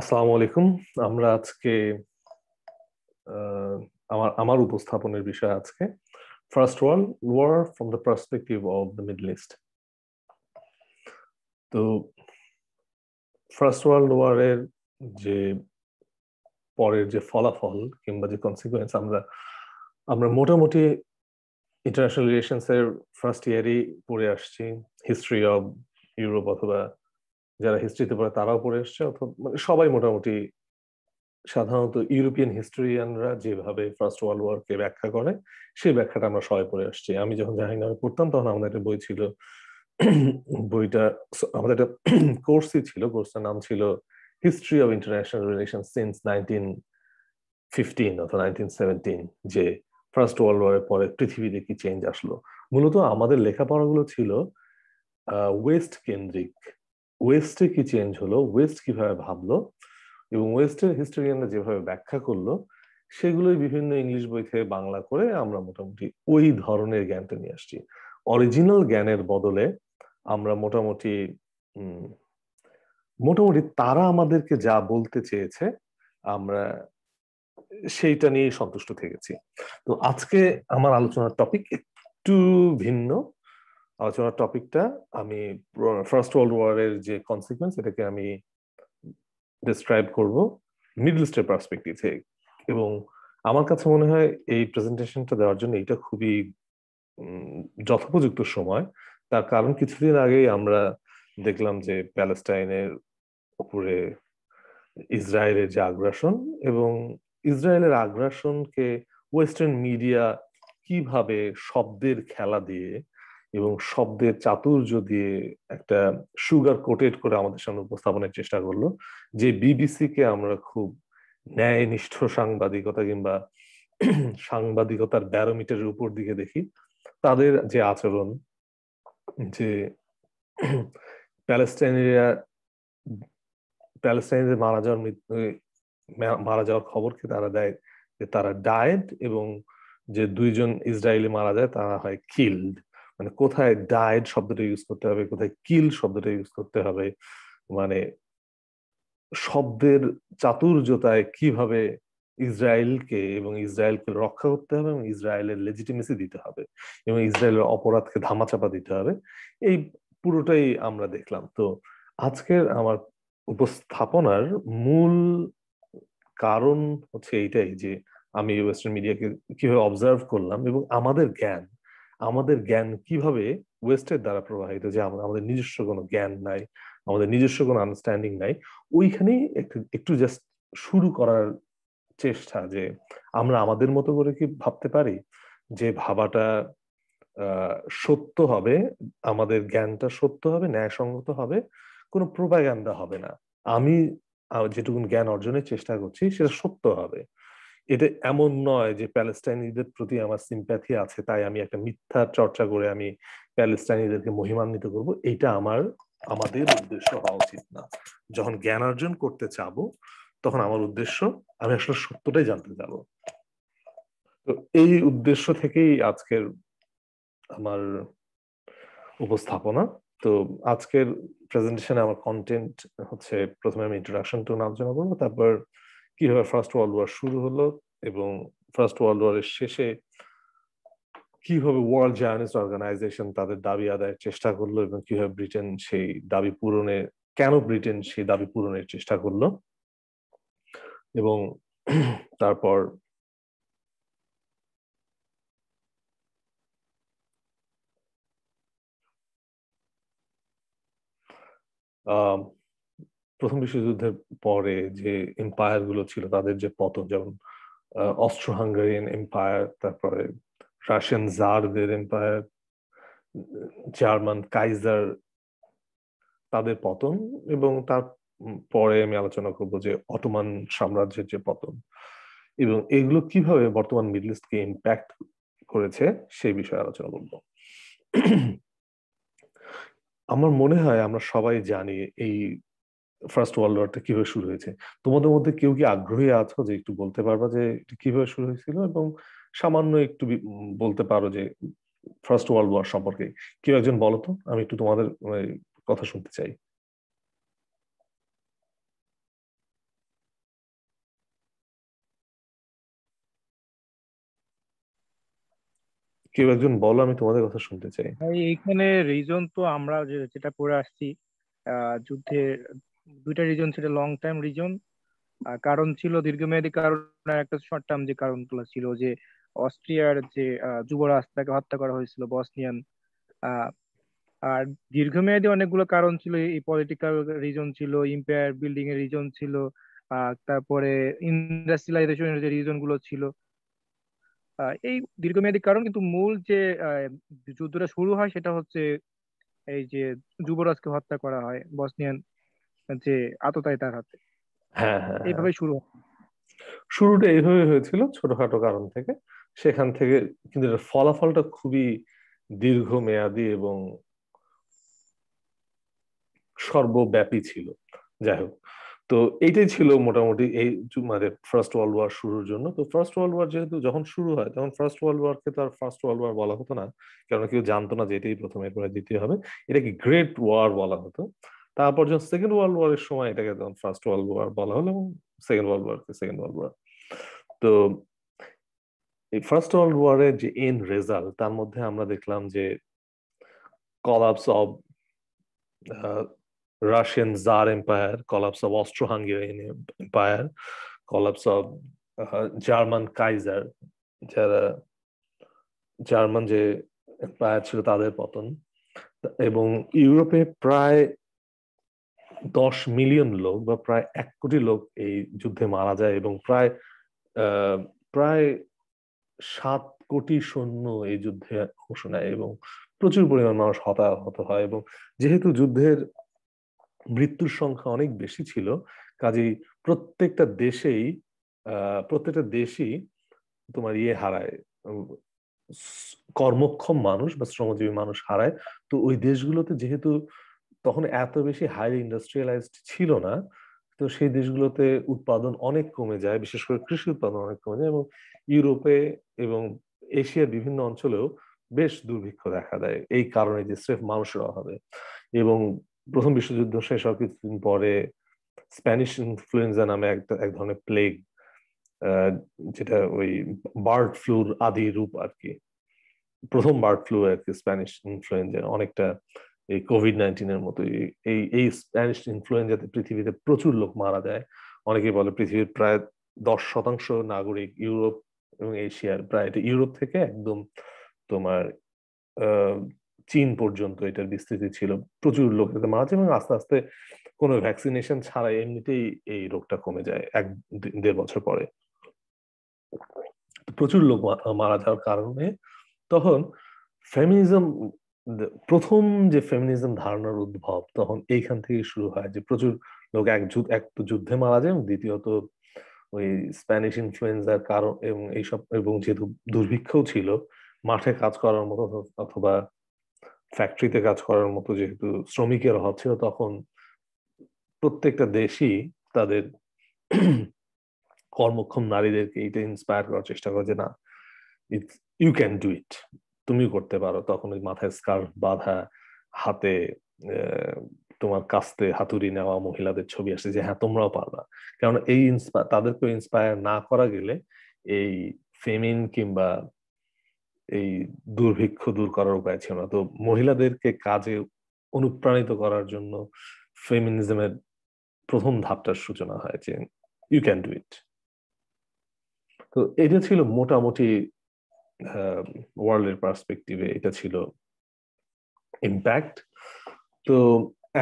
আসসালামু আলাইকুম আমরা আজকে আমার আমার উপস্থাপনের বিষয় আজকে First World War from the perspective of the Middle East তো ফার্স্ট ওয়ার্ল্ড ওয়ারের যে পরের যে ফলাফল কিংবা যে কনসিকুয়েন্স আমরা আমরা মোটামুটি ইন্টারন্যাশনাল রিলেশনসের ফার্স্ট ইয়ারই পড়ে আসছি হিস্ট্রি অফ ইউরোপ অথবা যারা হিস্ট্রিতে পড়ে তারাও পড়ে এসছে অথবা মানে সবাই মোটামুটি সাধারণত ইউরোপিয়ান হিস্টোরিয়ানরা যেভাবে ফার্স্ট ওয়ার্ল্ড ওয়ারকে ব্যাখ্যা করে সেই ব্যাখ্যাটা আমরা সবাই পড়ে আসছি আমি যখন জাহাঙ্গীরনগরে পড়তাম তখন আমাদের একটা বই ছিল বইটা আমাদের একটা কোর্সই ছিল কোর্সটার নাম ছিল history of international relation since nineteen fifteen অথবা নাইনটিন সেভেন্টিন যে ফার্স্ট ওয়ার্ল্ড ওয়ারের পরে পৃথিবীতে কি চেঞ্জ আসলো মূলত আমাদের লেখাপড়াগুলো ছিল ওয়েস্ট কেন্দ্রিক ওয়েস্টে কি চেঞ্জ হলো ওয়েস্ট কিভাবে ভাবলো এবং ওয়েস্টের হিস্টোরিয়ানরা যেভাবে ব্যাখ্যা করলো সেগুলোই বিভিন্ন ইংলিশ বই থেকে বাংলা করে আমরা মোটামুটি ওই ধরনের জ্ঞানটা নিয়ে আসছি অরিজিনাল জ্ঞানের বদলে আমরা মোটামুটি মোটামুটি তারা আমাদেরকে যা বলতে চেয়েছে আমরা সেইটা নিয়েই সন্তুষ্ট থেকেছি তো আজকে আমার আলোচনার টপিক একটু ভিন্ন আলোচনার টপিকটা আমি ফার্স্ট ওয়ার্ল্ড ওয়ারের যে কনসিকুয়েন্স এটাকে আমি ডিসক্রাইব করব মিডল ইস্টের পার্সপেক্টিভ থেকে এবং আমার কাছে মনে হয় এই প্রেজেন্টেশনটা দেওয়ার জন্য এটা খুবই যথোপযুক্ত সময় তার কারণ কিছুদিন আগেই আমরা দেখলাম যে প্যালেস্টাইনের উপরে ইসরায়েলের যে আগ্রাসন এবং ইসরায়েলের আগ্রাসনকে ওয়েস্টার্ন মিডিয়া কিভাবে শব্দের খেলা দিয়ে এবং শব্দের চাতুর্য দিয়ে একটা সুগার কোটেড করে আমাদের সামনে উপস্থাপনের চেষ্টা করলো যে বিবিসিকে আমরা খুব ন্যায়নিষ্ঠ সাংবাদিকতা কিংবা সাংবাদিকতার ব্যারোমিটারের উপর দিকে দেখি তাদের যে আচরণ যে প্যালেস্টাইনিরা প্যালেস্টাইনদের মারা যাওয়ার মারা যাওয়ার খবরকে তারা দেয় যে তারা ডায়েট এবং যে দুইজন ইসরায়েলি মারা যায় তারা হয় কিল্ড মানে কোথায় ডায়েট শব্দটা ইউজ করতে হবে কোথায় কিল শব্দটা ইউজ করতে হবে মানে শব্দের চাতুর্যতায় কিভাবে ইসরায়েলকে এবং ইসরায়েলকে রক্ষা করতে হবে এবং ইসরায়েলের লেজিটিমেসি দিতে হবে এবং ইসরায়েলের অপরাধকে ধামাচাপা দিতে হবে এই পুরোটাই আমরা দেখলাম তো আজকের আমার উপস্থাপনার মূল কারণ হচ্ছে এইটাই যে আমি ওয়েস্টার্ন মিডিয়াকে কিভাবে অবজার্ভ করলাম এবং আমাদের জ্ঞান আমাদের জ্ঞান কিভাবে ওয়েস্টের দ্বারা প্রবাহিত যে আমাদের নিজস্ব কোনো জ্ঞান নাই আমাদের নিজস্ব কোনো আন্ডারস্ট্যান্ডিং নাই ওইখানেই একটু একটু জাস্ট শুরু করার চেষ্টা যে আমরা আমাদের মতো করে কি ভাবতে পারি যে ভাবাটা সত্য হবে আমাদের জ্ঞানটা সত্য হবে ন্যায়সঙ্গত হবে কোনো প্রোপাগান্ডা হবে না আমি যেটুকুন জ্ঞান অর্জনের চেষ্টা করছি সেটা সত্য হবে এটা এমন নয় যে প্যালেস্টাইনিদের প্রতি আমার সিম্প্যাথি আছে তাই আমি একটা মিথ্যা চর্চা করে আমি প্যালেস্টাইনিদেরকে মহিমান্বিত করব এটা আমার আমাদের উদ্দেশ্য হওয়া উচিত না যখন জ্ঞান অর্জন করতে চাব তখন আমার উদ্দেশ্য আমি আসলে সত্যটাই জানতে যাব তো এই উদ্দেশ্য থেকেই আজকের আমার উপস্থাপনা তো আজকের প্রেজেন্টেশনে আমার কন্টেন্ট হচ্ছে প্রথমে আমি ইন্ট্রোডাকশনটা আলোচনা করবো তারপর কিভাবে ফার্স্ট ওয়ার্ল্ড ওয়ার শুরু হলো এবং ফার্স্ট ওয়ার্ল্ড ওয়ারের শেষে কিভাবে ওয়ার্ল্ড জার্নিস্ট অর্গানাইজেশন তাদের দাবি আদায়ের চেষ্টা করলো এবং কিভাবে ব্রিটেন সেই দাবি পূরণে কেন ব্রিটেন সেই দাবি পূরণের চেষ্টা করলো এবং তারপর আহ প্রথম বিশ্বযুদ্ধের পরে যে এম্পায়ার গুলো ছিল তাদের যে পতন যেমন অস্ট্রো হাঙ্গারিয়ান এম্পায়ার তারপরে রাশিয়ান জারদের এম্পায়ার জার্মান কাইজার তাদের পতন এবং তার পরে আমি আলোচনা করব যে অটোমান সাম্রাজ্যের যে পতন এবং এগুলো কিভাবে বর্তমান মিডল ইস্টকে ইম্প্যাক্ট করেছে সেই বিষয়ে আলোচনা করব আমার মনে হয় আমরা সবাই জানি এই ফার্স্ট ওয়ার্ল্ড ওয়ারটা কিভাবে শুরু হয়েছে তোমাদের মধ্যে কেউ কি আগ্রহী আছো যে একটু বলতে পারবা যে কিভাবে শুরু হয়েছিল এবং সামান্য একটু বলতে পারো যে ফার্স্ট ওয়ার্ল্ড ওয়ার সম্পর্কে কেউ একজন বলো তো আমি একটু তোমাদের মানে, কথা শুনতে চাই কেউ একজন বলো আমি তোমাদের কথা শুনতে চাই এইখানে রিজন তো আমরা যেটা পড়ে আসছি যুদ্ধের দুইটা রিজন ছিল লং টাইম রিজন কারণ ছিল দীর্ঘমেয়াদী কারণ একটা শর্ট টার্ম যে কারণগুলো ছিল যে অস্ট্রিয়ার যে যুবরাজ তাকে হত্যা করা হয়েছিল বসনিয়ান আর দীর্ঘমেয়াদী অনেকগুলো কারণ ছিল এই পলিটিক্যাল রিজন ছিল ইম্পায়ার বিল্ডিং এর রিজন ছিল তারপরে ইন্ডাস্ট্রিয়ালাইজেশনের যে রিজন গুলো ছিল এই দীর্ঘমেয়াদী কারণ কিন্তু মূল যে যুদ্ধটা শুরু হয় সেটা হচ্ছে এই যে যুবরাজকে হত্যা করা হয় বসনিয়ান যে আততায় তার হাতে হ্যাঁ, হ্যাঁ, হ্যাঁ। এইভাবে শুরু শুরুটা এইভাবে হয়েছিল ছোটখাটো কারণ থেকে সেখান থেকে কিন্তু ফলাফলটা খুবই দীর্ঘমেয়াদী এবং সর্বব্যাপী ছিল যাই হোক তো এইটাই ছিল মোটামুটি এই মানে ফার্স্ট ওয়ার্ল্ড ওয়ার শুরুর জন্য তো ফার্স্ট ওয়ার্ল্ড ওয়ার যেহেতু যখন শুরু হয় তখন ফার্স্ট ওয়ার্ল্ড ওয়ারকে তো আর ফার্স্ট ওয়ার্ল্ড ওয়ার বলা হতো না কারণ কেউ জানতো না যে এটাই প্রথমে দ্বিতীয় হবে এটাকে গ্রেট ওয়ার বলা হতো তারপর যখন সেকেন্ড ওয়ার্ল্ড ওয়ারের সময় এটাকে যখন ফার্স্ট ওয়ার্ল্ড ওয়ার বলা হলো এবং সেকেন্ড ওয়ার্ল্ড ওয়ারকে সেকেন্ড ওয়ার্ল্ড ওয়ার তো এই ফার্স্ট ওয়ার্ল্ড ওয়ারের যে এন রেজাল্ট তার মধ্যে আমরা দেখলাম যে collapse of Russian tsar empire collapse of Austro Hungarian empire collapse of German Kaiser যারা জার্মান যে এম্পায়ার ছিল তাদের পতন এবং ইউরোপে প্রায় দশ মিলিয়ন লোক বা প্রায় এক কোটি লোক এই যুদ্ধে মারা যায় এবং প্রায় প্রায় সাত কোটি সৈন্য এই যুদ্ধে অংশ নেয় এবং প্রচুর পরিমাণ মানুষ হতাহত হয় এবং যেহেতু যুদ্ধের মৃত্যুর সংখ্যা অনেক বেশি ছিল কাজেই প্রত্যেকটা দেশেই প্রত্যেকটা দেশই তোমার ইয়ে হারায় কর্মক্ষম মানুষ বা শ্রমজীবী মানুষ হারায় তো ওই দেশগুলোতে যেহেতু তখন এত বেশি হাইলি ইন্ডাস্ট্রিয়ালাইজড ছিল না তো সেই দেশগুলোতে উৎপাদন অনেক কমে যায় বিশেষ করে কৃষি উৎপাদন অনেক কমে যায় এবং ইউরোপে এবং এশিয়ার বিভিন্ন অঞ্চলেও বেশ দুর্ভিক্ষ দেখা দেয় এই কারণে যে স্রেফ মানুষের অভাবে এবং প্রথম বিশ্বযুদ্ধ শেষ হওয়ার কিছুদিন পরে স্প্যানিশ ইনফ্লুয়েঞ্জা নামে একটা এক ধরনের প্লেগ যেটা ওই বার্ড ফ্লুর আদি রূপ আর কি প্রথম বার্ড ফ্লু আর কি স্প্যানিশ ইনফ্লুয়েঞ্জা অনেকটা এই কোভিড নাইন্টিনের মতো এই এই স্প্যানিশ ইনফ্লুয়েঞ্জাতে পৃথিবীতে প্রচুর লোক মারা যায় অনেকে বলে পৃথিবীর প্রায় দশ শতাংশ নাগরিক ইউরোপ এবং এশিয়ার প্রায় এটা ইউরোপ থেকে একদম তোমার চীন পর্যন্ত এটার বিস্তৃতি ছিল প্রচুর লোক এতে মারা যায় এবং আস্তে আস্তে কোনো ভ্যাকসিনেশন ছাড়া এমনিতেই এই রোগটা কমে যায় এক দেড় বছর পরে প্রচুর লোক মারা যাওয়ার কারণে তখন ফেমিনিজম প্রথম যে ফেমিনিজম ধারণার উদ্ভব তখন এইখান থেকে শুরু হয় যে প্রচুর লোক এক এক তো যুদ্ধে মারা যায় এবং দ্বিতীয়ত ওই স্প্যানিশ ইনফ্লুয়েঞ্জার কারণ এবং এইসব এবং যেহেতু দুর্ভিক্ষও ছিল মাঠে কাজ করার মতো অথবা ফ্যাক্টরিতে কাজ করার মতো যেহেতু শ্রমিকের অভাব ছিল তখন প্রত্যেকটা দেশই তাদের কর্মক্ষম নারীদেরকে এটা ইন্সপায়ার করার চেষ্টা করে যে না ইউ ক্যান ডু ইট তুমি করতে পারো তখন ওই মাথায় স্কার্ফ বাঁধা হাতে তোমার কাস্তে হাতুড়ি নেওয়া মহিলাদের ছবি আসে যে হ্যাঁ তোমরাও পারবা কারণ এই তাদেরকে ইন্সপায়ার না করা গেলে এই ফেমিন কিংবা এই দুর্ভিক্ষ দূর করার উপায় ছিল না তো মহিলাদেরকে কাজে অনুপ্রাণিত করার জন্য ফেমিনিজমের প্রথম ধাপটার সূচনা হয়েছে ইউ ক্যান ডু ইট তো এটা ছিল মোটামুটি ওয়ার্ল্ডের পার্সপেক্টিভে এটা ছিল ইম্প্যাক্ট তো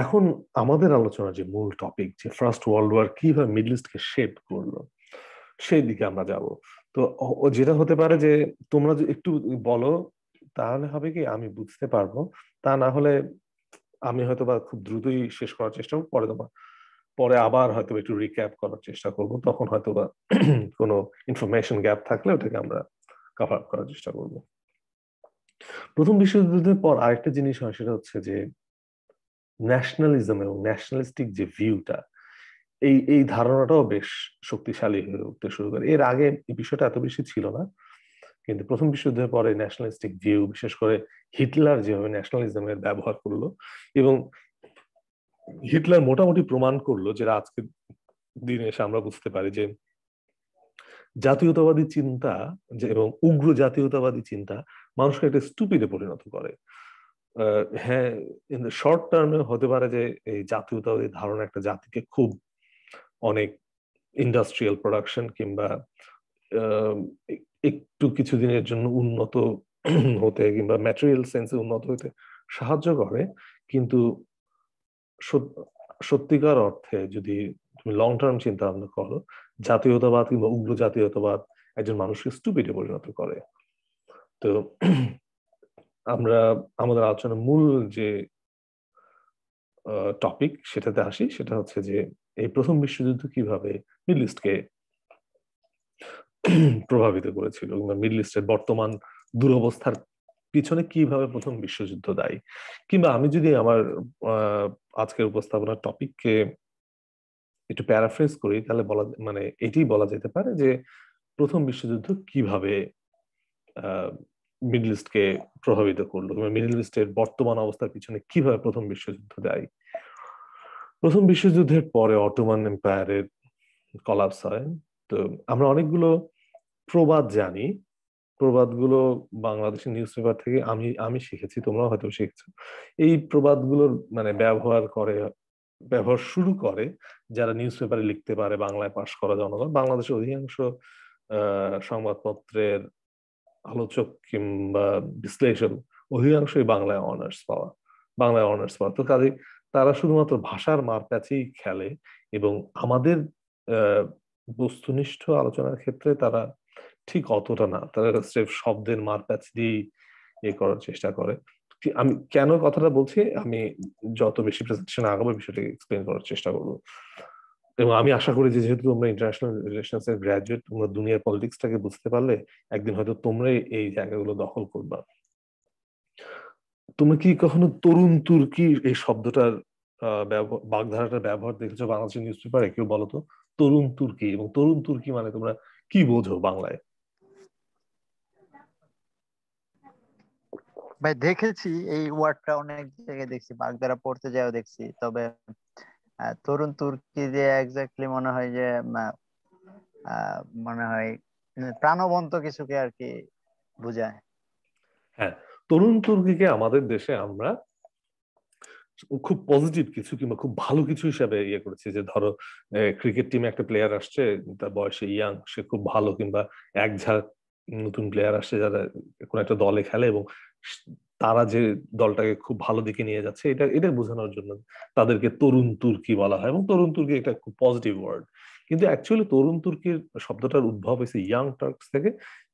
এখন আমাদের আলোচনা যে মূল টপিক যে ফার্স্ট ওয়ার্ল্ড ওয়ার কিভাবে মিডল ইস্টকে শেপ করলো সেই দিকে আমরা যাব তো যেটা হতে পারে যে তোমরা একটু বলো তাহলে হবে কি আমি বুঝতে পারবো তা না হলে আমি হয়তো বা খুব দ্রুতই শেষ করার চেষ্টা করবো পরে তোমার পরে আবার হয়তো একটু রিক্যাপ করার চেষ্টা করব তখন হয়তো বা কোনো ইনফরমেশন গ্যাপ থাকলে ওটাকে আমরা কাভার আপ করার চেষ্টা করব প্রথম বিশ্বযুদ্ধের পর আরেকটা জিনিস হয় সেটা হচ্ছে যে ন্যাশনালিজম এবং ন্যাশনালিস্টিক যে ভিউটা এই এই ধারণাটাও বেশ শক্তিশালী হয়ে উঠতে শুরু করে এর আগে এই বিষয়টা এত বেশি ছিল না কিন্তু প্রথম বিশ্বযুদ্ধের পরে ন্যাশনালিস্টিক ভিউ বিশেষ করে হিটলার যেভাবে ন্যাশনালিজমের ব্যবহার করলো এবং হিটলার মোটামুটি প্রমাণ করলো যেটা আজকের দিনে এসে আমরা বুঝতে পারি যে জাতীয়তাবাদী চিন্তা এবং উগ্র জাতীয়তাবাদী চিন্তা মানুষকে একটা স্টুপিডে পরিণত করে হ্যাঁ ইন দ্য শর্ট টার্মে হতে পারে যে এই জাতীয়তাবাদী ধারণা একটা জাতিকে খুব অনেক ইন্ডাস্ট্রিয়াল প্রোডাকশন কিংবা একটু কিছুদিনের জন্য উন্নত হতে কিংবা ম্যাটেরিয়াল সেন্সে উন্নত হতে সাহায্য করে কিন্তু সত্যিকার অর্থে যদি তুমি লং টার্ম চিন্তা ভাবনা করো জাতীয়তাবাদ কিংবা উগ্র জাতীয়তাবাদ একজন মানুষকে স্টুপিডে পরিণত করে তো আমরা আমাদের আলোচনার মূল যে টপিক সেটাতে আসি সেটা হচ্ছে যে এই প্রথম বিশ্বযুদ্ধ কিভাবে মিডল ইস্টকে প্রভাবিত করেছিল কিংবা মিডল ইস্টের বর্তমান দুরবস্থার পিছনে কিভাবে প্রথম বিশ্বযুদ্ধ দায়ী কিংবা আমি যদি আমার আজকের উপস্থাপনার টপিককে একটু প্যারাফ্রেজ করি তাহলে বলা মানে এটি বলা যেতে পারে যে প্রথম বিশ্বযুদ্ধ কিভাবে মিডল ইস্টকে প্রভাবিত করলো মিডল ইস্টের বর্তমান অবস্থার পিছনে কিভাবে প্রথম বিশ্বযুদ্ধ দেয় প্রথম বিশ্বযুদ্ধের পরে অটোমান এম্পায়ারের কলাপস হয় তো আমরা অনেকগুলো প্রবাদ জানি প্রবাদগুলো বাংলাদেশের নিউজ পেপার থেকে আমি আমি শিখেছি তোমরাও হয়তো শিখছো এই প্রবাদগুলোর মানে ব্যবহার করে ব্যবহার শুরু করে যারা নিউজ পেপারে লিখতে পারে বাংলায় পাশ করা জনগণ বাংলাদেশের অধিকাংশ সংবাদপত্রের আলোচক কিংবা বিশ্লেষক অধিকাংশই বাংলায় অনার্স পাওয়া বাংলায় অনার্স পাওয়া তো কাজে তারা শুধুমাত্র ভাষার মার কাছেই খেলে এবং আমাদের বস্তুনিষ্ঠ আলোচনার ক্ষেত্রে তারা ঠিক অতটা না তারা স্রেফ শব্দের মার কাছ দিয়েই এ করার চেষ্টা করে আমি কেন কথাটা বলছি আমি যত বেশি প্রেজেন্টেশন আগাবো বিষয়টি এক্সপ্লেন করার চেষ্টা করবো এবং আমি আশা করি যে যেহেতু তোমরা ইন্টারন্যাশনাল রিলেশনস এর গ্রাজুয়েট তোমরা দুনিয়ার পলিটিক্সটাকে বুঝতে পারলে একদিন হয়তো তোমরাই এই জায়গাগুলো দখল করবা তুমি কি কখনো তরুণ তুর্কি এই শব্দটার বাগধারাটার ব্যবহার দেখেছো বাংলাদেশের নিউজ পেপারে কেউ বলো তো তরুণ তুর্কি এবং তরুণ তুর্কি মানে তোমরা কি বোঝো বাংলায় ভাই দেখেছি এই ওয়ার্ডটা অনেক জায়গায় দেখছি বাগদারা পড়তে যাও দেখছি তবে তরুণ তুর্কি যে এক্স্যাক্টলি মনে হয় যে মনে হয় প্রাণবন্ত কিছুকে আর কি বোঝায় হ্যাঁ তরুণ তুর্কিকে আমাদের দেশে আমরা খুব পজিটিভ কিছু কিংবা খুব ভালো কিছু হিসাবে ইয়ে করেছি যে ধরো ক্রিকেট টিমে একটা প্লেয়ার আসছে তার বয়সে ইয়াং সে খুব ভালো কিংবা এক ঝাঁক নতুন প্লেয়ার আসছে যারা কোনো একটা দলে খেলে এবং তারা যে দলটাকে খুব ভালো দিকে নিয়ে যাচ্ছে এটা এটা বোঝানোর জন্য তাদেরকে তরুণ তুর্কি বলা হয় এবং তরুণ তুর্কি একটা খুব পজিটিভ ওয়ার্ড কিন্তু অ্যাকচুয়ালি তরুণ তুর্কির শব্দটার উদ্ভব হয়েছে ইয়াং টার্কস থেকে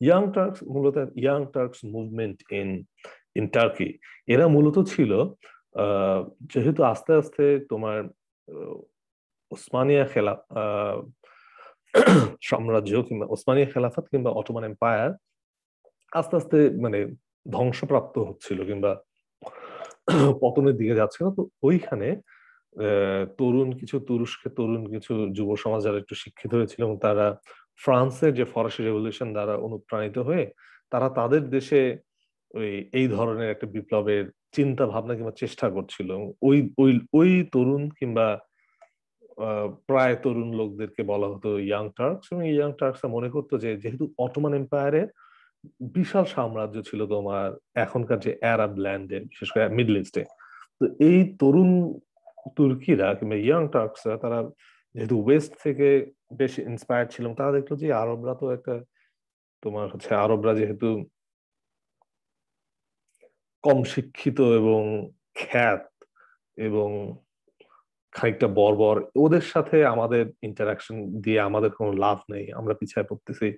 ইয়াং টার্কস মূলত Young Turks movement in in Turkey এরা মূলত ছিল যেহেতু আস্তে আস্তে তোমার ওসমানিয়া খেলা সাম্রাজ্য কিংবা ওসমানিয়া খেলাফাত কিংবা অটোমান এম্পায়ার আস্তে আস্তে মানে ধ্বংসপ্রাপ্ত হচ্ছিল কিংবা পতনের দিকে যাচ্ছিল তো ওইখানে তরুণ কিছু তুরস্কে তরুণ কিছু যুব সমাজ যারা একটু শিক্ষিত হয়েছিল এবং তারা ফ্রান্সের যে ফরাসি রেভলিউশন দ্বারা অনুপ্রাণিত হয়ে তারা তাদের দেশে ওই এই ধরনের একটা বিপ্লবের চিন্তা ভাবনা কিংবা চেষ্টা করছিল ওই ওই ওই তরুণ কিংবা প্রায় তরুণ লোকদেরকে বলা হতো ইয়াং টার্কস এবং ইয়াং টার্কস মনে করতো যে যেহেতু অটোমান এম্পায়ারের বিশাল সাম্রাজ্য ছিল তোমার এখনকার যে অ্যারাব ল্যান্ডে বিশেষ করে মিডল ইস্টে তো এই তরুণ তুর্কিরা কিংবা ইয়াং টার্কসরা তারা যেহেতু ওয়েস্ট থেকে বেশি ইন্সপায়ার ছিল তারা দেখলো যে আরবরা তো একটা তোমার হচ্ছে আরবরা যেহেতু কম শিক্ষিত এবং খ্যাত এবং খানিকটা বর্বর ওদের সাথে আমাদের ইন্টারাকশন দিয়ে আমাদের কোনো লাভ নেই আমরা পিছায় পড়তেছি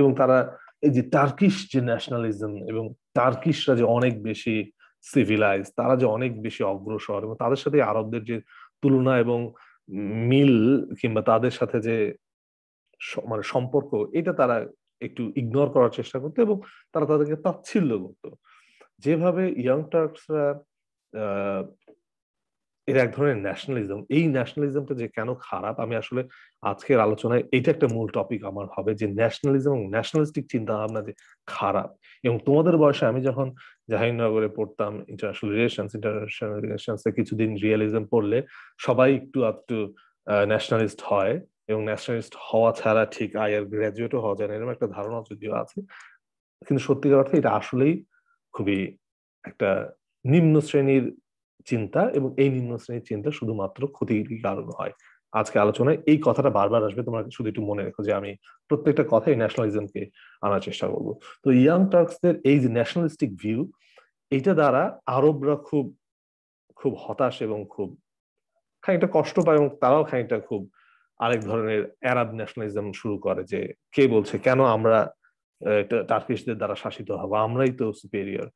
এবং তারা এই যে টার্কিশ যে ন্যাশনালিজম এবং টার্কিশরা যে অনেক বেশি সিভিলাইজ তারা যে অনেক বেশি অগ্রসর এবং তাদের সাথে আরবদের যে তুলনা এবং মিল কিংবা তাদের সাথে যে মানে সম্পর্ক এটা তারা একটু ইগনোর করার চেষ্টা করতো এবং তারা তাদেরকে তাচ্ছিল্য করতো যেভাবে ইয়াং টার্কসরা এর এক ধরনের ন্যাশনালিজম এই ন্যাশনালিজমটা যে কেন খারাপ আমি আসলে আজকের আলোচনায় এটা একটা মূল টপিক আমার হবে যে ন্যাশনালিজম এবং ন্যাশনালিস্টিক চিন্তা ভাবনা যে খারাপ এবং তোমাদের বয়সে আমি যখন জাহিনগরে পড়তাম ইন্টারন্যাশনাল রিলেশনস ইন্টারন্যাশনাল রিলেশনসে কিছুদিন রিয়ালিজম পড়লে সবাই একটু একটু ন্যাশনালিস্ট হয় এবং ন্যাশনালিস্ট হওয়া ছাড়া ঠিক আর গ্র্যাজুয়েটও হওয়া যায় না এরকম একটা ধারণা যদিও আছে কিন্তু সত্যিকার অর্থে এটা আসলেই খুবই একটা নিম্ন শ্রেণীর চিন্তা এবং এই নিম্ন শ্রেণীর চিন্তা শুধুমাত্র ক্ষতির কারণ হয় আজকে আলোচনায় এই কথাটা বারবার আসবে তোমরা শুধু একটু মনে রেখো যে আমি প্রত্যেকটা কথাই ন্যাশনালিজমকে আনার চেষ্টা করব তো ইয়াং টার্কসদের এই যে ন্যাশনালিস্টিক ভিউ এটা দ্বারা আরবরা খুব খুব হতাশ এবং খুব খানিকটা কষ্ট পায় এবং তারাও খানিকটা খুব আরেক ধরনের অ্যারাব ন্যাশনালিজম শুরু করে যে কে বলছে কেন আমরা টার্কিশদের দ্বারা শাসিত হবো আমরাই তো সুপেরিয়র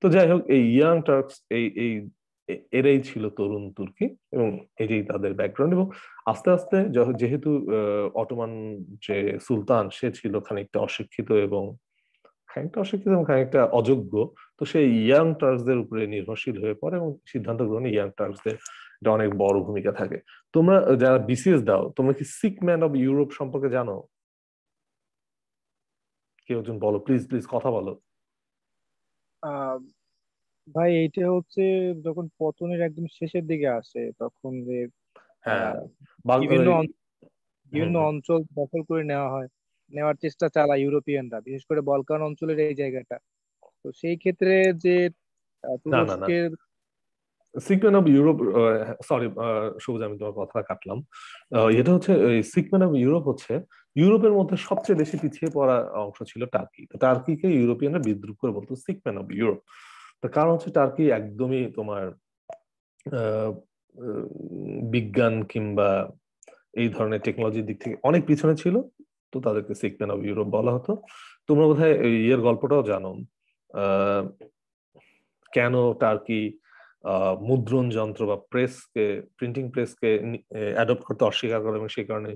তো যাই হোক এই ইয়াং টার্কস এই এই এরাই ছিল তরুণ তুর্কি এবং এটাই তাদের ব্যাকগ্রাউন্ড এবং আস্তে আস্তে যেহেতু অটোমান যে সুলতান সে ছিল খানিকটা অশিক্ষিত এবং খানিকটা অশিক্ষিত এবং খানিকটা অযোগ্য তো সেই ইয়াং টার্কসদের উপরে নির্ভরশীল হয়ে পড়ে এবং সিদ্ধান্ত গ্রহণে ইয়াং টার্কসদের এটা অনেক বড় ভূমিকা থাকে তোমরা যারা বিসিএস দাও তোমরা কি সিক ম্যান অব ইউরোপ সম্পর্কে জানো কেউ একজন বলো প্লিজ প্লিজ কথা বলো ভাই এইটা হচ্ছে যখন পতনের একদম শেষের দিকে আসে তখন যে হ্যাঁ বিভিন্ন বিভিন্ন অঞ্চল দখল করে নেওয়া হয় নেওয়ার চেষ্টা চালায় ইউরোপিয়ানরা বিশেষ করে বলকান অঞ্চলের এই জায়গাটা তো সেই ক্ষেত্রে যে আহ, তুরস্কের অফ ইউরোপ সরি সবুজ আমি তোমার কথা কাটলাম এটা হচ্ছে সিগমেন্ট অফ ইউরোপ হচ্ছে ইউরোপের মধ্যে সবচেয়ে বেশি পিছিয়ে পড়া অংশ ছিল টার্কি তো টার্কিকে ইউরোপিয়ানরা বিদ্রুপ করে বলতো সিগমেন্ট অফ ইউরোপ কারণ হচ্ছে টার্কি একদমই তোমার বিজ্ঞান কিংবা এই ধরনের টেকনোলজির দিক থেকে অনেক পিছনে ছিল তো তাদেরকে সিকম্যান অফ ইউরোপ বলা হতো তোমরা বোধহয় ইয়ের গল্পটাও জানো কেন টার্কি মুদ্রণ যন্ত্র বা প্রেসকে প্রিন্টিং প্রেসকে অ্যাডপ্ট করতে অস্বীকার করে এবং সেই কারণে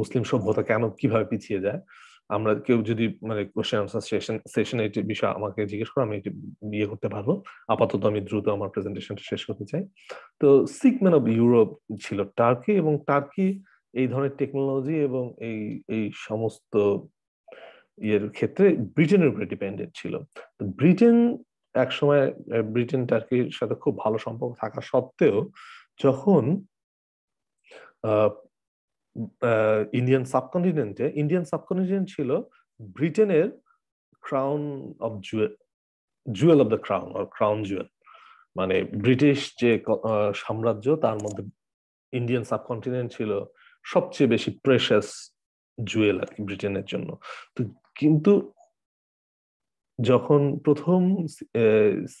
মুসলিম সভ্যতা কেন কিভাবে পিছিয়ে যায় আমরা কেউ যদি মানে কোশ্চেন আনসার সেশন সেশনে এটি আমাকে জিজ্ঞেস করো আমি এটি ইয়ে করতে পারবো আপাতত আমি দ্রুত আমার প্রেজেন্টেশনটা শেষ করতে চাই তো সিগমেন অফ ইউরোপ ছিল টার্কি এবং টার্কি এই ধরনের টেকনোলজি এবং এই এই সমস্ত ইয়ের ক্ষেত্রে ব্রিটেনের উপরে ডিপেন্ডেন্ট ছিল তো ব্রিটেন এক সময় ব্রিটেন টার্কির সাথে খুব ভালো সম্পর্ক থাকা সত্ত্বেও যখন ইন্ডিয়ান সাবকন্টিনেন্টে ইন্ডিয়ান সাবকন্টিনেন্ট ছিল ব্রিটেনের crown of jewel jewel of the crown or crown jewel মানে ব্রিটিশ যে সাম্রাজ্য তার মধ্যে ইন্ডিয়ান সাবকন্টিনেন্ট ছিল সবচেয়ে বেশি প্রেশাস জুয়েল আর কি ব্রিটেনের জন্য তো কিন্তু যখন প্রথম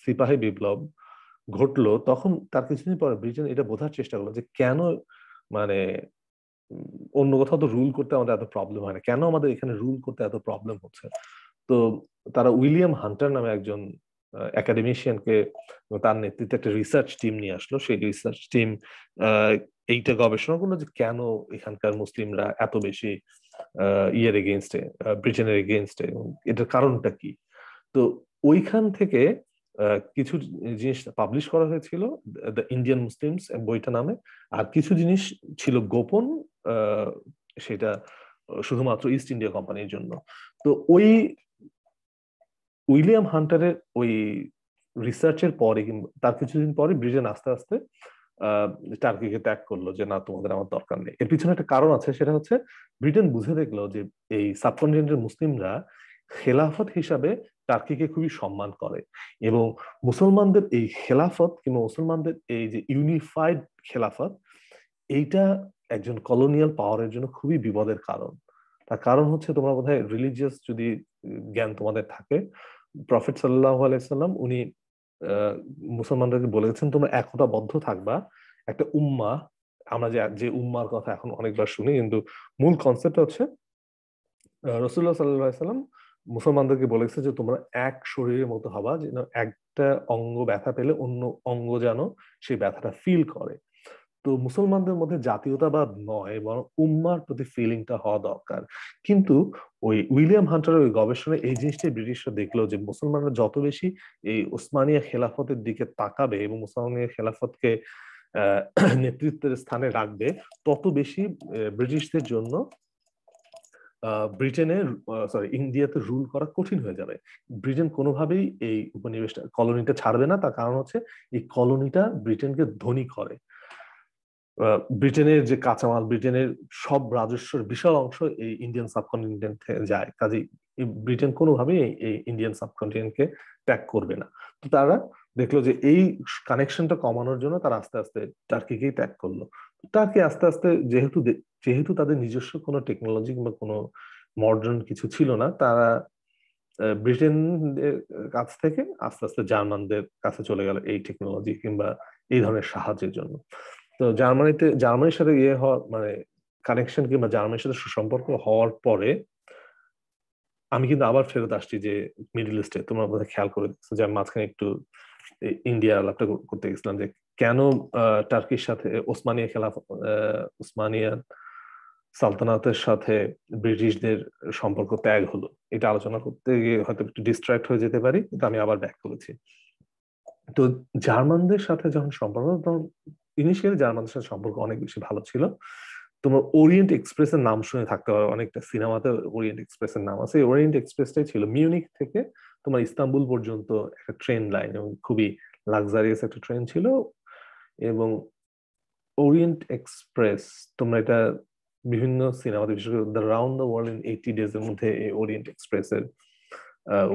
সিপাহী বিপ্লব ঘটলো তখন তার কিছুদিন পরে ব্রিটেন এটা বোঝার চেষ্টা করলো যে কেন মানে অন্য কোথাও তো রুল করতে আমাদের এত প্রবলেম হয় না কেন আমাদের এখানে রুল করতে এত প্রবলেম হচ্ছে তো তারা উইলিয়াম হান্টার নামে একজন একাডেমিশিয়ানকে তার নেতৃত্বে একটা রিসার্চ টিম নিয়ে আসলো সেই রিসার্চ টিম এইটা গবেষণা করলো যে কেন এখানকার মুসলিমরা এত বেশি ইয়ের এগেনস্টে ব্রিটেনের এগেনস্টে এটার কারণটা কি তো ওইখান থেকে কিছু জিনিস পাবলিশ করা হয়েছিল দ্য ইন্ডিয়ান মুসলিমস বইটা নামে আর কিছু জিনিস ছিল গোপন সেটা শুধুমাত্র ইস্ট ইন্ডিয়া কোম্পানির জন্য তো ওই উইলিয়াম হান্টারের ওই রিসার্চের পরে তার কিছুদিন পরে ব্রিটেন আস্তে আস্তে টার্কিকে ত্যাগ করলো যে না তোমাদের আমার দরকার নেই এর পিছনে একটা কারণ আছে সেটা হচ্ছে ব্রিটেন বুঝে দেখলো যে এই সাবকন্টিনেন্টের মুসলিমরা খেলাফত হিসাবে টার্কিকে খুবই সম্মান করে এবং মুসলমানদের এই খেলাফত কিংবা মুসলমানদের এই যে ইউনিফাইড খেলাফত এইটা একজন কলোনিয়াল পাওয়ারের জন্য খুবই বিপদের কারণ তার কারণ হচ্ছে তোমরা বোধহয় রিলিজিয়াস যদি জ্ঞান তোমাদের থাকে প্রফেট সাল্লাহ আলাইসাল্লাম উনি মুসলমানদেরকে বলেছেন তোমরা বদ্ধ থাকবা একটা উম্মা আমরা যে যে উম্মার কথা এখন অনেকবার শুনি কিন্তু মূল কনসেপ্ট হচ্ছে রসুল্লাহ সাল্লাহ মুসলমানদেরকে বলেছে যে তোমরা এক শরীরের মতো হবা যেন একটা অঙ্গ ব্যথা পেলে অন্য অঙ্গ যেন সেই ব্যথাটা ফিল করে তো মুসলমানদের মধ্যে জাতীয়তাবাদ নয় বরং উম্মার প্রতি ফিলিংটা হওয়া দরকার কিন্তু ওই উইলিয়াম হান্টারের ওই গবেষণায় এই জিনিসটাই ব্রিটিশরা দেখলো যে মুসলমানরা যত বেশি এই ওসমানিয়া খেলাফতের দিকে তাকাবে এবং মুসলমানিয়া খেলাফতকে নেতৃত্বের স্থানে রাখবে তত বেশি ব্রিটিশদের জন্য ব্রিটেনে সরি ইন্ডিয়াতে রুল করা কঠিন হয়ে যাবে ব্রিটেন কোনোভাবেই এই উপনিবেশটা কলোনিটা ছাড়বে না তার কারণ হচ্ছে এই কলোনিটা ব্রিটেনকে ধনী করে ব্রিটেনের যে কাঁচামাল ব্রিটেনের সব রাজস্বের বিশাল অংশ এই ইন্ডিয়ান সাবকন্টিনেন্টে যায় কাজে ব্রিটেন কোনোভাবেই এই ইন্ডিয়ান সাবকন্টিনেন্টকে ত্যাগ করবে না তো তারা দেখলো যে এই কানেকশনটা কমানোর জন্য তারা আস্তে আস্তে টার্কিকেই ত্যাগ করলো তাকে আস্তে আস্তে যেহেতু যেহেতু তাদের নিজস্ব কোনো টেকনোলজি কিংবা কোনো মডার্ন কিছু ছিল না তারা ব্রিটেন কাছ থেকে আস্তে আস্তে জার্মানদের কাছে চলে গেল এই টেকনোলজি কিংবা এই ধরনের সাহায্যের জন্য তো জার্মানিতে জার্মানির সাথে ইয়ে হওয়ার মানে কানেকশন কিংবা জার্মানির সাথে সুসম্পর্ক হওয়ার পরে আমি কিন্তু আবার ফেরত আসছি যে মিডিল ইস্টে তোমার বোধহয় খেয়াল করে দেখছো যে মাঝখানে একটু ইন্ডিয়া লাভটা করতে গেছিলাম যে কেন টার্কির সাথে ওসমানিয়া খেলাফ ওসমানিয়া সালতানাতের সাথে ব্রিটিশদের সম্পর্ক ত্যাগ হলো এটা আলোচনা করতে গিয়ে হয়তো একটু ডিস্ট্রাক্ট হয়ে যেতে পারি কিন্তু আমি আবার ব্যাক করেছি তো জার্মানদের সাথে যখন সম্পর্ক তখন ইনিশিয়ালি জার্মানদের সাথে সম্পর্ক অনেক বেশি ভালো ছিল তোমার ওরিয়েন্ট এক্সপ্রেসের নাম শুনে থাকতে পারো অনেকটা সিনেমাতে ওরিয়েন্ট এক্সপ্রেসের নাম আছে ওরিয়েন্ট এক্সপ্রেসটাই ছিল মিউনিক থেকে তোমার ইস্তাম্বুল পর্যন্ত একটা ট্রেন লাইন এবং খুবই লাক্সারিয়াস একটা ট্রেন ছিল এবং ওরিয়েন্ট এক্সপ্রেস তোমরা এটা বিভিন্ন সিনেমাতে বিশেষ করে the round the world in eighty days এর মধ্যে এই ওরিয়েন্ট এক্সপ্রেসের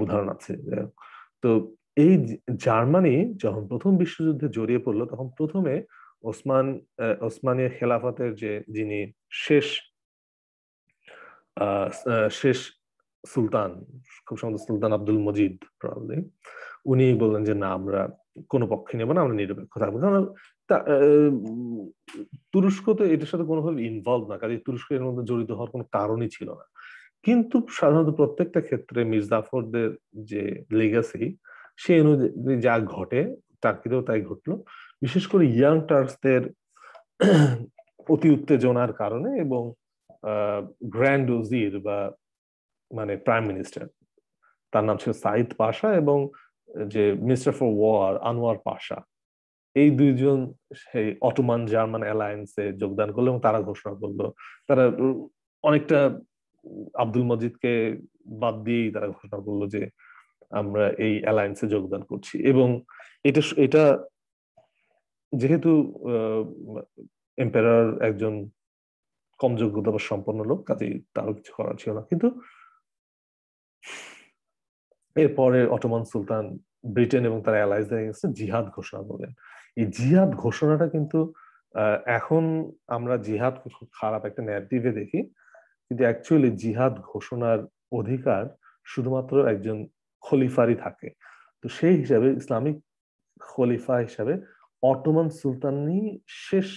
উদাহরণ আছে তো এই জার্মানি যখন প্রথম বিশ্বযুদ্ধে জড়িয়ে পড়লো তখন প্রথমে ওসমান ওসমানীয় খেলাফতের যে যিনি শেষ শেষ সুলতান খুব সম্ভবত সুলতান আব্দুল মজিদ প্রবলি উনি বললেন যে না আমরা কোনো পক্ষে নেব না আমরা নিরপেক্ষ থাকবো কারণ তুরস্ক তো এটার সাথে কোনোভাবে ইনভলভ না কারণ তুরস্ক এর মধ্যে জড়িত হওয়ার কোনো কারণই ছিল না কিন্তু সাধারণত প্রত্যেকটা ক্ষেত্রে মির্জাফরদের যে লেগাসি সে অনুযায়ী যা ঘটে টার্কিতেও তাই ঘটলো বিশেষ করে ইয়াং টার্কসদের অতি উত্তেজনার কারণে এবং গ্র্যান্ড ওজির বা মানে প্রাইম মিনিস্টার তার নাম ছিল সাইদ পাশা এবং যে minister for war Anwar Pasha এই দুইজন সেই অটোমান জার্মান অ্যালায়েন্সে যোগদান করলো এবং তারা ঘোষণা করলো তারা অনেকটা আব্দুল মজিদকে বাদ দিয়েই তারা ঘোষণা করলো যে আমরা এই অ্যালায়েন্সে যোগদান করছি এবং এটা এটা যেহেতু এম্পেরার একজন কম যোগ্যতা সম্পন্ন লোক কাজে তারও কিছু করার ছিল না কিন্তু আহ এরপরে অটোমান সুলতান ব্রিটেন এবং তার অ্যালাইজদের জিহাদ ঘোষণা করলেন এই জিহাদ ঘোষণাটা কিন্তু এখন আমরা জিহাদ খারাপ একটা ন্যারেটিভে দেখি কিন্তু অ্যাকচুয়ালি জিহাদ ঘোষণার অধিকার শুধুমাত্র একজন খলিফারই থাকে তো সেই হিসাবে ইসলামিক খলিফা হিসাবে অটোমান সুলতানই শেষ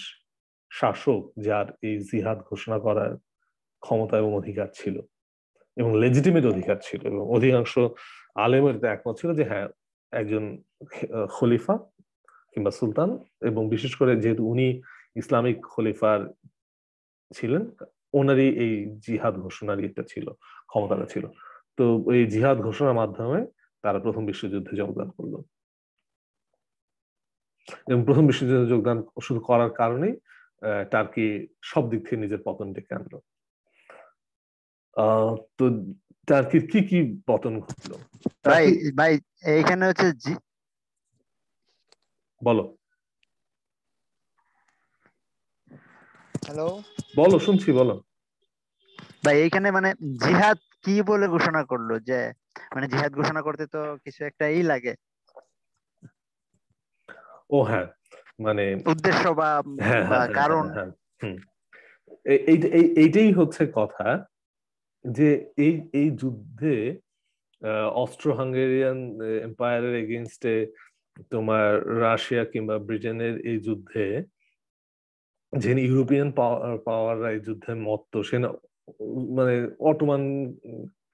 শাসক যার এই জিহাদ ঘোষণা করার ক্ষমতা এবং অধিকার ছিল এবং লেজিটিমেট অধিকার ছিল এবং অধিকাংশ আলেমের একমত ছিল যে হ্যাঁ একজন খলিফা কিংবা সুলতান এবং বিশেষ করে যেহেতু উনি ইসলামিক খলিফার ছিলেন ওনারই এই জিহাদ ঘোষণার ইয়েটা ছিল ক্ষমতাটা ছিল তো এই জিহাদ ঘোষণার মাধ্যমে তারা প্রথম বিশ্বযুদ্ধে যোগদান করলো এবং প্রথম বিশ্বযুদ্ধে যোগদান শুধু করার কারণেই টার্কি সব দিক থেকে নিজের পতন ডেকে আনলো তো টার্কির কি কি পতন ঘটলো ভাই ভাই এখানে হচ্ছে বলো হ্যালো বলো শুনছি বলো ভাই এইখানে মানে জিহাদ কি বলে ঘোষণা করলো যে মানে জিহাদ ঘোষণা করতে তো কিছু একটা লাগে ও হ্যাঁ মানে উদ্দেশ্য বা হ্যাঁ, হ্যাঁ, হ্যাঁ, কারণ এইটাই হচ্ছে কথা যে এই এই যুদ্ধে অস্ট্রো হাঙ্গেরিয়ান এম্পায়ারের এগেনস্টে তোমার রাশিয়া কিংবা ব্রিটেনের এই যুদ্ধে যিনি ইউরোপিয়ান পাওয়াররা এই যুদ্ধে মত্ত সে মানে অটোমান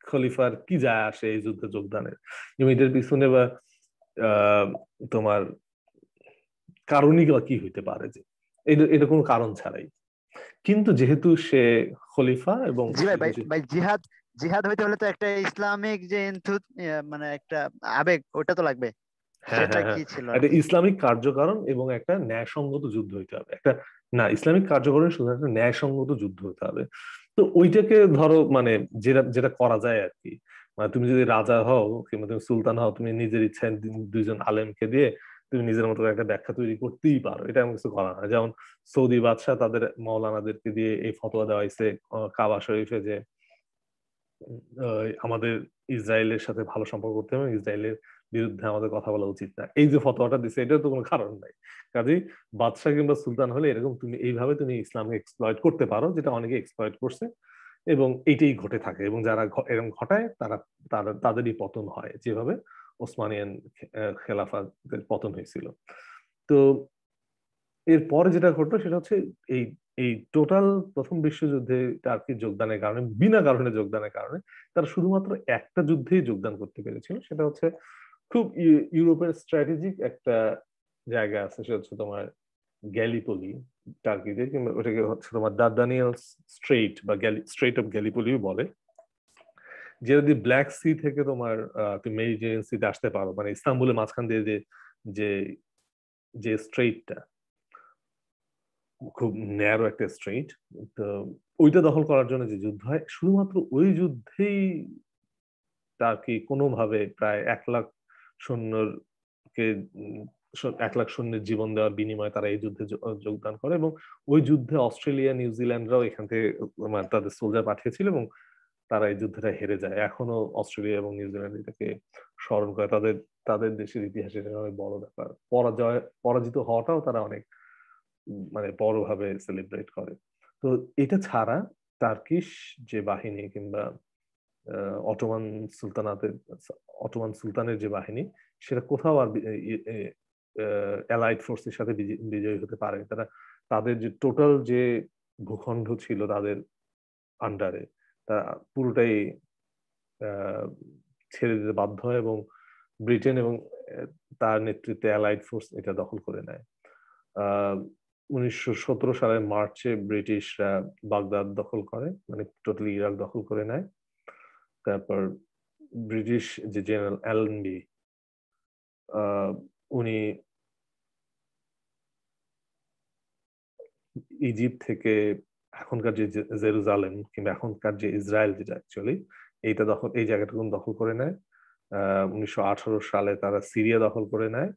খলিফার কি যায় আসে এই যুদ্ধে যোগদানের এটার পিছনে বা তোমার কারণই বা কি হইতে পারে যে এটা এটা কোনো কারণ ছাড়াই কিন্তু যেহেতু সে খলিফা এবং জিহাদ জিহাদ হইতে হলে তো একটা ইসলামিক যে মানে একটা আবেগ ওটা তো লাগবে হ্যাঁ, হ্যাঁ, হ্যাঁ। একটা ইসলামিক কার্যকারণ এবং একটা ন্যায়সঙ্গত যুদ্ধ হইতে হবে একটা না ইসলামিক কার্যকরণ শুধু একটা ন্যায়সঙ্গত যুদ্ধ হতে হবে তো ওইটাকে ধরো মানে যেটা যেটা করা যায় আর কি মানে তুমি যদি রাজা হও কিংবা তুমি সুলতান হও তুমি নিজের ইচ্ছায় দুইজন আলেমকে দিয়ে তুমি নিজের মতো একটা ব্যাখ্যা তৈরি করতেই পারো এটা এমন কিছু করা না যেমন সৌদি বাদশাহ তাদের মৌলানাদেরকে দিয়ে এই ফতোয়া দেওয়া হয়েছে কাবা শরীফে যে আমাদের ইসরায়েলের সাথে ভালো সম্পর্ক করতে হবে ইসরায়েলের বিরুদ্ধে আমাদের কথা বলা উচিত না এই যে ফতোয়াটা দিছে এটার তো কোনো কারণ নাই কাজেই বাদশাহ কিংবা সুলতান হলে এরকম তুমি এইভাবে তুমি ইসলামকে এক্সপ্লয়েট করতে পারো যেটা অনেকে এক্সপ্লয়েট করছে এবং এটাই ঘটে থাকে এবং যারা এরকম ঘটায় তারা তারা তাদেরই পতন হয় যেভাবে ওসমানিয়ান খেলাফা পতন হয়েছিল তো এরপরে যেটা ঘটলো সেটা হচ্ছে এই এই টোটাল প্রথম বিশ্বযুদ্ধে টার্কির যোগদানের কারণে বিনা কারণে যোগদানের কারণে তারা শুধুমাত্র একটা যুদ্ধেই যোগদান করতে পেরেছিল সেটা হচ্ছে খুব ইউরোপের স্ট্র্যাটেজিক একটা জায়গা আছে সেটা হচ্ছে তোমার গ্যালিপলি টার্কিতে কিংবা ওটাকে হচ্ছে তোমার দাদানিয়াল স্ট্রেট বা গ্যালি স্ট্রেট অফ গ্যালিপলিও বলে যে যদি ব্ল্যাক সি থেকে তোমার তুমি মেডিটেরিয়ান সিতে আসতে পারো মানে ইস্তাম্বুলের মাঝখান দিয়ে যে যে স্ট্রেইটটা খুব ন্যারো একটা স্ট্রেইট তো ওইটা দখল করার জন্য যে যুদ্ধ হয় শুধুমাত্র ওই যুদ্ধেই তার কি কোনোভাবে প্রায় এক লাখ সৈন্যর কে এক লাখ সৈন্যের জীবন দেওয়ার বিনিময়ে তারা এই যুদ্ধে যোগদান করে এবং ওই যুদ্ধে অস্ট্রেলিয়া নিউজিল্যান্ডরাও এখান থেকে মানে তাদের সোলজার পাঠিয়েছিল এবং তারা এই যুদ্ধটা হেরে যায় এখনো অস্ট্রেলিয়া এবং নিউজিল্যান্ড এটাকে স্মরণ করে তাদের তাদের দেশের ইতিহাসে এটা অনেক বড় ব্যাপার পরাজয় পরাজিত হওয়াটাও তারা অনেক মানে বড়ভাবে সেলিব্রেট করে তো এটা ছাড়া টার্কিশ যে বাহিনী কিংবা অটোমান সুলতানাতের অটোমান সুলতানের যে বাহিনী সেটা কোথাও আর অ্যালাইড ফোর্সের সাথে বিজয়ী হতে পারে তারা তাদের যে টোটাল যে ভূখণ্ড ছিল তাদের আন্ডারে তা পুরোটাই ছেড়ে দিতে বাধ্য হয় এবং ব্রিটেন এবং তার নেতৃত্বে অ্যালাইড ফোর্স এটা দখল করে নেয় উনিশশো সালের মার্চে ব্রিটিশরা বাগদাদ দখল করে মানে টোটালি ইরাক দখল করে নেয় তারপর ব্রিটিশ যে জেনারেল অ্যালনবি উনি ইজিপ্ট থেকে এখনকার যে জেরুজালেম কিংবা এখনকার যে ইসরায়েল যেটা অ্যাকচুয়ালি এইটা দখল এই কোন দখল করে নেয় উনিশশো সালে তারা সিরিয়া দখল করে নেয়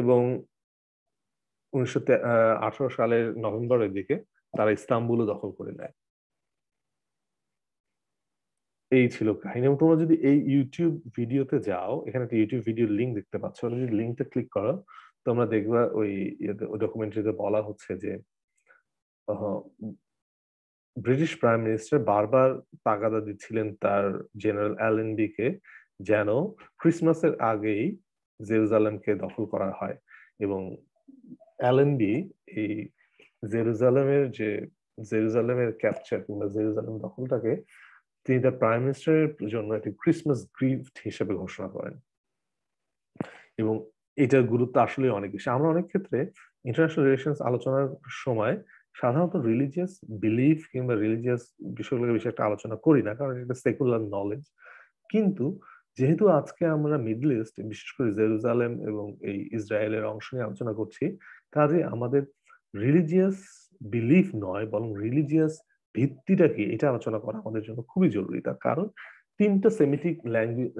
এবং উনিশশো সালের নভেম্বরের দিকে তারা ইস্তাম্বুলও দখল করে নেয় এই ছিল কাহিনী এবং তোমরা যদি এই ইউটিউব ভিডিওতে যাও এখানে একটা ইউটিউব ভিডিও লিঙ্ক দেখতে পাচ্ছ ওটা যদি লিঙ্কটা ক্লিক করো তোমরা দেখবা ওই ডকুমেন্টারিতে বলা হচ্ছে যে ব্রিটিশ প্রাইম মিনিস্টার বারবার তাগাদা দিচ্ছিলেন তার জেনারেল অ্যালেনবিকে যেন ক্রিসমাসের আগেই জেরুজালেমকে দখল করা হয় এবং অ্যালেনবি এই জেরুজালেমের যে জেরুজালেমের ক্যাপচার কিংবা জেরুজালেম দখলটাকে তিনি তার প্রাইম মিনিস্টারের জন্য একটি ক্রিসমাস গ্রিফট হিসেবে ঘোষণা করেন এবং এটার গুরুত্ব আসলে অনেক বেশি আমরা অনেক ক্ষেত্রে ইন্টারন্যাশনাল রিলেশনস আলোচনার সময় সাধারণত রিলিজিয়াস বিলিফ কিংবা রিলিজিয়াস বিষয়গুলোকে বেশি একটা আলোচনা করি না কারণ এটা সেকুলার নলেজ কিন্তু যেহেতু আজকে আমরা মিডল ইস্ট বিশেষ করে জেরুজালেম এবং এই ইসরায়েলের অংশ নিয়ে আলোচনা করছি কাজে আমাদের রিলিজিয়াস বিলিফ নয় বরং রিলিজিয়াস ভিত্তিটা কি এটা আলোচনা করা আমাদের জন্য খুবই জরুরি তার কারণ তিনটা সেমিটিক ল্যাঙ্গুয়েজ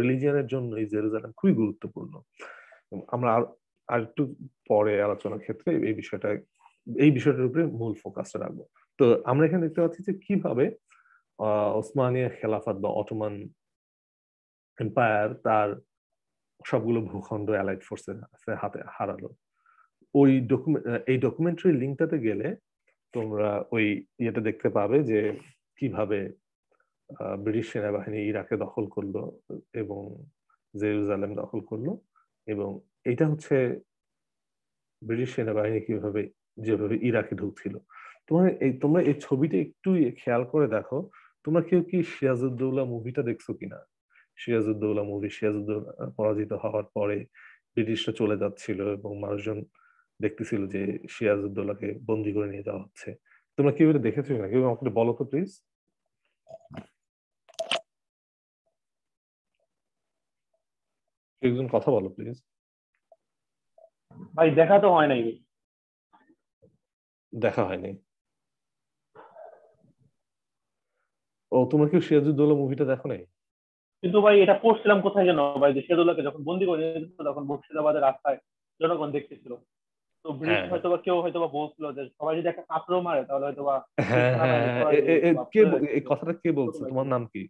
রিলিজিয়ানের জন্য এই জেরুজালেম খুবই গুরুত্বপূর্ণ আমরা আর একটু পরে আলোচনার ক্ষেত্রে এই বিষয়টা এই বিষয়টার উপরে মূল ফোকাসটা রাখবো তো আমরা এখানে দেখতে পাচ্ছি যে কিভাবে ওসমানিয়া খেলাফত বা অটোমান এম্পায়ার তার সবগুলো ভূখণ্ড অ্যালাইড ফোর্সের হাতে হারালো ওই ডকুমেন্ট এই ডকুমেন্টারি লিঙ্কটাতে গেলে তোমরা ওই ইয়েটা দেখতে পাবে যে কিভাবে ব্রিটিশ সেনাবাহিনী ইরাকে দখল করলো এবং জেরুজালেম দখল করলো এবং এটা হচ্ছে ব্রিটিশ সেনাবাহিনী কিভাবে যেভাবে ইরাকে ঢুকছিল তোমার এই তোমরা এই ছবিটা একটু খেয়াল করে দেখো তোমরা কেউ কি সিরাজউদ্দৌলা মুভিটা দেখছো কিনা সিরাজউদ্দৌলা মুভি সিরাজউদ্দৌলা পরাজিত হওয়ার পরে ব্রিটিশরা চলে যাচ্ছিল এবং মানুষজন দেখতেছিল যে সিরাজউদ্দৌলাকে বন্দি করে নিয়ে যাওয়া হচ্ছে তোমরা কেউ এটা দেখেছো কিনা কেউ আমাকে বলো তো প্লিজ একজন কথা বলো প্লিজ ভাই দেখা তো হয় নাই দেখা হয়নি ও তোমার কি সিরাজউদ্দৌলা মুভিটা দেখো নাই কিন্তু ভাই এটা পড়ছিলাম কোথায় যেন ভাই যে সিরাজউদ্দৌলাকে যখন বন্দি করে তখন মুর্শিদাবাদের রাস্তায় জনগণ দেখতেছিল তো ব্রিটিশ হ্যাঁ। হয়তো বা কেউ হয়তো বা বলছিল যে সবাই যদি একটা কাপড় মারে তাহলে হয়তো হ্যাঁ, হ্যাঁ, বা কে এই কথাটা কে বলছে তোমার নাম কি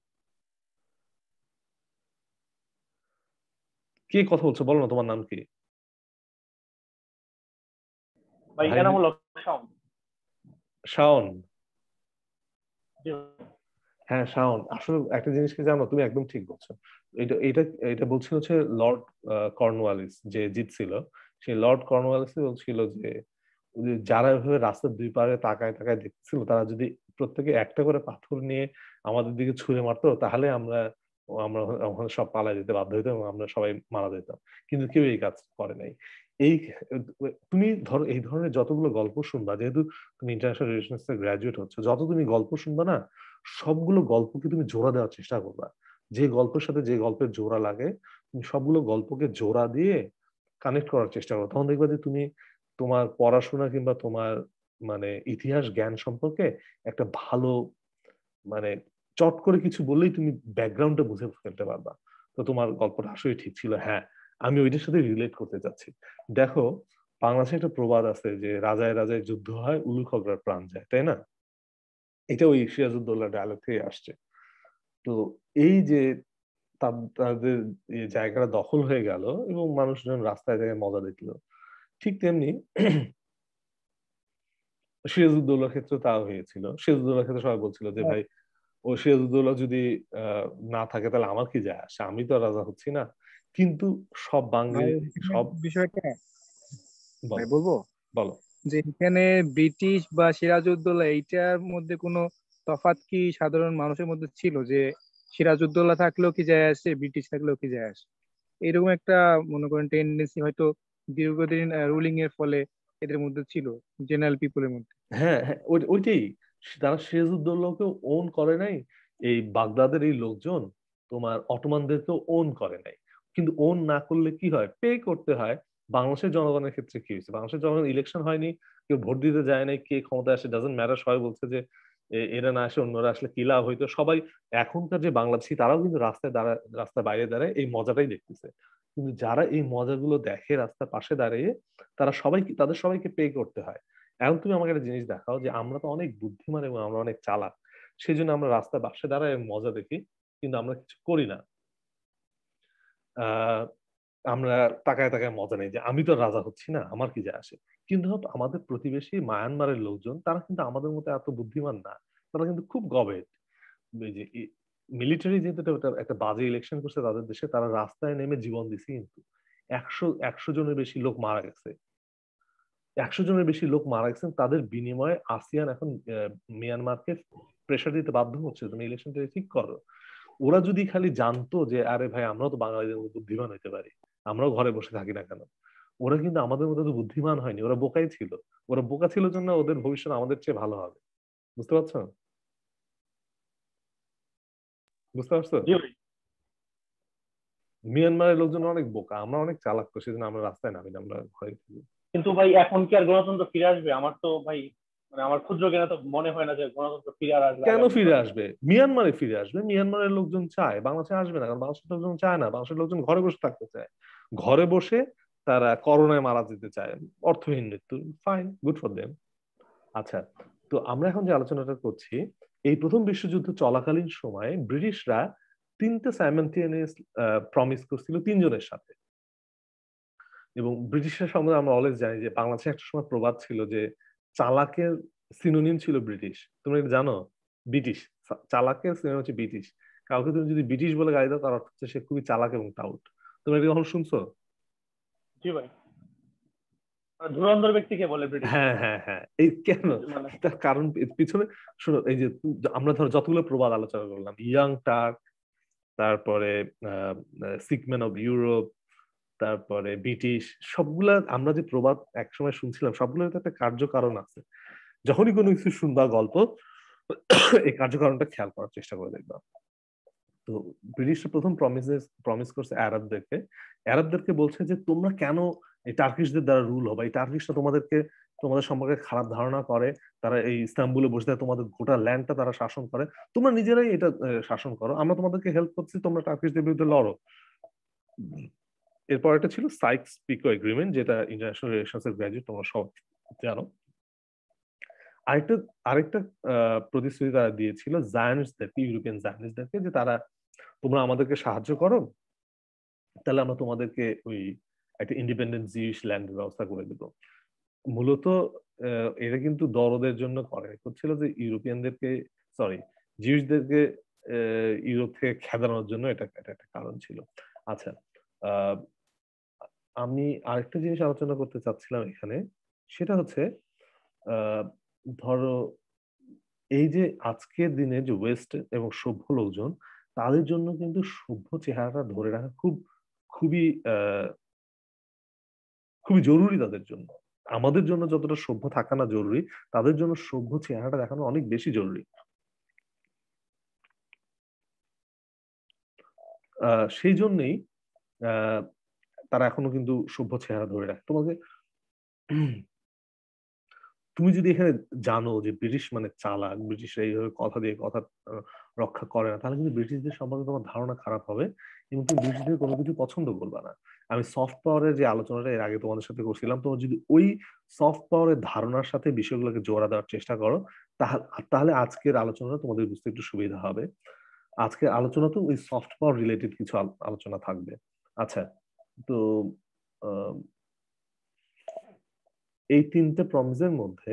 কে কথা বলছো বলো না তোমার নাম কি ভাই এর নাম হলো সাউন্ড শাওন হ্যাঁ শাওন আসলে একটা জিনিস জানো তুমি একদম ঠিক বলছো এটা এটা এটা বলছিল হচ্ছে লর্ড কর্নওয়ালিস যে জিতছিল সেই লর্ড কর্নওয়ালিস বলছিল যে যারা এভাবে রাস্তার দুই পারে তাকায় তাকায় দেখছিল তারা যদি প্রত্যেকে একটা করে পাথর নিয়ে আমাদের দিকে ছুঁড়ে মারতো তাহলে আমরা আমরা সব পালায় যেতে বাধ্য হইতাম আমরা সবাই মারা যেতাম কিন্তু কেউ এই কাজ করে নাই এই তুমি ধরো এই ধরনের যতগুলো গল্প শুনবা যেহেতু তুমি ইন্টারন্যাশনাল রিলেশনস এর গ্রাজুয়েট হচ্ছে যত তুমি গল্প শুনবা না সবগুলো গল্পকে তুমি জোড়া দেওয়ার চেষ্টা করবা যে গল্পের সাথে যে গল্পের জোড়া লাগে তুমি সবগুলো গল্পকে জোড়া দিয়ে কানেক্ট করার চেষ্টা করো তখন দেখবা যে তুমি তোমার পড়াশোনা কিংবা তোমার মানে ইতিহাস জ্ঞান সম্পর্কে একটা ভালো মানে চট করে কিছু বললেই তুমি ব্যাকগ্রাউন্ডটা বুঝে ফেলতে পারবা তো তোমার গল্পটা আসলে ঠিক ছিল হ্যাঁ আমি ওইটার সাথে রিলেট করতে চাচ্ছি দেখো বাংলাদেশে একটা প্রবাদ আছে যে রাজায় রাজায় যুদ্ধ হয় উলু প্রাণ যায় তাই না এটা ওই সিরাজউদ্দৌলা ডায়ালগ থেকে আসছে তো এই যে তাদের জায়গাটা দখল হয়ে গেল এবং মানুষজন রাস্তায় থেকে মজা দেখলো ঠিক তেমনি সিরাজউদ্দৌলার ক্ষেত্রে তাও হয়েছিল সিরাজউদ্দৌলার ক্ষেত্রে সবাই বলছিল যে হ্যাঁ। ভাই ও সিরাজউদ্দৌলা যদি না থাকে তাহলে আমার কি যায় আসে আমি তো রাজা হচ্ছি না কিন্তু সব বাঙালি সব বিষয়টা বলবো বলো যে এখানে ব্রিটিশ বা সিরাজউদ্দৌলা এইটার মধ্যে কোনো তফাত কি সাধারণ মানুষের মধ্যে ছিল যে সিরাজউদ্দৌলা থাকলেও কি যায় আসে ব্রিটিশ থাকলেও কি যায় আসে এরকম একটা মনে করেন টেন্ডেন্সি হয়তো দীর্ঘদিন রুলিং এর ফলে এদের মধ্যে ছিল জেনারেল পিপলের মধ্যে হ্যাঁ হ্যাঁ ওইটাই তারা সিরাজউদ্দৌলাকে ওন করে নাই এই বাগদাদের এই লোকজন তোমার অটোমানদেরকে ওন করে নাই কিন্তু ওন না করলে কি হয় পে করতে হয় বাংলাদেশের জনগণের ক্ষেত্রে কি হয়েছে বাংলাদেশের জনগণ ইলেকশন হয়নি কেউ ভোট দিতে যায় নাই কে ক্ষমতা আসে ডাজন ম্যাটার সবাই বলছে যে এরা না আসে অন্যরা আসলে কি লাভ হইতো সবাই এখনকার যে বাংলাদেশি তারাও কিন্তু রাস্তায় দাঁড়ায় রাস্তার বাইরে দাঁড়ায় এই মজাটাই দেখতেছে কিন্তু যারা এই মজাগুলো দেখে রাস্তার পাশে দাঁড়িয়ে তারা সবাই তাদের সবাইকে পে করতে হয় এখন তুমি আমাকে একটা জিনিস দেখাও যে আমরা তো অনেক বুদ্ধিমান এবং আমরা অনেক চালাক সেই জন্য আমরা রাস্তার পাশে দাঁড়ায় মজা দেখি কিন্তু আমরা কিছু করি না আমরা তাকায় তাকায় মজা নেই যে আমি তো রাজা হচ্ছি না আমার কি যা আসে কিন্তু আমাদের প্রতিবেশী মায়ানমারের লোকজন তারা কিন্তু আমাদের মতো এত বুদ্ধিমান না তারা কিন্তু খুব গবেট যে মিলিটারি যেহেতু একটা বাজে ইলেকশন করছে তাদের দেশে তারা রাস্তায় নেমে জীবন দিছে কিন্তু একশো একশো জনের বেশি লোক মারা গেছে একশো জনের বেশি লোক মারা গেছেন তাদের বিনিময়ে আসিয়ান এখন মিয়ানমারকে প্রেশার দিতে বাধ্য হচ্ছে তুমি ইলেকশনটা ঠিক করো ওরা যদি খালি জানতো যে আরে ভাই আমরাও তো বাঙালিদের মতো বুদ্ধিমান হইতে পারি আমরাও ঘরে বসে থাকি না কেন ওরা কিন্তু আমাদের মতো বুদ্ধিমান হয়নি ওরা বোকাই ছিল ওরা বোকা ছিল জন্য ওদের ভবিষ্যৎ আমাদের চেয়ে ভালো হবে বুঝতে পারছো বুঝতে পারছো মিয়ানমারের লোকজন অনেক বোকা আমরা অনেক চালাক তো সেজন্য আমরা রাস্তায় নামি আমরা ভয় কিন্তু ভাই এখন কি আর গণতন্ত্র ফিরে আসবে আমার তো ভাই মানে আমার ক্ষুদ্র কেনা তো মনে হয় না যে গণতন্ত্র ফিরে আসবে কেন ফিরে আসবে মিয়ানমারে ফিরে আসবে মিয়ানমারের লোকজন চায় বাংলাদেশে আসবে না কারণ বাংলাদেশের লোকজন চায় না বাংলাদেশের লোকজন ঘরে বসে থাকতে চায় ঘরে বসে তারা করোনায় মারা যেতে চায় অর্থহীন মৃত্যু ফাইন গুড ফর দেম আচ্ছা তো আমরা এখন যে আলোচনাটা করছি এই প্রথম বিশ্বযুদ্ধ চলাকালীন সময়ে ব্রিটিশরা তিনটে সাইমেন্টিয়ানিয়াস প্রমিস করছিল তিনজনের সাথে এবং ব্রিটিশরা সম্বন্ধে আমরা অলওয়েজ জানি যে বাংলাদেশে একটা সময় প্রবাদ ছিল যে চালাকের সিনোনিম ছিল ব্রিটিশ তোমরা এটা জানো ব্রিটিশ চালাকের সিনোনিম হচ্ছে ব্রিটিশ কাউকে তুমি যদি ব্রিটিশ বলে গাড়ি দাও তার অর্থ হচ্ছে সে খুবই চালাক এবং টাউট তোমরা এটা কখন শুনছো জি ভাই মানে ব্যক্তিকে বলে হ্যাঁ হ্যাঁ হ্যাঁ এই কেন মানে কারণ পিছনে শোনো এই যে আমরা যতগুলো প্রবাদ আলোচনা করলাম তারপরে সিকম্যান অফ ইউরোপ তারপরে ব্রিটিশ সবগুলা আমরা যে প্রবাদ একসময় শুনছিলাম সবগুলোর একটা কার্যকারণ আছে যখনই কোনো কিছু শুনবা গল্প এই কার্যকারণটা খেয়াল করার চেষ্টা করে দেখবা তো ব্রিটিশরা প্রথম প্রমিসেস প্রমিস করছে আরবদেরকে আরবদেরকে বলছে যে তোমরা কেন এই টার্কিশদের দ্বারা রুল হবে এই টার্কিশরা তোমাদেরকে তোমাদের সম্পর্কে খারাপ ধারণা করে তারা এই ইস্তাম্বুলে বসে তোমাদের গোটা ল্যান্ডটা তারা শাসন করে তোমরা নিজেরাই এটা শাসন করো আমরা তোমাদেরকে হেল্প করছি তোমরা টার্কিশদের বিরুদ্ধে লড়ো এরপর একটা ছিল সাইক্স পিকো এগ্রিমেন্ট যেটা ইন্টারন্যাশনাল রিলেশন এর গ্রাজুয়েট তোমরা সব জানো আরেকটা আরেকটা প্রতিশ্রুতি তারা দিয়েছিল ইউরোপিয়ান যে তারা তোমরা আমাদেরকে সাহায্য করো তাহলে আমরা তোমাদেরকে ওই একটা ইন্ডিপেন্ডেন্ট জিউস ল্যান্ডের ব্যবস্থা করে দেব মূলত এটা কিন্তু দরদের জন্য করে করছিল যে ইউরোপিয়ানদেরকে সরি জিউসদেরকে ইউরোপ থেকে খেদানোর জন্য এটা একটা কারণ ছিল আচ্ছা আমি আরেকটা জিনিস আলোচনা করতে চাচ্ছিলাম এখানে সেটা হচ্ছে ধরো এই যে আজকের দিনে যে ওয়েস্ট এবং সভ্য লোকজন তাদের জন্য কিন্তু সভ্য চেহারাটা ধরে রাখা খুব খুবই খুবই জরুরি তাদের জন্য আমাদের জন্য যতটা সভ্য থাকা না জরুরি তাদের জন্য সভ্য চেহারাটা দেখানো অনেক বেশি জরুরি সেই আহ তারা এখনো কিন্তু সভ্য চেহারা ধরে রাখে তোমাকে তুমি যদি এখানে জানো যে ব্রিটিশ মানে চালাক ব্রিটিশরা এইভাবে কথা দিয়ে কথা রক্ষা করে না তাহলে কিন্তু ব্রিটিশদের সম্পর্কে তোমার ধারণা খারাপ হবে এবং তুমি ব্রিটিশদের কোনো কিছু পছন্দ করবা না আমি সফট পাওয়ারের যে আলোচনাটা এর আগে তোমাদের সাথে করছিলাম তোমার যদি ওই সফট পাওয়ারের ধারণার সাথে বিষয়গুলোকে জোড়া দেওয়ার চেষ্টা করো তাহলে আজকের আলোচনাটা তোমাদের বুঝতে একটু সুবিধা হবে আজকের আলোচনাতেও ওই সফট পাওয়ার রিলেটেড কিছু আলোচনা থাকবে আচ্ছা তো এই তিনটে প্রমিসের মধ্যে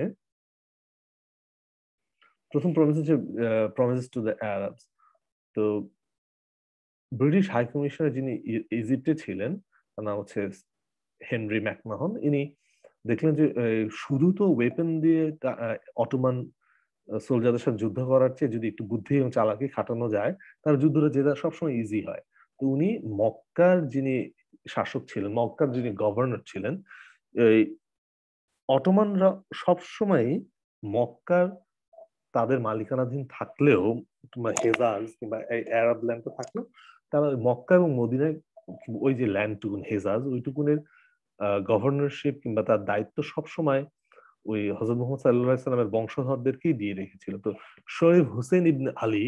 প্রথম প্রমিস হচ্ছে প্রমিস টু দ্য অ্যারাবস তো ব্রিটিশ হাই কমিশনার যিনি ইজিপ্টে ছিলেন তার নাম হচ্ছে হেনরি ম্যাকমাহন ইনি দেখলেন যে শুধু তো ওয়েপেন দিয়ে অটোমান সোলজারদের সাথে যুদ্ধ করার চেয়ে যদি একটু বুদ্ধি এবং চালাকি খাটানো যায় তার যুদ্ধটা জেতা সবসময় ইজি হয় তো উনি মক্কার যিনি শাসক ছিলেন মক্কার যিনি গভর্নর ছিলেন এই অটোমানরা সবসময় মক্কার তাদের মালিকানাধীন থাকলেও হেজাজ কিংবা অ্যারাব ল্যান্ড থাকলেও তারা মক্কা এবং মদিনায় ওই যে ল্যান্ডটুকুন হেজাজ ওইটুকুনের গভর্নরশিপ কিংবা তার দায়িত্ব সবসময় ওই হজরত মোহাম্মদ সাল্লাহ ইসলামের বংশধরদেরকেই দিয়ে রেখেছিল তো শরীফ হোসেন ইবন আলী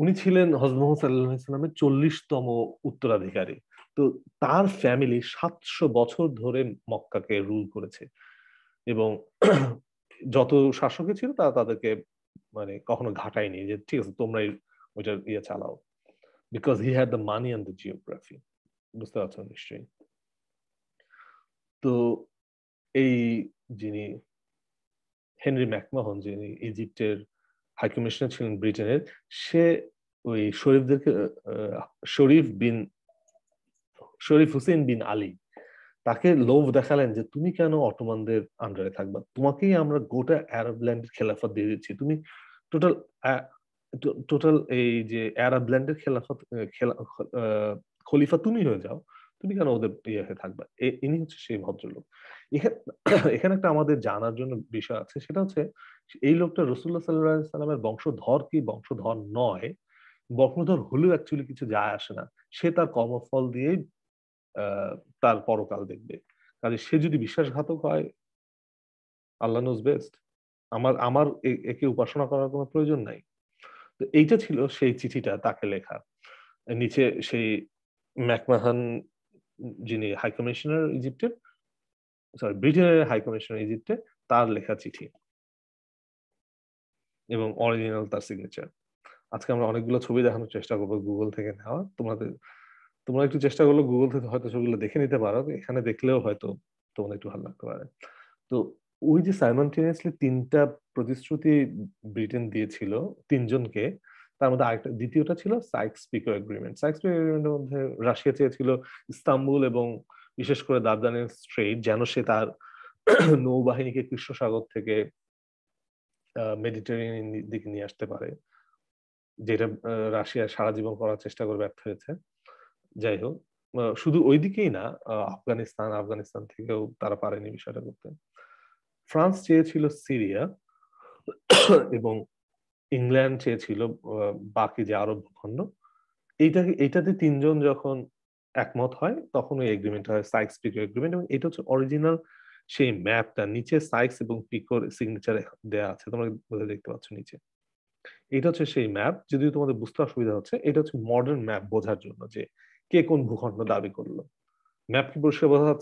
উনি ছিলেন হজরত মোহাম্মদ সাল্লাহ ইসলামের চল্লিশতম উত্তরাধিকারী তো তার ফ্যামিলি সাতশো বছর ধরে মক্কাকে রুল করেছে এবং যত শাসকে ছিল তারা তাদেরকে মানে কখনো ঘাটায়নি যে ঠিক আছে তোমরা ওইটা ইয়ে চালাও because he had the money and the geography বুঝতে পারছো নিশ্চয়ই তো এই যিনি হেনরি ম্যাকমোহন যিনি ইজিপ্টের হাইকমিশনার ছিলেন ব্রিটেনের সে ওই শরীফদেরকে শরীফ বিন শরীফ হুসেন বিন আলী তাকে লোভ দেখালেন যে তুমি কেন অটোমানদের আন্ডারে থাকবা তোমাকেই আমরা গোটা আরব ল্যান্ডের খেলাফত দিয়ে দিচ্ছি তুমি টোটাল টোটাল এই যে আরব ল্যান্ডের খেলাফত খলিফা তুমি হয়ে যাও তুমি কেন ওদের ইয়ে থাকবা ইনি হচ্ছে সেই ভদ্রলোক এখানে একটা আমাদের জানার জন্য বিষয় আছে সেটা হচ্ছে এই লোকটা রসুল্লাহ সাল্লাহ সাল্লামের বংশধর কি বংশধর নয় বংশধর হলেও অ্যাকচুয়ালি কিছু যায় আসে না সে তার কর্মফল দিয়েই তার পরকাল দেখবে কাজে সে যদি বিশ্বাসঘাতক হয় আল্লাহ নজ বেস্ট আমার আমার একে উপাসনা করার কোনো প্রয়োজন নাই তো এইটা ছিল সেই চিঠিটা তাকে লেখা নিচে সেই ম্যাকমাহান যিনি হাই কমিশনার ইজিপ্টের সরি ব্রিটেনের হাই কমিশনার ইজিপ্টে তার লেখা চিঠি এবং অরিজিনাল তার সিগনেচার আজকে আমরা অনেকগুলো ছবি দেখানোর চেষ্টা করবো গুগল থেকে নেওয়া তোমাদের তোমরা একটু চেষ্টা করলো গুগল থেকে হয়তো সেগুলো দেখে নিতে পারো এখানে দেখলেও হয়তো তোমাদের একটু ভালো লাগতে পারে তো ওই যে সাইমনটেনিয়াসলি তিনটা প্রতিশ্রুতি ব্রিটেন দিয়েছিল তিনজনকে তার মধ্যে আরেকটা দ্বিতীয়টা ছিল Sykes Picot agreement Sykes Picot এগ্রিমেন্টের মধ্যে রাশিয়া চেয়েছিল ইস্তাম্বুল এবং বিশেষ করে দাবদানের স্ট্রেট যেন সে তার নৌবাহিনীকে কৃষ্ণ সাগর থেকে মেডিটেরিয়ান দিকে নিয়ে আসতে পারে যেটা রাশিয়া সারা জীবন করার চেষ্টা করে ব্যর্থ হয়েছে যাই হোক শুধু ওইদিকেই না আফগানিস্তান আফগানিস্তান থেকেও তারা পারেনি বিষয়টা করতে ফ্রান্স চেয়েছিল সিরিয়া এবং ইংল্যান্ড চেয়েছিল বাকি যে আরব ভূখণ্ড এইটা এইটাতে তিনজন যখন একমত হয় তখন ওই এগ্রিমেন্ট হয় সাইক্স পিকো এগ্রিমেন্ট এবং এটা হচ্ছে অরিজিনাল সেই ম্যাপটা নিচে সাইক্স এবং পিকোর সিগনেচার দেওয়া আছে তোমরা বলে দেখতে পাচ্ছ নিচে এটা হচ্ছে সেই ম্যাপ যদিও তোমাদের বুঝতে অসুবিধা হচ্ছে এটা হচ্ছে মডার্ন ম্যাপ বোঝার জন্য যে কে কোন ভূখণ্ড দাবি করলো ম্যাপ কি পরিষ্কার বোঝা হ্যাঁ,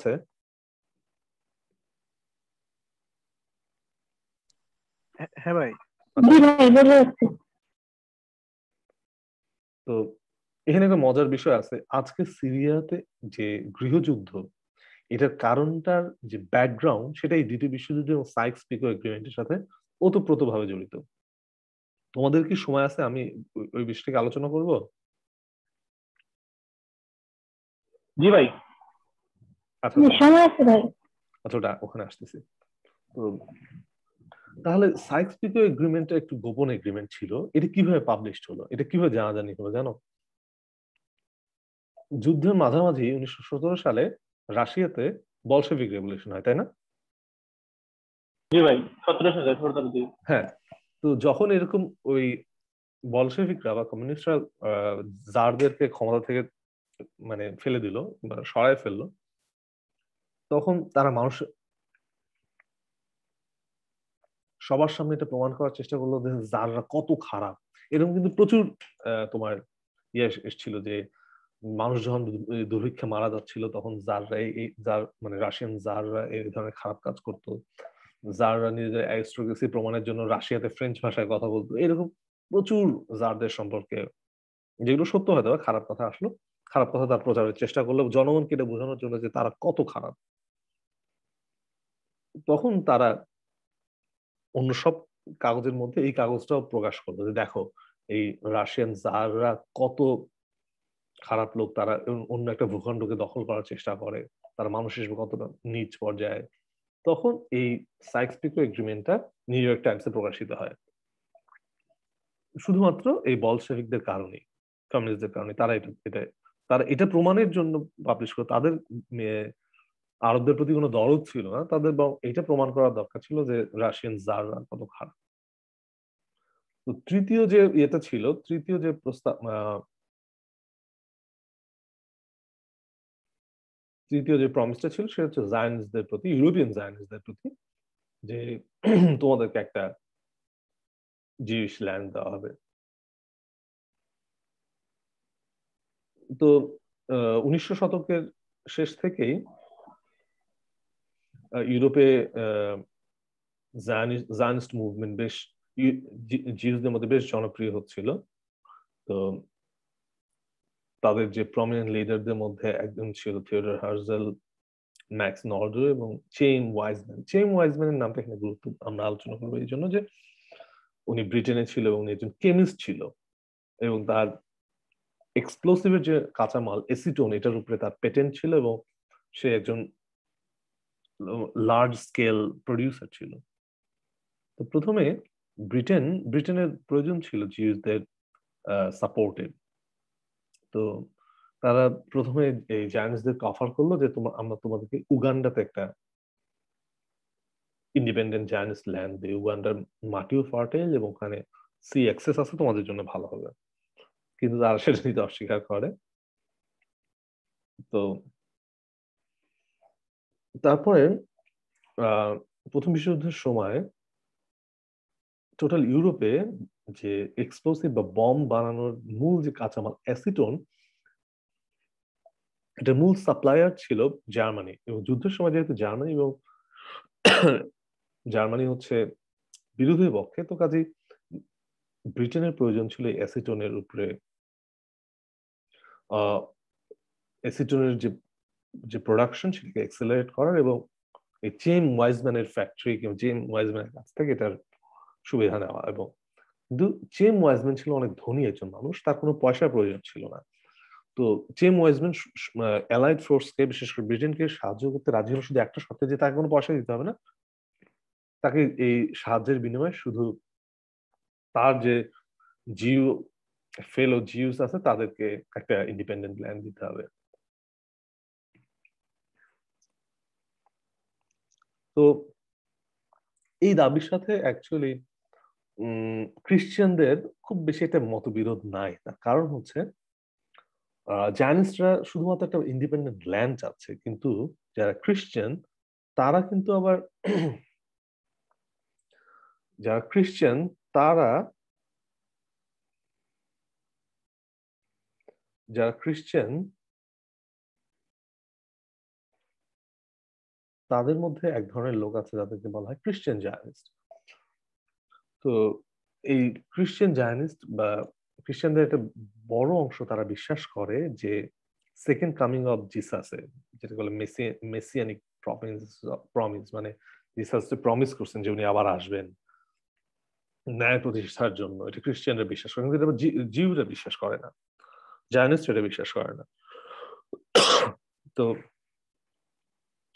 হ্যাঁ আচ্ছা। তো এখানে একটা মজার বিষয় আছে আজকে সিরিয়াতে যে গৃহযুদ্ধ এটার কারণটার যে ব্যাকগ্রাউন্ড সেটাই দ্বিতীয় বিশ্বযুদ্ধ এবং সাইক্স পিকো এগ্রিমেন্টের সাথে ওতপ্রোতভাবে জড়িত তোমাদের কি সময় আছে আমি ওই বিষয়টাকে আলোচনা করবো জি ভাই আচ্ছা, আচ্ছা। সময় আছে ভাই আচ্ছা ওখানে আসতেছে তো তাহলে সাইক্স পিকো এগ্রিমেন্টটা একটু গোপন এগ্রিমেন্ট ছিল এটা কিভাবে পাবলিশড হলো এটা কিভাবে জানাজানি হলো জানো যুদ্ধের মাঝামাঝি উনিশশো সালে রাশিয়াতে বলশেভিক রেভলিউশন হয় তাই না জি ভাই হ্যাঁ তো যখন এরকম ওই বলশেভিকরা বা কমিউনিস্টরা জারদেরকে ক্ষমতা থেকে মানে ফেলে দিল বা সরায় ফেললো তখন তারা মানুষ সবার সামনে এটা প্রমাণ করার চেষ্টা করলো যে জাররা কত খারাপ এরকম কিন্তু প্রচুর তোমার ইয়ে এসেছিল যে মানুষ যখন দুর্ভিক্ষে মারা যাচ্ছিল তখন জাররা এই জার মানে রাশিয়ান জাররা এই ধরনের খারাপ কাজ করত জাররা নিজেদের অ্যারিস্টোক্রেসি প্রমাণের জন্য রাশিয়াতে ফ্রেঞ্চ ভাষায় কথা বলতো এরকম প্রচুর জারদের সম্পর্কে যেগুলো সত্য হয়তো খারাপ কথা আসলো খারাপ কথা তার প্রচারের চেষ্টা করলো জনগণকে এটা বোঝানোর জন্য যে তারা কত খারাপ তখন তারা অন্য সব কাগজের মধ্যে এই কাগজটাও প্রকাশ করলো যে দেখো এই রাশিয়ান জাররা কত খারাপ লোক তারা অন্য একটা ভূখণ্ডকে দখল করার চেষ্টা করে তারা মানুষ হিসেবে কতটা নিচ পর্যায়ে তখন এই সাইক্স পিকো এগ্রিমেন্টটা নিউ ইয়র্ক টাইমসে প্রকাশিত হয় শুধুমাত্র এই বলশেভিকদের কারণে কমিউনিস্টদের কারণে তারা এটা এটা তারা এটা প্রমাণের জন্য পাবলিশ করে তাদের আরবদের প্রতি কোনো দরদ ছিল না তাদের এটা প্রমাণ করার দরকার ছিল যে রাশিয়ান জাররা কত খারাপ তো তৃতীয় যে ইয়েটা ছিল তৃতীয় যে প্রস্তাব তৃতীয় যে প্রমিসটা ছিল সেটা হচ্ছে জায়নিস্টদের প্রতি ইউরোপিয়ান জায়নিস্টদের প্রতি যে তোমাদেরকে একটা জিউস ল্যান্ড দেওয়া হবে তো উনিশশো শতকের শেষ থেকেই ইউরোপে জানিস্ট মুভমেন্ট বেশ জিউসদের মধ্যে বেশ জনপ্রিয় হচ্ছিল তো তাদের যে প্রমিনেন্ট লিডারদের মধ্যে একজন ছিল থিওডার হার্জেল ম্যাক্স নর্ডো এবং চেম ওয়াইজম্যান চেম ওয়াইজম্যানের নামটা এখানে গুরুত্ব আমরা আলোচনা করবো এই জন্য যে উনি ব্রিটেনে ছিল এবং উনি একজন কেমিস্ট ছিল এবং তার এক্সপ্লোসিভের যে কাঁচামাল এসিটোন এটার উপরে তার পেটেন্ট ছিল এবং সে একজন লার্জ স্কেল প্রডিউসার ছিল তো প্রথমে ব্রিটেন ব্রিটেনের প্রয়োজন ছিল জিউসদের সাপোর্টের তো তারা প্রথমে এই জায়ানিসদেরকে অফার করলো যে তোমার আমরা তোমাদেরকে উগান্ডাতে একটা ইন্ডিপেন্ডেন্ট জায়ান্স ল্যান্ড দিই উগান্ডার মাটিও ফার্টাইল এবং ওখানে সি অ্যাক্সেস আছে তোমাদের জন্য ভালো হবে কিন্তু তারা সেটা নিতে অস্বীকার করে তো তারপরে প্রথম বিশ্বযুদ্ধের সময় টোটাল ইউরোপে যে এক্সপ্লোসিভ বা বম বানানোর মূল যে কাঁচামাল অ্যাসিটন এটা মূল সাপ্লায়ার ছিল জার্মানি এবং যুদ্ধের সময় যেহেতু জার্মানি এবং জার্মানি হচ্ছে বিরোধী পক্ষে তো কাজে ব্রিটেনের প্রয়োজন ছিল অ্যাসিটনের উপরে অ্যাসিটোনের যে যে প্রোডাকশন সেটাকে এক্সেলারেট করার এবং এই চেম ওয়াইজম্যানের ফ্যাক্টরি কিংবা জেম ওয়াইজম্যানের কাছ থেকে এটার সুবিধা নেওয়া এবং কিন্তু চেম ওয়াইজম্যান ছিল অনেক ধনী একজন মানুষ তার কোনো পয়সার প্রয়োজন ছিল না তো চেম ওয়াইজম্যান অ্যালাইড ফোর্সকে বিশেষ করে ব্রিটেনকে সাহায্য করতে রাজি হলো শুধু একটা শর্তে যে তাকে কোনো পয়সা দিতে হবে না তাকে এই সাহায্যের বিনিময়ে শুধু তার যে জিও ফেলো জিউস আছে তাদেরকে একটা ইন্ডিপেন্ডেন্ট ল্যান্ড দিতে হবে তো এই দাবির সাথে অ্যাকচুয়ালি খ্রিস্টানদের খুব বেশি একটা মতবিরোধ নাই তার কারণ হচ্ছে জায়নিস্টরা শুধুমাত্র একটা ইন্ডিপেন্ডেন্ট ল্যান্ড চাচ্ছে কিন্তু যারা খ্রিস্টান তারা কিন্তু আবার যারা খ্রিস্টান তারা যারা খ্রিস্টান তাদের মধ্যে এক ধরনের লোক আছে যাদেরকে বলা হয় খ্রিস্টান জায়নিস্ট তো এই খ্রিস্টান জায়নিস্ট বা খ্রিস্টানদের একটা বড় অংশ তারা বিশ্বাস করে যে সেকেন্ড কামিং অফ জিসাসে যেটা বলে মেসিয়ানিক প্রমিস মানে জিসাস প্রমিস করছেন যে উনি আবার আসবেন ন্যায় প্রতিষ্ঠার জন্য এটা খ্রিস্টানরা বিশ্বাস করে কিন্তু জিউরা বিশ্বাস করে না জায়নিস্ট এটা বিশ্বাস করে না তো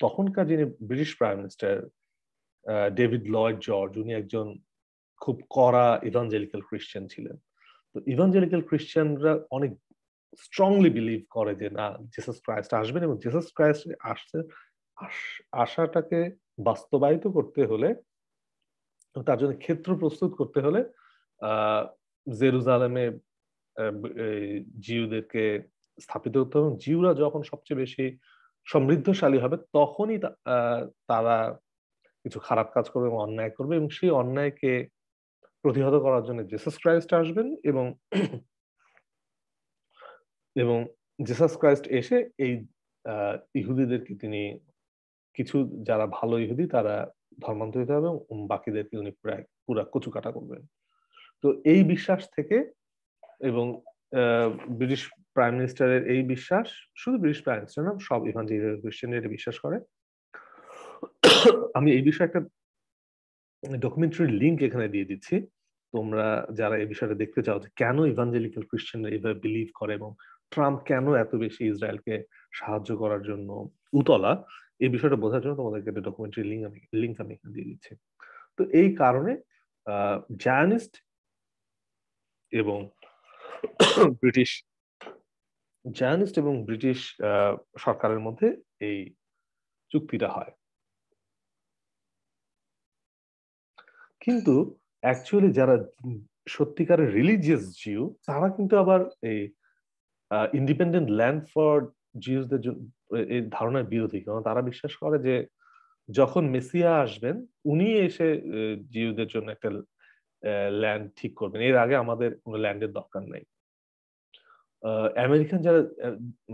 তখনকার যিনি British prime minister David Lloyd George উনি একজন খুব কড়া ইভাঞ্জেলিক্যাল খ্রিস্টান ছিলেন তো ইভাঞ্জেলিক্যাল খ্রিস্টানরা অনেক স্ট্রংলি বিলিভ করে যে না জেসাস ক্রাইস্ট আসবেন এবং জেসাস ক্রাইস্ট আসতে আশাটাকে বাস্তবায়িত করতে হলে তার জন্য ক্ষেত্র প্রস্তুত করতে হলে জেরুজালেমে জিউদেরকে স্থাপিত হতো হবে জিউরা যখন সবচেয়ে বেশি সমৃদ্ধশালী হবে তখনই তারা কিছু খারাপ কাজ করবে এবং অন্যায় করবে এবং সেই অন্যায়কে প্রতিহত করার জন্য জেসাস ক্রাইস্ট আসবেন এবং এবং জেসাস ক্রাইস্ট এসে এই ইহুদিদেরকে তিনি কিছু যারা ভালো ইহুদি তারা ধর্মান্তরিত হবে এবং বাকিদেরকে উনি প্রায় পুরা কচুকাটা করবেন তো এই বিশ্বাস থেকে এবং ব্রিটিশ প্রাইম মিনিস্টারের এই বিশ্বাস শুধু ব্রিটিশ প্রাইম মিনিস্টার না সব ইভাঞ্জেলিক্যাল ক্রিশ্চিয়ানরা এটা বিশ্বাস করে আমি এই বিষয়ে একটা ডকুমেন্টারি লিঙ্ক এখানে দিয়ে দিচ্ছি তোমরা যারা এই বিষয়টা দেখতে চাও যে কেন ইভাঞ্জেলিক্যাল ক্রিশ্চিয়ানরা এভাবে বিলিভ করে এবং ট্রাম্প কেন এত বেশি ইসরায়েলকে সাহায্য করার জন্য উতলা এই বিষয়টা বোঝার জন্য তোমাদেরকে একটা ডকুমেন্টারি লিঙ্ক আমি লিঙ্ক আমি এখানে দিয়ে দিচ্ছি তো এই কারণে আহ জায়ানিস্ট এবং ব্রিটিশ জার্নিস্ট এবং ব্রিটিশ uh, সরকারের মধ্যে এই চুক্তিটা হয় কিন্তু অ্যাকচুয়ালি যারা সত্যিকারের রিলিজিয়াস জিউ তারা কিন্তু আবার এই ইন্ডিপেন্ডেন্ট ল্যান্ড ফর জিউসদের এই ধারণার বিরোধী কারণ তারা বিশ্বাস করে যে যখন মেসিয়া আসবেন উনি এসে জিউদের uh, জন্য একটা ল্যান্ড uh, ঠিক করবেন এর আগে আমাদের কোনো ল্যান্ডের দরকার নাই আমেরিকান যারা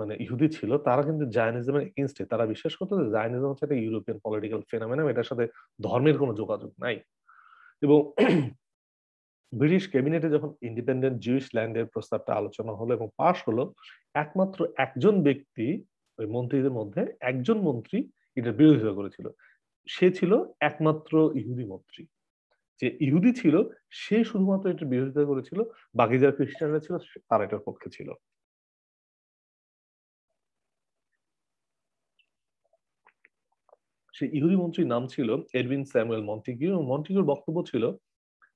মানে ইহুদি ছিল তারা কিন্তু জায়নিজমের এগেনস্টে তারা বিশ্বাস করতো যে জায়নিজম হচ্ছে একটা ইউরোপিয়ান পলিটিক্যাল ফেনামেনাম এটার সাথে ধর্মের কোনো যোগাযোগ নাই এবং ব্রিটিশ ক্যাবিনেটে যখন ইন্ডিপেন্ডেন্ট জুইশ ল্যান্ডের প্রস্তাবটা আলোচনা হলো এবং পাশ হলো একমাত্র একজন ব্যক্তি ওই মন্ত্রীদের মধ্যে একজন মন্ত্রী এটার বিরোধিতা করেছিল সে ছিল একমাত্র ইহুদি মন্ত্রী যে ইহুদি ছিল সে শুধুমাত্র এটা বিরোধিতা করেছিল বাকি যারা খ্রিস্টানরা ছিল তারা এটার পক্ষে ছিল সে ইহুদি মন্ত্রীর নাম ছিল এডভিন স্যামুয়েল মন্টিকিউ এবং মন্টিকিউর বক্তব্য ছিল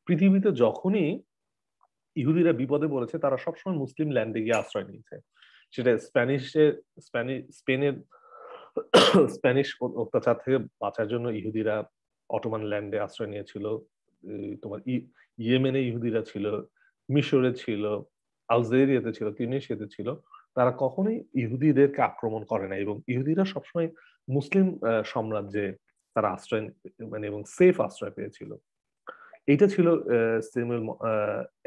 পৃথিবীতে যখনই ইহুদিরা বিপদে পড়েছে তারা সবসময় মুসলিম ল্যান্ডে গিয়ে আশ্রয় নিয়েছে সেটা স্প্যানিশের স্প্যানিশ স্পেনের স্প্যানিশ অত্যাচার থেকে বাঁচার জন্য ইহুদিরা অটোমান ল্যান্ডে আশ্রয় নিয়েছিল তোমার ইয়েমেনে ইহুদিরা ছিল মিশরে ছিল আলজেরিয়াতে ছিল তিউনিশিয়াতে ছিল তারা কখনোই ইহুদিদেরকে আক্রমণ করে না এবং ইহুদিরা সবসময় মুসলিম সাম্রাজ্যে তারা আশ্রয় মানে এবং সেফ আশ্রয় পেয়েছিল এইটা ছিল স্যামুয়েল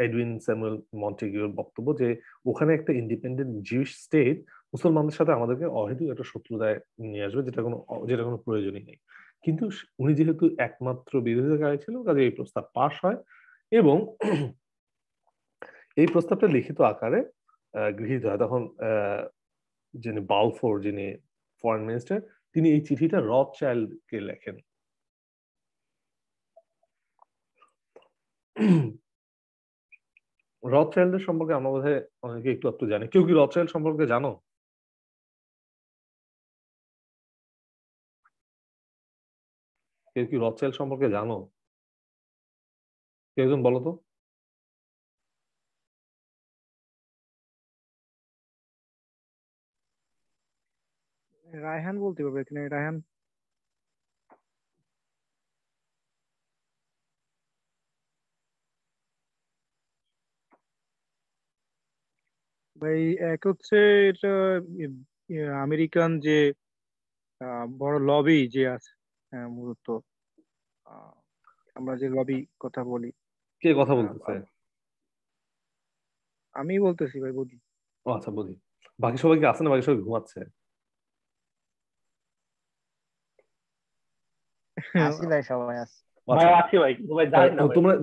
এডউইন স্যামুয়েল মন্টেগিওর বক্তব্য যে ওখানে একটা ইন্ডিপেন্ডেন্ট জিউস স্টেট মুসলমানদের সাথে আমাদেরকে অহেতুক একটা শত্রুতায় নিয়ে আসবে যেটা কোনো যেটা কোনো প্রয়োজনই নেই কিন্তু উনি যেহেতু একমাত্র বিরোধিতাকারী ছিল কাজে এই প্রস্তাব পাশ হয় এবং এই প্রস্তাবটা লিখিত আকারে গৃহীত হয় তখন যিনি বালফোর যিনি ফরেন মিনিস্টার তিনি এই চিঠিটা রথ চাইল্ড কে লেখেন রথ চাইল্ডের সম্পর্কে আমরা বোধহয় অনেকে একটু একটু জানি কেউ কি রথ চাইল্ড সম্পর্কে জানো কেউ কি রথসেল সম্পর্কে জানো কেউ একজন বলো তো রায়হান বলতে পারবে কিনা রায়হান ভাই এক হচ্ছে এটা আমেরিকান যে বড় লবি যে আছে হ্যাঁ, মূলত আমরা যে লবি কথা বলি কে কথা বলতেছে আমি বলতেছি ভাই বদি ও আচ্ছা বদি বাকি সবাই কি আছে না বাকি সবাই ঘুমাচ্ছে আসি ভাই সবাই আচ্ছা। আসি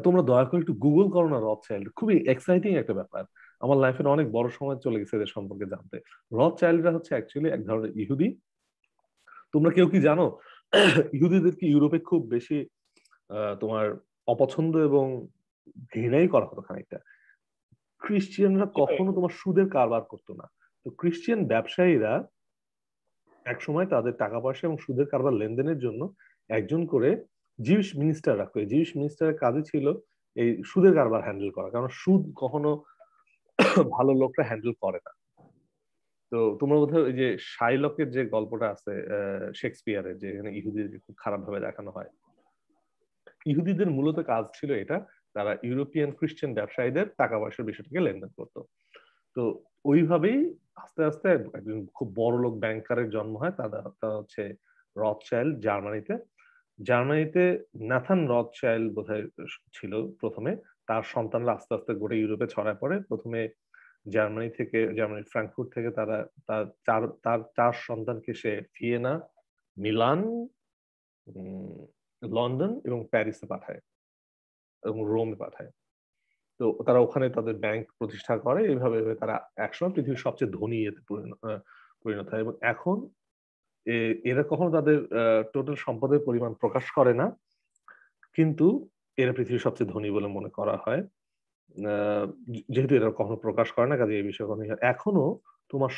তোমরা দয়া করে একটু গুগল করো না রথ চাইল্ড খুবই এক্সাইটিং একটা ব্যাপার আমার লাইফের অনেক বড় সময় চলে গেছে এদের সম্পর্কে জানতে রথ চাইল্ডরা হচ্ছে অ্যাকচুয়ালি এক ধরনের ইহুদি তোমরা কেউ কি জানো ইহুদিদের কি ইউরোপে খুব বেশি তোমার অপছন্দ এবং ঘৃণাই করা হতো খানিকটা খ্রিস্টিয়ানরা কখনো তোমার সুদের কারবার করতো না তো খ্রিস্টিয়ান ব্যবসায়ীরা একসময় তাদের টাকা পয়সা এবং সুদের কারবার লেনদেনের জন্য একজন করে জিউস মিনিস্টার রাখতো এই জিউস মিনিস্টারের কাজে ছিল এই সুদের কারবার হ্যান্ডেল করা কারণ সুদ কখনো ভালো লোকরা হ্যান্ডেল করে না তো তোমরা বোধহয় ওই যে শাইলকের যে গল্পটা আছে শেক্সপিয়ারের যেখানে ইহুদিদেরকে খুব খারাপভাবে দেখানো হয় ইহুদিদের মূলত কাজ ছিল এটা তারা ইউরোপিয়ান খ্রিস্টান ব্যবসায়ীদের টাকা পয়সার বিষয়টাকে লেনদেন করতো তো ওইভাবেই আস্তে আস্তে একজন খুব বড় লোক ব্যাংকারের জন্ম হয় তারা হচ্ছে রথ চাইল্ড জার্মানিতে জার্মানিতে ন্যাথান রথ চাইল্ড বোধহয় ছিল প্রথমে তার সন্তানরা আস্তে আস্তে গোটা ইউরোপে ছড়ায় পড়ে প্রথমে জার্মানি থেকে জার্মানি ফ্রাঙ্কফুর্ট থেকে তারা তার চার তার চার সন্তানকে সে ভিয়েনা মিলান লন্ডন এবং প্যারিসে পাঠায় এবং রোমে পাঠায় তো তারা ওখানে তাদের ব্যাংক প্রতিষ্ঠা করে এইভাবে তারা একসময় পৃথিবীর সবচেয়ে ধনী এতে পরিণত হয় এবং এখন এরা কখনো তাদের টোটাল সম্পদের পরিমাণ প্রকাশ করে না কিন্তু এরা পৃথিবীর সবচেয়ে ধনী বলে মনে করা হয় যেহেতু এরা কখনো প্রকাশ করে না কাজে এই বিষয়ে কখনো এখনো তোমার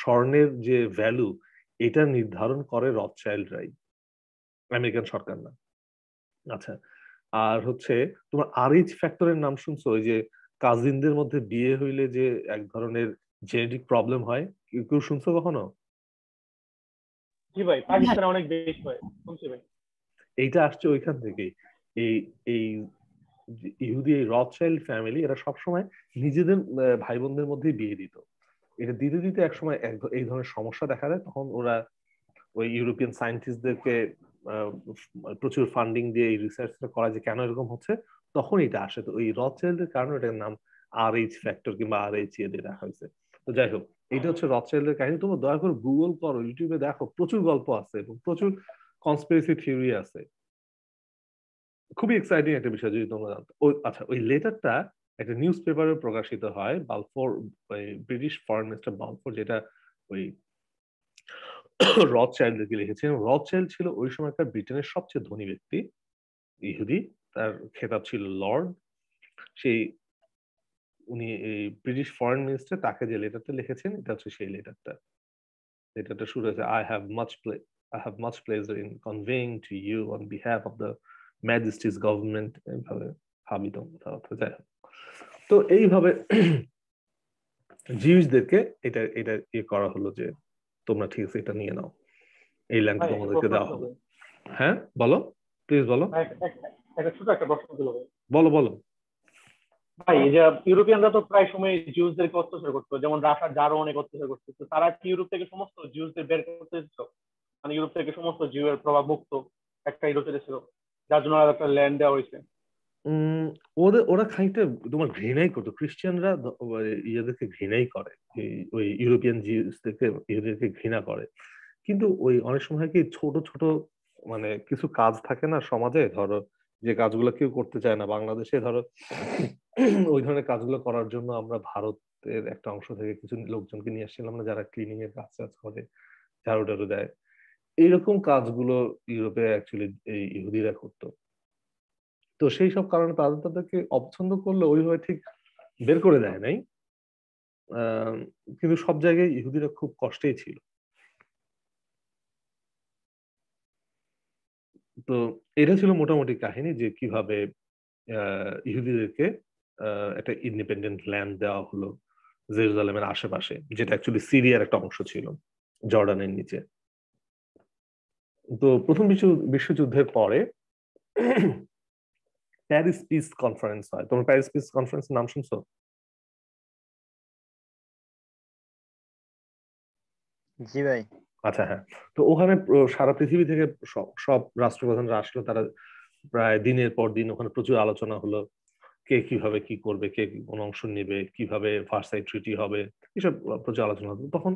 স্বর্ণের যে ভ্যালু এটা নির্ধারণ করে রথ চাইল্ড রাই আমেরিকান সরকার না আচ্ছা আর হচ্ছে তোমার আরএইচ ফ্যাক্টরের নাম শুনছো ওই যে কাজিনদের মধ্যে বিয়ে হইলে যে এক ধরনের জেনেটিক প্রবলেম হয় কেউ শুনছো কখনো জি ভাই পাকিস্তানে অনেক বেশি হয় শুনছি ভাই এইটা আসছে ওইখান থেকেই এই এই ইহুদি এই রথচাইল্ড ফ্যামিলি এরা সবসময় নিজেদের ভাই বোনদের মধ্যেই বিয়ে দিত এটা দিতে দিতে একসময় এই ধরনের সমস্যা দেখা দেয় তখন ওরা ওই ইউরোপিয়ান সায়েন্টিস্টদেরকে প্রচুর ফান্ডিং দিয়ে এই রিসার্চটা করা যে কেন এরকম হচ্ছে তখন এটা আসে তো ওই রথচাইল্ডের কারণে এটার নাম আর এইচ ফ্যাক্টর কিংবা আর এইচ এ দিয়ে রাখা হয়েছে তো যাই হোক এটা হচ্ছে রথচাইল্ডের কাহিনী তোমরা দয়া করে গুগল করো ইউটিউবে দেখো প্রচুর গল্প আছে এবং প্রচুর কনস্পিরেসি থিওরি আছে খুবই এক্সাইটিং একটা বিষয় যদি তোমরা জানতো আচ্ছা ওই লেটারটা একটা নিউজ পেপারে প্রকাশিত হয় Balfour British foreign minister Balfour যেটা ওই রথ চাইল্ডকে লিখেছেন রথ চাইল্ড ছিল ওই সময়কার ব্রিটেনের সবচেয়ে ধনী ব্যক্তি ইহুদি তার খেতাব ছিল লর্ড সেই উনি এই ব্রিটিশ ফরেন মিনিস্টার তাকে যে লেটারটা লিখেছেন এটা হচ্ছে সেই লেটারটা লেটারটা শুরু হয়েছে I have much play I have much pleasure in conveying to you on behalf of the Majesty's government এইভাবে ভাবিত কথাবার্তা যাই তো এইভাবে জিউসদেরকে এটা এটা ইয়ে করা হলো যে তোমরা ঠিক আছে এটা নিয়ে নাও এই লাইনটা তোমাদেরকে দেওয়া হবে হ্যাঁ বলো প্লিজ বলো ছোট একটা প্রশ্ন ছিল বলো বলো ভাই যে ইউরোপিয়ানরা তো প্রায় সময় জিউসদেরকে অত্যাচার করতো যেমন রাশা যারও অনেক অত্যাচার করতো তো তারা কি ইউরোপ থেকে সমস্ত জিউসদের বের করতে মানে ইউরোপ থেকে সমস্ত এর প্রভাব মুক্ত একটা ইউরোপে ছিল যার জন্য একটা ল্যান্ড দেওয়া হয়েছে ওদের ওরা খানিকটা তোমার ঘৃণাই করতো খ্রিস্টানরা ইয়েদেরকে ঘৃণাই করে ওই ইউরোপিয়ান জিউসদেরকে ইউদেরকে ঘৃণা করে কিন্তু ওই অনেক সময় কি ছোট ছোট মানে কিছু কাজ থাকে না সমাজে ধরো যে কাজগুলো কেউ করতে চায় না বাংলাদেশে ধরো ওই ধরনের কাজগুলো করার জন্য আমরা ভারতের একটা অংশ থেকে কিছু লোকজনকে নিয়ে আসছিলাম না যারা ক্লিনিং এর কাজ টাজ করে ঝাড়ু টাড়ু দেয় এইরকম কাজগুলো ইউরোপে অ্যাকচুয়ালি ইহুদিরা করতো তো সেই সব কারণে তাদের তাদেরকে অপছন্দ করলে ওইভাবে ঠিক বের করে দেয় নাই কিন্তু সব জায়গায় ইহুদিরা খুব কষ্টেই ছিল তো এটা ছিল মোটামুটি কাহিনী যে কিভাবে ইহুদিদেরকে একটা ইন্ডিপেন্ডেন্ট ল্যান্ড দেওয়া হলো জেরুজালেমের আশেপাশে যেটা অ্যাকচুয়ালি সিরিয়ার একটা অংশ ছিল জর্ডানের নিচে তো প্রথম বিশ্ব বিশ্বযুদ্ধের পরে প্যারিস পিস কনফারেন্স হয় তোমরা প্যারিস পিস কনফারেন্স নাম শুনছো জি ভাই আচ্ছা হ্যাঁ তো ওখানে সারা পৃথিবী থেকে সব রাষ্ট্রপ্রধানরা আসলো তারা প্রায় দিনের পর দিন ওখানে প্রচুর আলোচনা হলো কে কিভাবে কি করবে কে কোন অংশ নেবে কিভাবে ফার্সাই ট্রিটি হবে এসব প্রচুর আলোচনা হতো তখন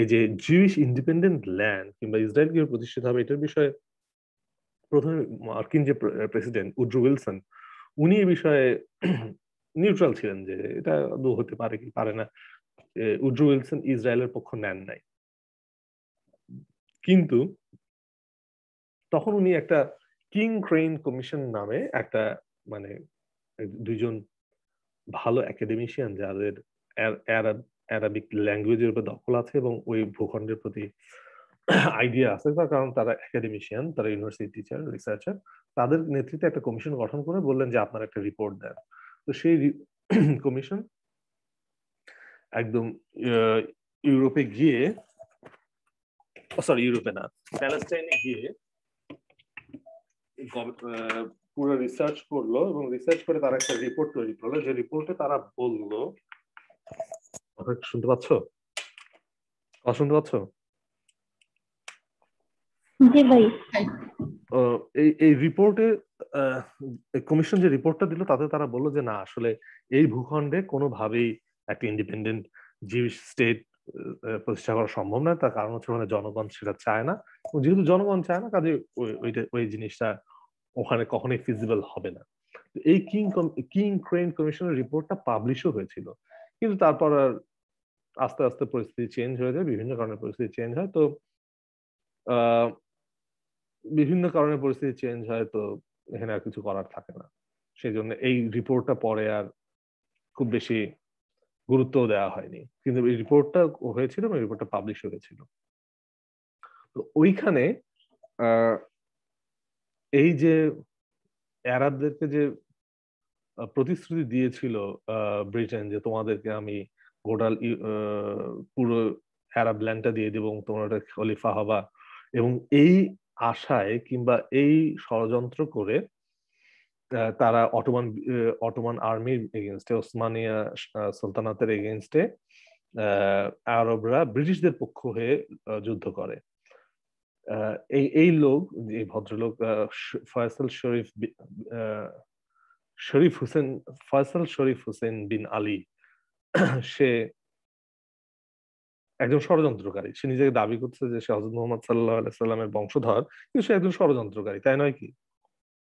এই যে জিউইশ ইন্ডিপেন্ডেন্ট ল্যান্ড কিংবা ইসরায়েল কিভাবে প্রতিষ্ঠিত হবে এটার বিষয়ে প্রথমে মার্কিন যে প্রেসিডেন্ট উড্রু উইলসন উনি এ বিষয়ে নিউট্রাল ছিলেন যে এটা আদৌ হতে পারে কি পারে না উড্রু উইলসন ইসরায়েলের পক্ষ নেন নাই কিন্তু তখন উনি একটা কিং ক্রেইন কমিশন নামে একটা মানে দুজন ভালো একাডেমিশিয়ান যাদের অ্যারাবিক ল্যাঙ্গুয়েজের উপর দখল আছে এবং ওই ভূখণ্ডের প্রতি আইডিয়া আছে তার কারণ তারা একাডেমিশিয়ান তারা ইউনিভার্সিটি টিচার রিসার্চার তাদের নেতৃত্বে একটা কমিশন গঠন করে বললেন যে আপনার একটা রিপোর্ট দেন তো সেই কমিশন একদম ইউরোপে গিয়ে সরি ইউরোপে না প্যালেস্টাইনে গিয়ে পুরো রিসার্চ করলো এবং রিসার্চ করে তারা একটা রিপোর্ট তৈরি করলো যে রিপোর্টে তারা বললো শুনতে পাচ্ছ শুনতে পাচ্ছ জি ভাই এই এই রিপোর্টে কমিশন যে রিপোর্টটা দিল তাতে তারা বললো যে না আসলে এই ভূখণ্ডে কোনোভাবেই একটা ইন্ডিপেন্ডেন্ট জিউস স্টেট প্রতিষ্ঠা করা সম্ভব নয় তার কারণ হচ্ছে ওখানে জনগণ সেটা চায় না যেহেতু জনগণ চায় না কাজে ওইটা ওই জিনিসটা ওখানে কখনোই ফিজিবল হবে না এই কিং কিং ক্রেন কমিশনের রিপোর্টটা পাবলিশও হয়েছিল কিন্তু তারপর আর আস্তে আস্তে পরিস্থিতি চেঞ্জ হয়ে যায় বিভিন্ন কারণে পরিস্থিতি চেঞ্জ হয় তো বিভিন্ন কারণে পরিস্থিতি চেঞ্জ হয় তো এখানে আর কিছু করার থাকে না সেই জন্য এই রিপোর্টটা পরে আর খুব বেশি গুরুত্ব দেওয়া হয়নি কিন্তু এই রিপোর্টটা হয়েছিল এবং রিপোর্টটা পাবলিশ হয়েছিল তো ওইখানে এই যে অ্যারাবদেরকে যে প্রতিশ্রুতি দিয়েছিল ব্রিটেন যে তোমাদেরকে আমি গোটাল পুরো অ্যারাব ল্যান্ডটা দিয়ে দেবো তোমরা একটা খলিফা হবা এবং এই আশায় কিংবা এই ষড়যন্ত্র করে তারা অটোমান অটোমান আর্মির এগেনস্টে ওসমানিয়া সুলতানাতের এগেনস্টে আরবরা ব্রিটিশদের পক্ষ হয়ে যুদ্ধ করে এই এই লোক এই ভদ্রলোক ফয়সাল শরীফ শরীফ হুসেন ফয়সাল শরীফ হুসেন বিন আলী সে একজন ষড়যন্ত্রকারী সে নিজেকে দাবি করছে যে সে হজরত মোহাম্মদ সাল্লাহ সাল্লামের বংশধর কিন্তু সে একজন ষড়যন্ত্রকারী তাই নয় কি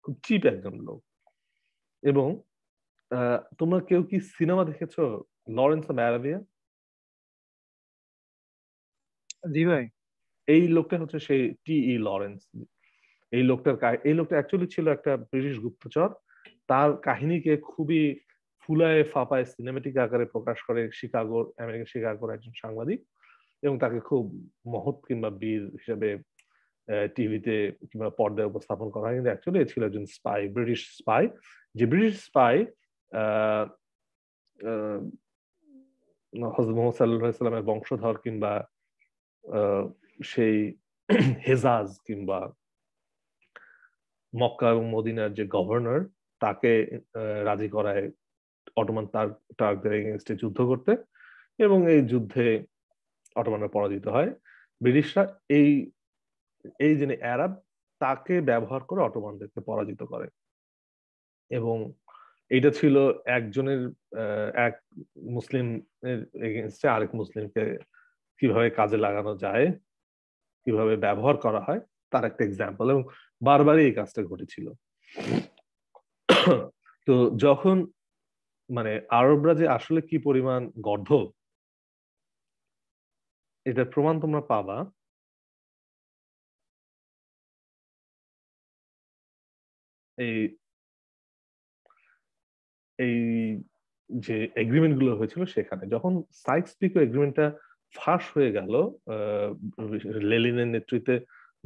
খুব চিপ একজন লোক এবং তোমরা কেউ কি সিনেমা দেখেছো লরেন্স অফ অ্যারাবিয়া জি ভাই এই লোকটা হচ্ছে সেই টি ই লরেন্স এই লোকটার এই লোকটা অ্যাকচুয়ালি ছিল একটা ব্রিটিশ গুপ্তচর তার কাহিনীকে খুবই ফুলায় ফাপায় সিনেমেটিক আকারে প্রকাশ করে শিকাগোর আমেরিকা শিকাগোর একজন সাংবাদিক এবং তাকে খুব মহৎ কিংবা বীর হিসাবে টিভিতে কিংবা পর্দায় উপস্থাপন করা হয় কিন্তু অ্যাকচুয়ালি ছিল একজন স্পাই ব্রিটিশ স্পাই যে ব্রিটিশ স্পাই হজরত মোহাম্মদ সাল্লাহ সাল্লামের বংশধর কিংবা সেই হেজাজ কিংবা মক্কা এবং মদিনার যে গভর্নর তাকে রাজি করায় অটোমান তার টার্কদের এগেনস্টে যুদ্ধ করতে এবং এই যুদ্ধে অটোমানরা পরাজিত হয় ব্রিটিশরা এই এই যিনি অ্যারাব তাকে ব্যবহার করে অটোমানদেরকে পরাজিত করে এবং এটা ছিল একজনের এক মুসলিম এগেনস্টে আরেক মুসলিমকে কিভাবে কাজে লাগানো যায় কিভাবে ব্যবহার করা হয় তার একটা এক্সাম্পল এবং বারবারই এই কাজটা ঘটেছিল তো যখন মানে আরবরা যে আসলে কি পরিমাণ গর্ধব এটার প্রমাণ তোমরা পাবা এই এই যে এগ্রিমেন্ট গুলো হয়েছিল সেখানে যখন সাইক্স পিকো এগ্রিমেন্টটা ফাঁস হয়ে গেল লেলিনের নেতৃত্বে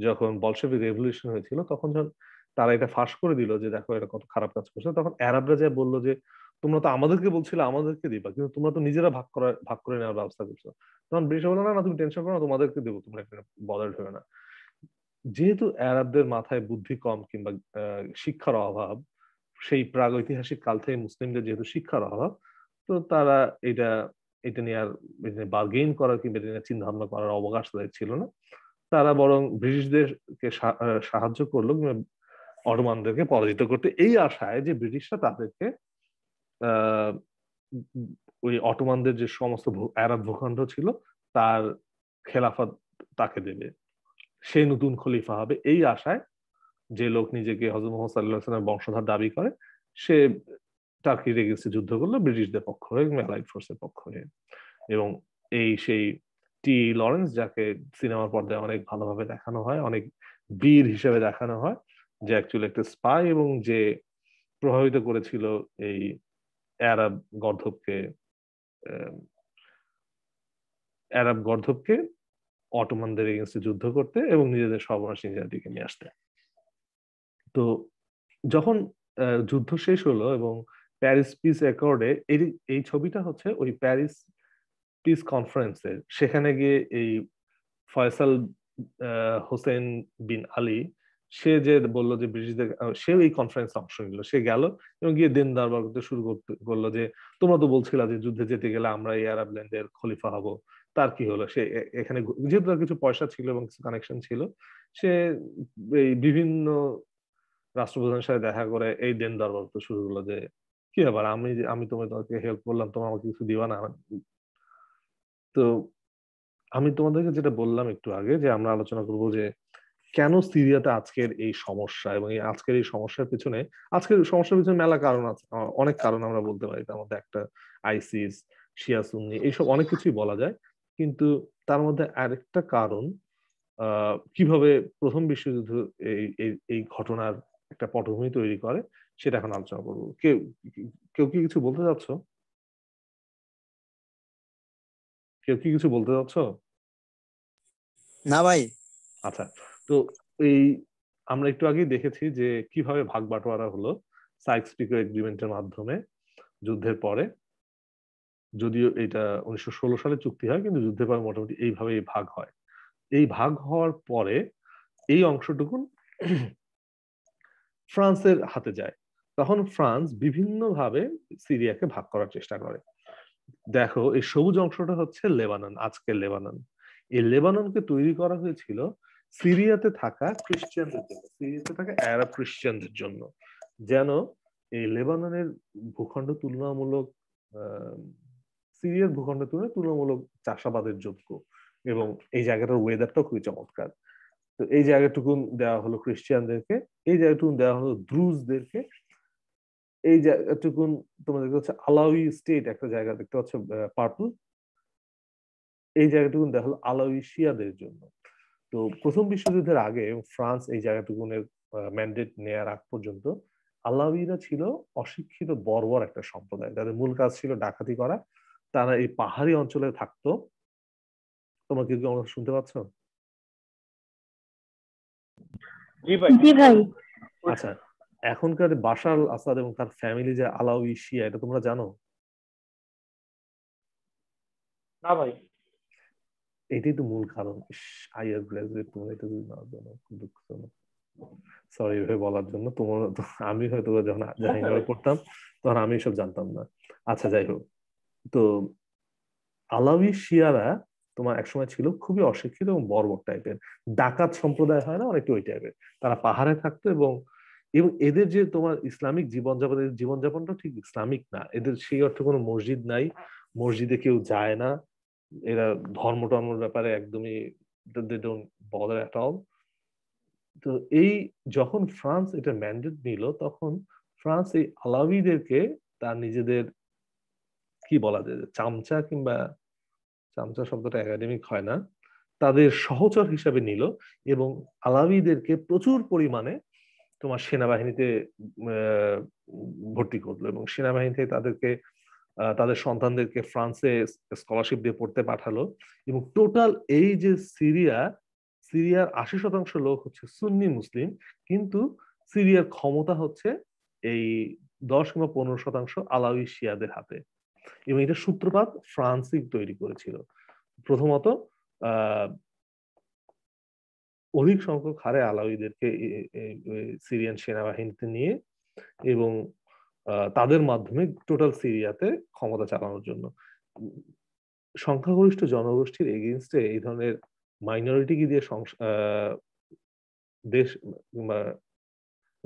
যখন বলশেভিক রেভলিউশন হয়েছিল তখন যখন তারা এটা ফাঁস করে দিল যে দেখো এটা কত খারাপ কাজ করছে তখন অ্যারাবরা যা বললো যে তোমরা তো আমাদেরকে বলছিলে আমাদেরকে দিবা কিন্তু তোমরা তো নিজেরা ভাগ করার ভাগ করে নেওয়ার ব্যবস্থা করছো তখন ব্রিটিশ বলো না তুমি টেনশন করো না তোমাদেরকে দেবো তোমরা এখানে বদল হবে না যেহেতু আরবদের মাথায় বুদ্ধি কম কিংবা শিক্ষার অভাব সেই প্রাগৈতিহাসিক কাল থেকে মুসলিমদের যেহেতু শিক্ষার অভাব তো তারা এটা এটা নিয়ে আর বার্গেন করার কিংবা এটা নিয়ে চিন্তা ভাবনা করার অবকাশ তাদের ছিল না তারা বরং ব্রিটিশদেরকে সাহায্য করলো কিংবা অটোমানদেরকে পরাজিত করতে এই আশায় যে ব্রিটিশরা তাদেরকে ওই অটোমানদের যে সমস্ত আরব ভূখণ্ড ছিল তার খেলাফত তাকে দেবে সে নতুন খলিফা হবে এই আশায় যে লোক নিজেকে হজরত মোহাম্মদ সাল্লাহ বংশধার দাবি করে সে টার্কি রেগেছে যুদ্ধ করলো ব্রিটিশদের পক্ষ হয়ে অ্যালাইড ফোর্সের পক্ষ হয়ে এবং এই সেই টি লরেন্স যাকে সিনেমার পর্দায় অনেক ভালোভাবে দেখানো হয় অনেক বীর হিসেবে দেখানো হয় যে অ্যাকচুয়ালি একটা স্পাই এবং যে প্রভাবিত করেছিল এই অ্যারাব গর্ধবকে অ্যারাব গর্ধবকে অটোমানদের এগেনস্টে যুদ্ধ করতে এবং নিজেদের সর্বনাশ দিকে নিয়ে আসতে তো যখন যুদ্ধ শেষ হলো এবং প্যারিস পিস অ্যাকর্ডে এই এই ছবিটা হচ্ছে ওই প্যারিস পিস কনফারেন্সের সেখানে গিয়ে এই ফয়সাল হোসেন বিন আলী সে যে বলল যে ব্রিটিশদের সে এই কনফারেন্স অংশ নিল সে গেল এবং গিয়ে দিন দরবার করতে শুরু করতে করলো যে তোমরা তো বলছিল যে যুদ্ধে যেতে গেলে আমরা এই আরবল্যান্ডের খলিফা হব তার কি হলো সে এখানে যেহেতু কিছু পয়সা ছিল এবং কিছু কানেকশন ছিল সে এই বিভিন্ন রাষ্ট্রপ্রধানের সাথে দেখা করে এই দেন দরবার করতে শুরু করলো যে কি ব্যাপার আমি আমি তোমাকে হেল্প করলাম তোমার আমাকে কিছু দিবা না তো আমি তোমাদেরকে যেটা বললাম একটু আগে যে আমরা আলোচনা করবো যে কেন সিরিয়াতে আজকের এই সমস্যা এবং এই আজকের এই সমস্যার পিছনে আজকের সমস্যার পিছনে মেলা কারণ আছে অনেক কারণ আমরা বলতে পারি তার মধ্যে একটা আইসিস শিয়া এইসব আচ্ছা। অনেক কিছুই বলা যায় কিন্তু তার মধ্যে আরেকটা কারণ কিভাবে প্রথম বিশ্বযুদ্ধ এই এই ঘটনার একটা পটভূমি তৈরি করে সেটা এখন আলোচনা করবো কেউ কেউ কি কিছু বলতে চাচ্ছ কেউ কি কিছু বলতে চাচ্ছ না ভাই আচ্ছা তো এই আমরা একটু আগেই দেখেছি যে কিভাবে ভাগ বাটোয়ারা হলো সাইক্স পিকো এগ্রিমেন্টের মাধ্যমে যুদ্ধের পরে যদিও এটা উনিশশো ষোলো সালে চুক্তি হয় কিন্তু যুদ্ধের পর মোটামুটি এইভাবে এই ভাগ হয় এই ভাগ হওয়ার পরে এই অংশটুকুন ফ্রান্সের হাতে যায় তখন ফ্রান্স বিভিন্নভাবে সিরিয়াকে ভাগ করার চেষ্টা করে দেখো এই সবুজ অংশটা হচ্ছে লেবানন আজকের লেবানন এই লেবাননকে তৈরি করা হয়েছিল সিরিয়াতে থাকা খ্রিস্টানদের জন্য সিরিয়াতে থাকা অ্যারাব খ্রিস্টানদের জন্য যেন এই লেবাননের ভূখণ্ড তুলনামূলক সিরিয়ার ভূখণ্ড তুলনায় তুলনামূলক চাষাবাদের যোগ্য এবং এই জায়গাটার ওয়েদারটাও খুবই চমৎকার তো এই জায়গাটুকু দেওয়া হলো খ্রিস্টানদেরকে এই জায়গাটুকু দেওয়া হলো দ্রুজদেরকে এই জায়গাটুকু তোমরা দেখতে পাচ্ছ আলাউই স্টেট একটা জায়গা দেখতে পাচ্ছ পার্পল এই জায়গাটুকু দেওয়া হলো আলাউইশিয়াদের জন্য তো প্রথম বিশ্বযুদ্ধের আগে ফ্রান্স এই জায়গাটুকুনের ম্যান্ডেট নেয়ার আগ পর্যন্ত আল্লাহরা ছিল অশিক্ষিত বর্বর একটা সম্প্রদায় তাদের মূল কাজ ছিল ডাকাতি করা তারা এই পাহাড়ি অঞ্চলে থাকতো তোমাকে কি আমরা শুনতে পাচ্ছ আচ্ছা এখনকার বাশার আসাদ এবং তার ফ্যামিলি যে আলাউই শিয়া এটা তোমরা জানো না ভাই এটাই তো মূল কারণ আইয়ার গ্রাজুয়েট তোমরা এটা যদি না জানো দুঃখজনক সরি ভাই বলার জন্য তোমার আমি হয়তো যখন জাহাঙ্গীরনগর পড়তাম তখন আমি সব জানতাম না আচ্ছা যাই হোক তো আলাবি শিয়ারা তোমার একসময় ছিল খুবই অশিক্ষিত এবং বর্বর টাইপের ডাকাত সম্প্রদায় হয় না অনেকটা ওই টাইপের তারা পাহাড়ে থাকতো এবং এবং এদের যে তোমার ইসলামিক জীবনযাপন জীবনযাপনটা ঠিক ইসলামিক না এদের সেই অর্থে কোনো মসজিদ নাই মসজিদে কেউ যায় না এরা ধর্ম টর্মর ব্যাপারে একদমই দে ডোন্ট অ্যাট অল তো এই যখন ফ্রান্স এটা ম্যান্ডেট নিল তখন ফ্রান্স এই আলাবিদেরকে তার নিজেদের কি বলা যায় চামচা কিংবা চামচা শব্দটা একাডেমিক হয় না তাদের সহচর হিসাবে নিল এবং আলাবিদেরকে প্রচুর পরিমাণে তোমার সেনাবাহিনীতে ভর্তি করলো এবং সেনাবাহিনীতে তাদেরকে তাদের সন্তানদেরকে ফ্রান্সে স্কলারশিপ দিয়ে পড়তে পাঠালো এবং টোটাল এই যে সিরিয়া সিরিয়ার আশি শতাংশ লোক হচ্ছে সুন্নি মুসলিম কিন্তু সিরিয়ার ক্ষমতা হচ্ছে এই দশ কিংবা পনেরো শতাংশ আলাউ শিয়াদের হাতে এবং এটা সূত্রপাত ফ্রান্সই তৈরি করেছিল প্রথমত অধিক সংখ্যক হারে আলাউইদেরকে সিরিয়ান সেনাবাহিনীতে নিয়ে এবং তাদের মাধ্যমে টোটাল সিরিয়াতে ক্ষমতা চালানোর জন্য সংখ্যাগরিষ্ঠ জনগোষ্ঠীর এগেনস্টে এই ধরনের মাইনরিটিকে দিয়ে দেশ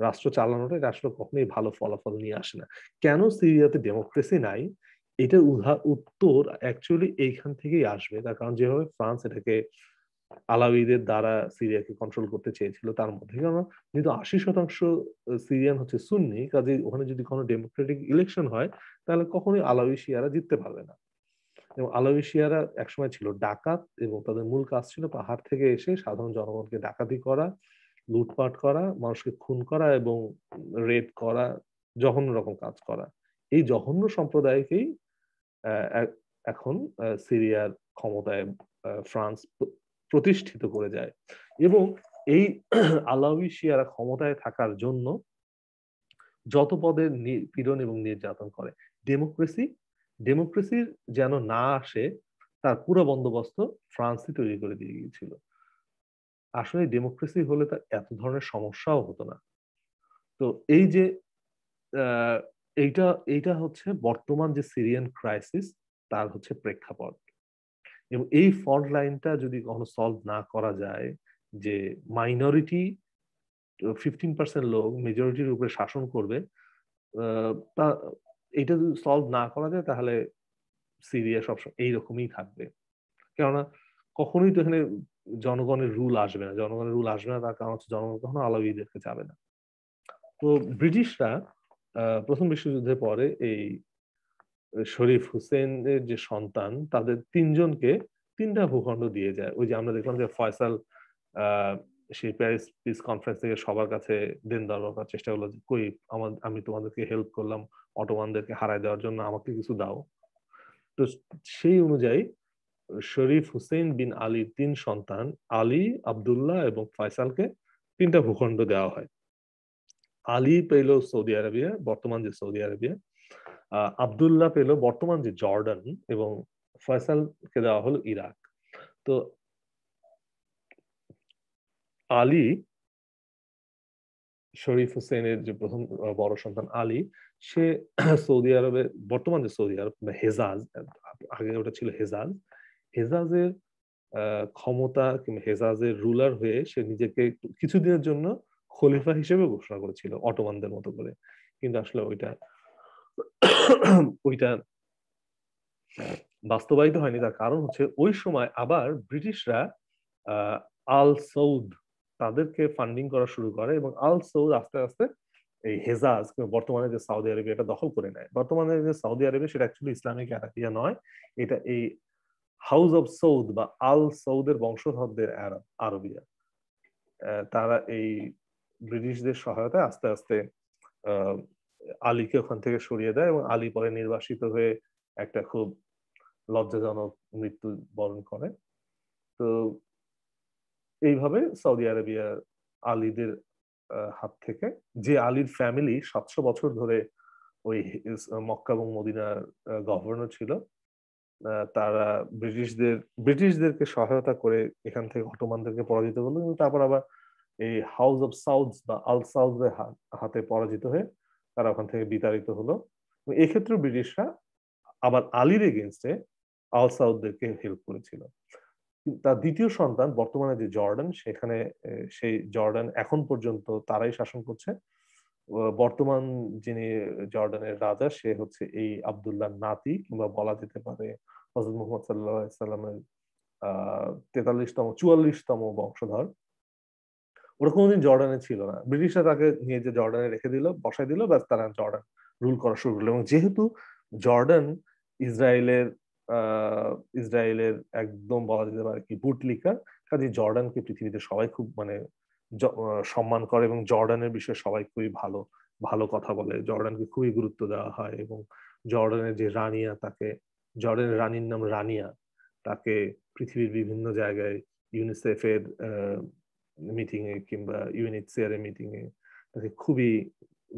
রাষ্ট্র চালানোটা এটা আসলে কখনোই ভালো ফলাফল নিয়ে আসে না কেন সিরিয়াতে ডেমোক্রেসি নাই এটার উদাহ উত্তর অ্যাকচুয়ালি এইখান থেকেই আসবে তার কারণ যেভাবে ফ্রান্স এটাকে আহ আলাউিদের দ্বারা সিরিয়াকে কন্ট্রোল করতে চেয়েছিল তার মধ্যে কেন যেহেতু আশি শতাংশ সিরিয়ান হচ্ছে সুন্নি কাজে ওখানে যদি কোনো ডেমোক্রেটিক ইলেকশন হয় তাহলে কখনোই আলাউি শিয়ারা জিততে পারবে না এবং আলাউি শিয়ারা একসময় ছিল ডাকাত এবং তাদের মূল কাজ ছিল পাহাড় থেকে এসে সাধারণ জনগণকে ডাকাতি করা লুটপাট করা মানুষকে খুন করা এবং রেপ করা জঘন্য রকম কাজ করা এই জঘন্য সম্প্রদায়কেই এখন সিরিয়ার ক্ষমতায় ফ্রান্স প্রতিষ্ঠিত করে যায় এবং এই আলাউই শিয়ারা ক্ষমতায় থাকার জন্য যত পদের পীড়ন এবং নির্যাতন করে ডেমোক্রেসি ডেমোক্রেসির যেন না আসে তার পুরো বন্দোবস্ত ফ্রান্সই তৈরি করে দিয়ে গিয়েছিল আসলে ডেমোক্রেসি হলে তার এত ধরনের সমস্যাও হতো না তো এই যে এইটা এইটা হচ্ছে বর্তমান যে সিরিয়ান ক্রাইসিস তার হচ্ছে প্রেক্ষাপট এবং এই ফল্ট লাইনটা যদি কখনো সলভ না করা যায় যে মাইনরিটি ফিফটিন পার্সেন্ট লোক মেজরিটির উপরে শাসন করবে তা এটা যদি সলভ না করা যায় তাহলে সিরিয়া সবসময় এইরকমই থাকবে কেননা কখনোই তো এখানে জনগণের রুল আসবে না জনগণের রুল আসবে না তার কারণ হচ্ছে জনগণ কখনো আলাউইদেরকে যাবে না তো ব্রিটিশরা প্রথম বিশ্বযুদ্ধের পরে এই শরীফ হুসেনের যে সন্তান তাদের তিনজনকে তিনটা ভূখণ্ড দিয়ে যায় ওই যে আমরা দেখলাম যে ফয়সাল সেই প্যারিস পিস কনফারেন্স থেকে সবার কাছে দেন দেওয়ার করার চেষ্টা করলো কই আমার আমি তোমাদেরকে হেল্প করলাম অটোমানদেরকে হারায় দেওয়ার জন্য আমাকে কিছু দাও তো সেই অনুযায়ী শরীফ হুসেন বিন আলীর তিন সন্তান আলী আবদুল্লাহ এবং ফয়সালকে তিনটা ভূখণ্ড দেওয়া হয় আলী পেল সৌদি আরবিয়া বর্তমান যে সৌদি আরবিয়া আবদুল্লাহ পেল বর্তমান যে জর্ডান এবং ফয়সালকে দেওয়া হলো ইরাক তো আলী শরীফ হোসেনের যে প্রথম বড় সন্তান আলী সে সৌদি আরবে বর্তমান যে সৌদি আরব মানে হেজাজ আগে ওটা ছিল হেজাজ হেজাজের ক্ষমতা কিংবা হেজাজের রুলার হয়ে সে নিজেকে কিছুদিনের জন্য খলিফা হিসেবে ঘোষণা করেছিল অটোমানদের মতো করে কিন্তু আসলে ওইটা ওইটা বাস্তবায়িত হয়নি তার কারণ হচ্ছে ওই সময় আবার ব্রিটিশরা আল সৌদ তাদেরকে ফান্ডিং করা শুরু করে এবং আল সৌদ আস্তে আস্তে এই হেজাজ বর্তমানে যে সাউদি আরবিয়া এটা দখল করে নেয় বর্তমানে যে সাউদি আরবিয়া সেটা অ্যাকচুয়ালি ইসলামিক আরবিয়া নয় এটা এই হাউস অফ সৌদ বা আল সৌদের বংশধরদের আরবিয়া তারা এই ব্রিটিশদের সহায়তায় আস্তে আস্তে আলীকে ওখান থেকে সরিয়ে দেয় এবং আলী পরে নির্বাসিত হয়ে একটা খুব লজ্জাজনক মৃত্যু বরণ করে তো এইভাবে সৌদি আরবিয়ার আলীদের হাত থেকে যে আলীর ফ্যামিলি সাতশো বছর ধরে ওই মক্কা এবং মদিনার গভর্নর ছিল তারা ব্রিটিশদের ব্রিটিশদেরকে সহায়তা করে এখান থেকে অটোমানদেরকে পরাজিত করলো কিন্তু তারপর আবার এই হাউস অফ সাউথ বা আল সাউথের হাতে পরাজিত হয়ে তারা ওখান থেকে বিতাড়িত হলো এক্ষেত্রে ব্রিটিশরা আবার আলীর এগেনস্টে আল সাউদদেরকে হেল্প করেছিল তার দ্বিতীয় সন্তান বর্তমানে যে জর্ডান সেখানে সেই জর্ডান এখন পর্যন্ত তারাই শাসন করছে বর্তমান যিনি জর্ডানের রাজা সে হচ্ছে এই আবদুল্লাহ নাতি কিংবা বলা যেতে পারে হজরত মোহাম্মদ সাল্লা সাল্লামের তেতাল্লিশতম চুয়াল্লিশতম বংশধর ওরা কোনোদিন জর্ডানে ছিল না ব্রিটিশরা তাকে নিয়ে যে জর্ডানে রেখে দিল বসাই দিল ব্যাস তারা জর্ডান রুল করা শুরু করলো এবং যেহেতু জর্ডান ইসরায়েলের ইসরায়েলের একদম বলা যেতে পারে কি বুটলিকা কাজে জর্ডানকে পৃথিবীতে সবাই খুব মানে সম্মান করে এবং জর্ডানের বিষয়ে সবাই খুবই ভালো ভালো কথা বলে জর্ডানকে খুবই গুরুত্ব দেওয়া হয় এবং জর্ডানের যে রানিয়া তাকে জর্ডানের রানীর নাম রানিয়া তাকে পৃথিবীর বিভিন্ন জায়গায় ইউনিসেফের মিটিংয়ে কিংবা ইউনিট চেয়ারে মিটিংয়ে তাকে খুবই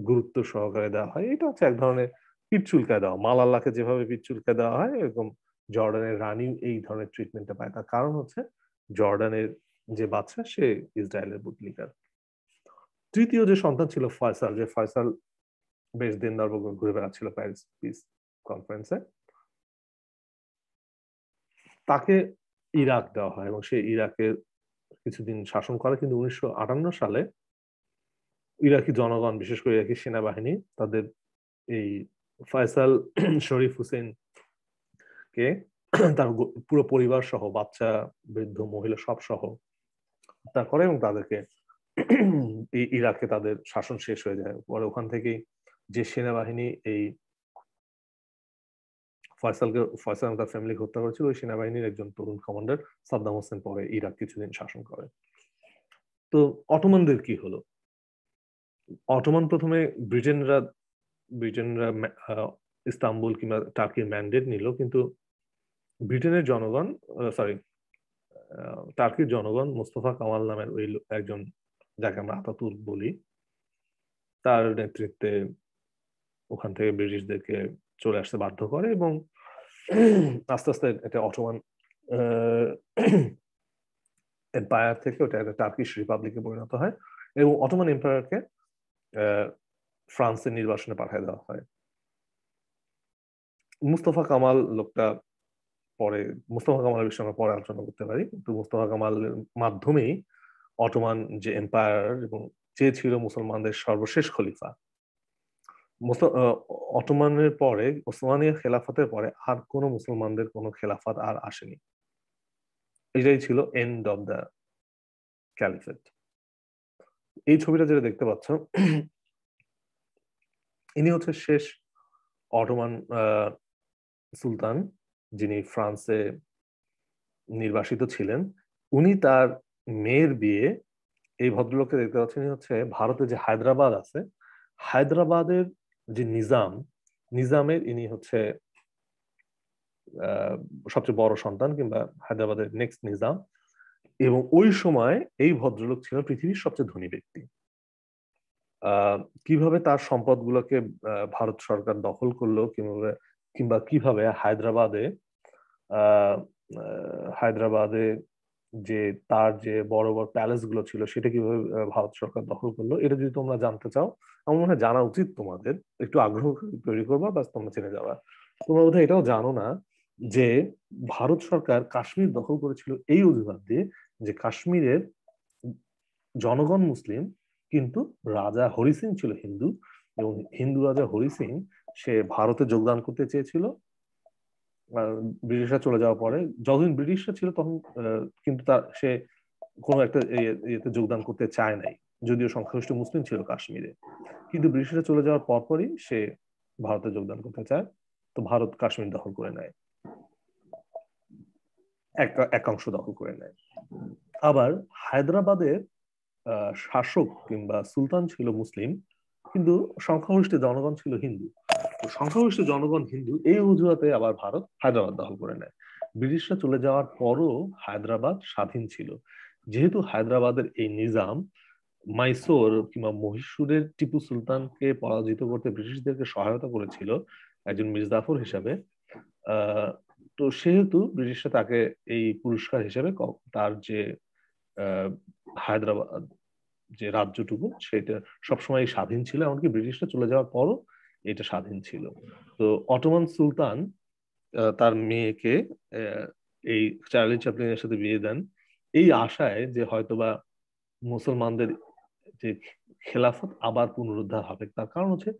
গুরুত্ব সহকারে দেওয়া হয় এটা হচ্ছে এক ধরনের পিটচুলকা দেওয়া মালাল্লাকে যেভাবে পিটচুলকা দেওয়া হয় এরকম জর্ডানের রানি এই ধরনের ট্রিটমেন্টটা পায় তার কারণ হচ্ছে জর্ডানের যে বাচ্চা সে ইসরায়েলের বুটলিকার তৃতীয় যে সন্তান ছিল ফয়সাল যে ফয়সাল বেশ দিন দর ঘুরে বেড়াচ্ছিল প্যারিস পিস কনফারেন্সে তাকে ইরাক দেওয়া হয় এবং সে ইরাকের কিছুদিন শাসন করে কিন্তু উনিশশো সালে ইরাকি জনগণ বিশেষ করে ইরাকি সেনাবাহিনী তাদের এই ফয়সাল শরীফ হুসেন কে তার পুরো পরিবার সহ বাচ্চা বৃদ্ধ মহিলা সব সহ হত্যা করে এবং তাদেরকে ইরাকে তাদের শাসন শেষ হয়ে যায় পরে ওখান থেকেই যে সেনাবাহিনী এই ফয়সালকে ফয়সাল তার ফ্যামিলি হত্যা করেছিল ওই সেনাবাহিনীর একজন তরুণ কমান্ডার সাদ্দাম হোসেন পরে ইরাক কিছুদিন শাসন করে তো অটোমানদের কি হলো অটোমান প্রথমে ব্রিটেনরা ব্রিটেনরা ইস্তাম্বুল কিংবা টার্কির ম্যান্ডেট নিল কিন্তু ব্রিটেনের জনগণ সরি টার্কির জনগণ মোস্তফা কামাল নামের ওই একজন যাকে আমরা আতাতুর বলি তার নেতৃত্বে ওখান থেকে ব্রিটিশদেরকে চলে আসতে বাধ্য করে এবং আস্তে আস্তে এটা অটোয়ান এম্পায়ার থেকে ওটা একটা টার্কিশ রিপাবলিকে পরিণত হয় এবং অটোমান এম্পায়ারকে ফ্রান্সের নির্বাসনে পাঠিয়ে দেওয়া হয় মুস্তফা কামাল লোকটা পরে মুস্তফা কামালের বিষয়ে আমরা পরে আলোচনা করতে পারি কিন্তু মুস্তফা কামালের মাধ্যমেই অটোমান যে এম্পায়ার এবং যে ছিল মুসলমানদের সর্বশেষ খলিফা অটোমানের পরে ওসমানীয় খেলাফতের পরে আর কোনো মুসলমানদের কোনো খেলাফত আর আসেনি এটাই ছিল এন্ড অব দ্য ক্যালিফেট এই ছবিটা যেটা দেখতে পাচ্ছ ইনি হচ্ছে শেষ অটোমান সুলতান যিনি ফ্রান্সে নির্বাসিত ছিলেন উনি তার মেয়ের বিয়ে এই ভদ্রলোককে দেখতে পাচ্ছেন হচ্ছে ভারতে যে হায়দ্রাবাদ আছে হায়দ্রাবাদের যে নিজাম নিজামের ইনি হচ্ছে সবচেয়ে বড় সন্তান কিংবা হায়দ্রাবাদের নেক্সট নিজাম এবং ওই সময় এই ভদ্রলোক ছিল পৃথিবীর সবচেয়ে ধনী ব্যক্তি কিভাবে তার সম্পদগুলোকে ভারত সরকার দখল করলো কিভাবে কিংবা কিভাবে হায়দ্রাবাদে হায়দ্রাবাদে যে তার যে বড় বড় প্যালেস গুলো ছিল সেটা কিভাবে ভারত সরকার দখল করলো এটা যদি তোমরা জানতে চাও আমার মনে হয় জানা উচিত তোমাদের একটু আগ্রহ তৈরি করবা বা তোমরা চেনে যাবা তোমরা বোধহয় এটাও জানো না যে ভারত সরকার কাশ্মীর দখল করেছিল এই অজুহাত দিয়ে যে কাশ্মীরের জনগণ মুসলিম কিন্তু রাজা হরি সিং ছিল হিন্দু এবং হিন্দু রাজা হরি সিং সে ভারতে যোগদান করতে চেয়েছিল ব্রিটিশরা চলে যাওয়ার পরে যতদিন ব্রিটিশরা ছিল তখন কিন্তু তার সে কোনো একটা ইয়েতে যোগদান করতে চায় নাই যদিও সংখ্যাগরিষ্ঠ মুসলিম ছিল কাশ্মীরে কিন্তু ব্রিটিশরা চলে যাওয়ার পরপরই সে ভারতে যোগদান করতে চায় তো ভারত কাশ্মীর দখল করে নেয় একাংশ দখল করে নেয় আবার হায়দ্রাবাদের শাসক কিংবা সুলতান ছিল মুসলিম কিন্তু সংখ্যাগরিষ্ঠ জনগণ ছিল হিন্দু সংখ্যাগরিষ্ঠ জনগণ হিন্দু এই অজুহাতে আবার ভারত হায়দ্রাবাদ দখল করে নেয় ব্রিটিশরা চলে যাওয়ার পরও হায়দ্রাবাদ স্বাধীন ছিল যেহেতু হায়দ্রাবাদের এই নিজাম মাইসোর কিংবা মহীশূরের টিপু সুলতানকে পরাজিত করতে ব্রিটিশদেরকে সহায়তা করেছিল একজন মির্জাফর হিসাবে তো সেহেতু ব্রিটিশরা তাকে এই পুরস্কার হিসেবে তার যে হায়দ্রাবাদ যে রাজ্যটুকু সেটা সবসময় স্বাধীন ছিল এমনকি ব্রিটিশরা চলে যাওয়ার পরও এটা স্বাধীন ছিল তো অটোমান সুলতান তার মেয়েকে এই চার্লি চ্যাপলিনের সাথে বিয়ে দেন এই আশায় যে হয়তোবা মুসলমানদের যে খেলাফত আবার পুনরুদ্ধার হবে তার কারণ হচ্ছে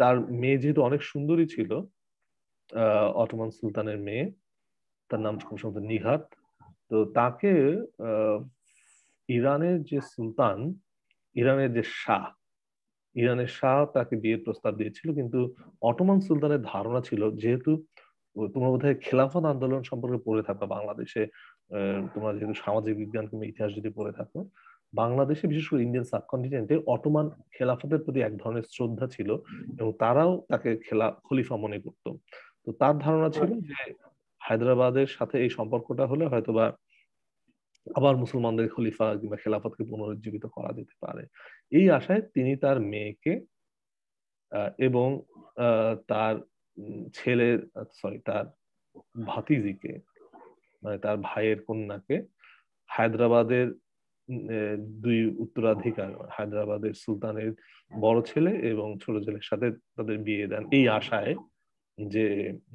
তার মেয়ে যেহেতু অনেক সুন্দরী ছিল অটোমান সুলতানের মেয়ে তার নাম সম্ভবত নিঘাত তো তাকে ইরানের যে সুলতান ইরানের যে শাহ ইরানের শাহ তাকে বিয়ের প্রস্তাব দিয়েছিল কিন্তু অটোমান সুলতানের ধারণা ছিল যেহেতু তোমরা বোধহয় খেলাফত আন্দোলন সম্পর্কে পড়ে থাকো বাংলাদেশে তোমরা যেহেতু সামাজিক বিজ্ঞান কিংবা ইতিহাস যদি পড়ে থাকো বাংলাদেশে বিশেষ করে ইন্ডিয়ান সাবকন্টিনেন্টে অটোমান খেলাফতের প্রতি এক ধরনের শ্রদ্ধা ছিল এবং তারাও তাকে খেলা খলিফা মনে করত তো তার ধারণা ছিল হ্যাঁ। যে হায়দ্রাবাদের সাথে এই সম্পর্কটা হলে হয়তোবা আবার মুসলমানদের খলিফা কিংবা খেলাফতকে পুনরুজ্জীবিত করা যেতে পারে এই আশায় তিনি তার মেয়েকে এবং তার ছেলের সরি তার ভাতিজিকে মানে তার ভাইয়ের কন্যাকে হায়দ্রাবাদের দুই উত্তরাধিকার হায়দ্রাবাদের সুলতানের বড় ছেলে এবং ছোট ছেলের সাথে তাদের বিয়ে দেন এই আশায় যে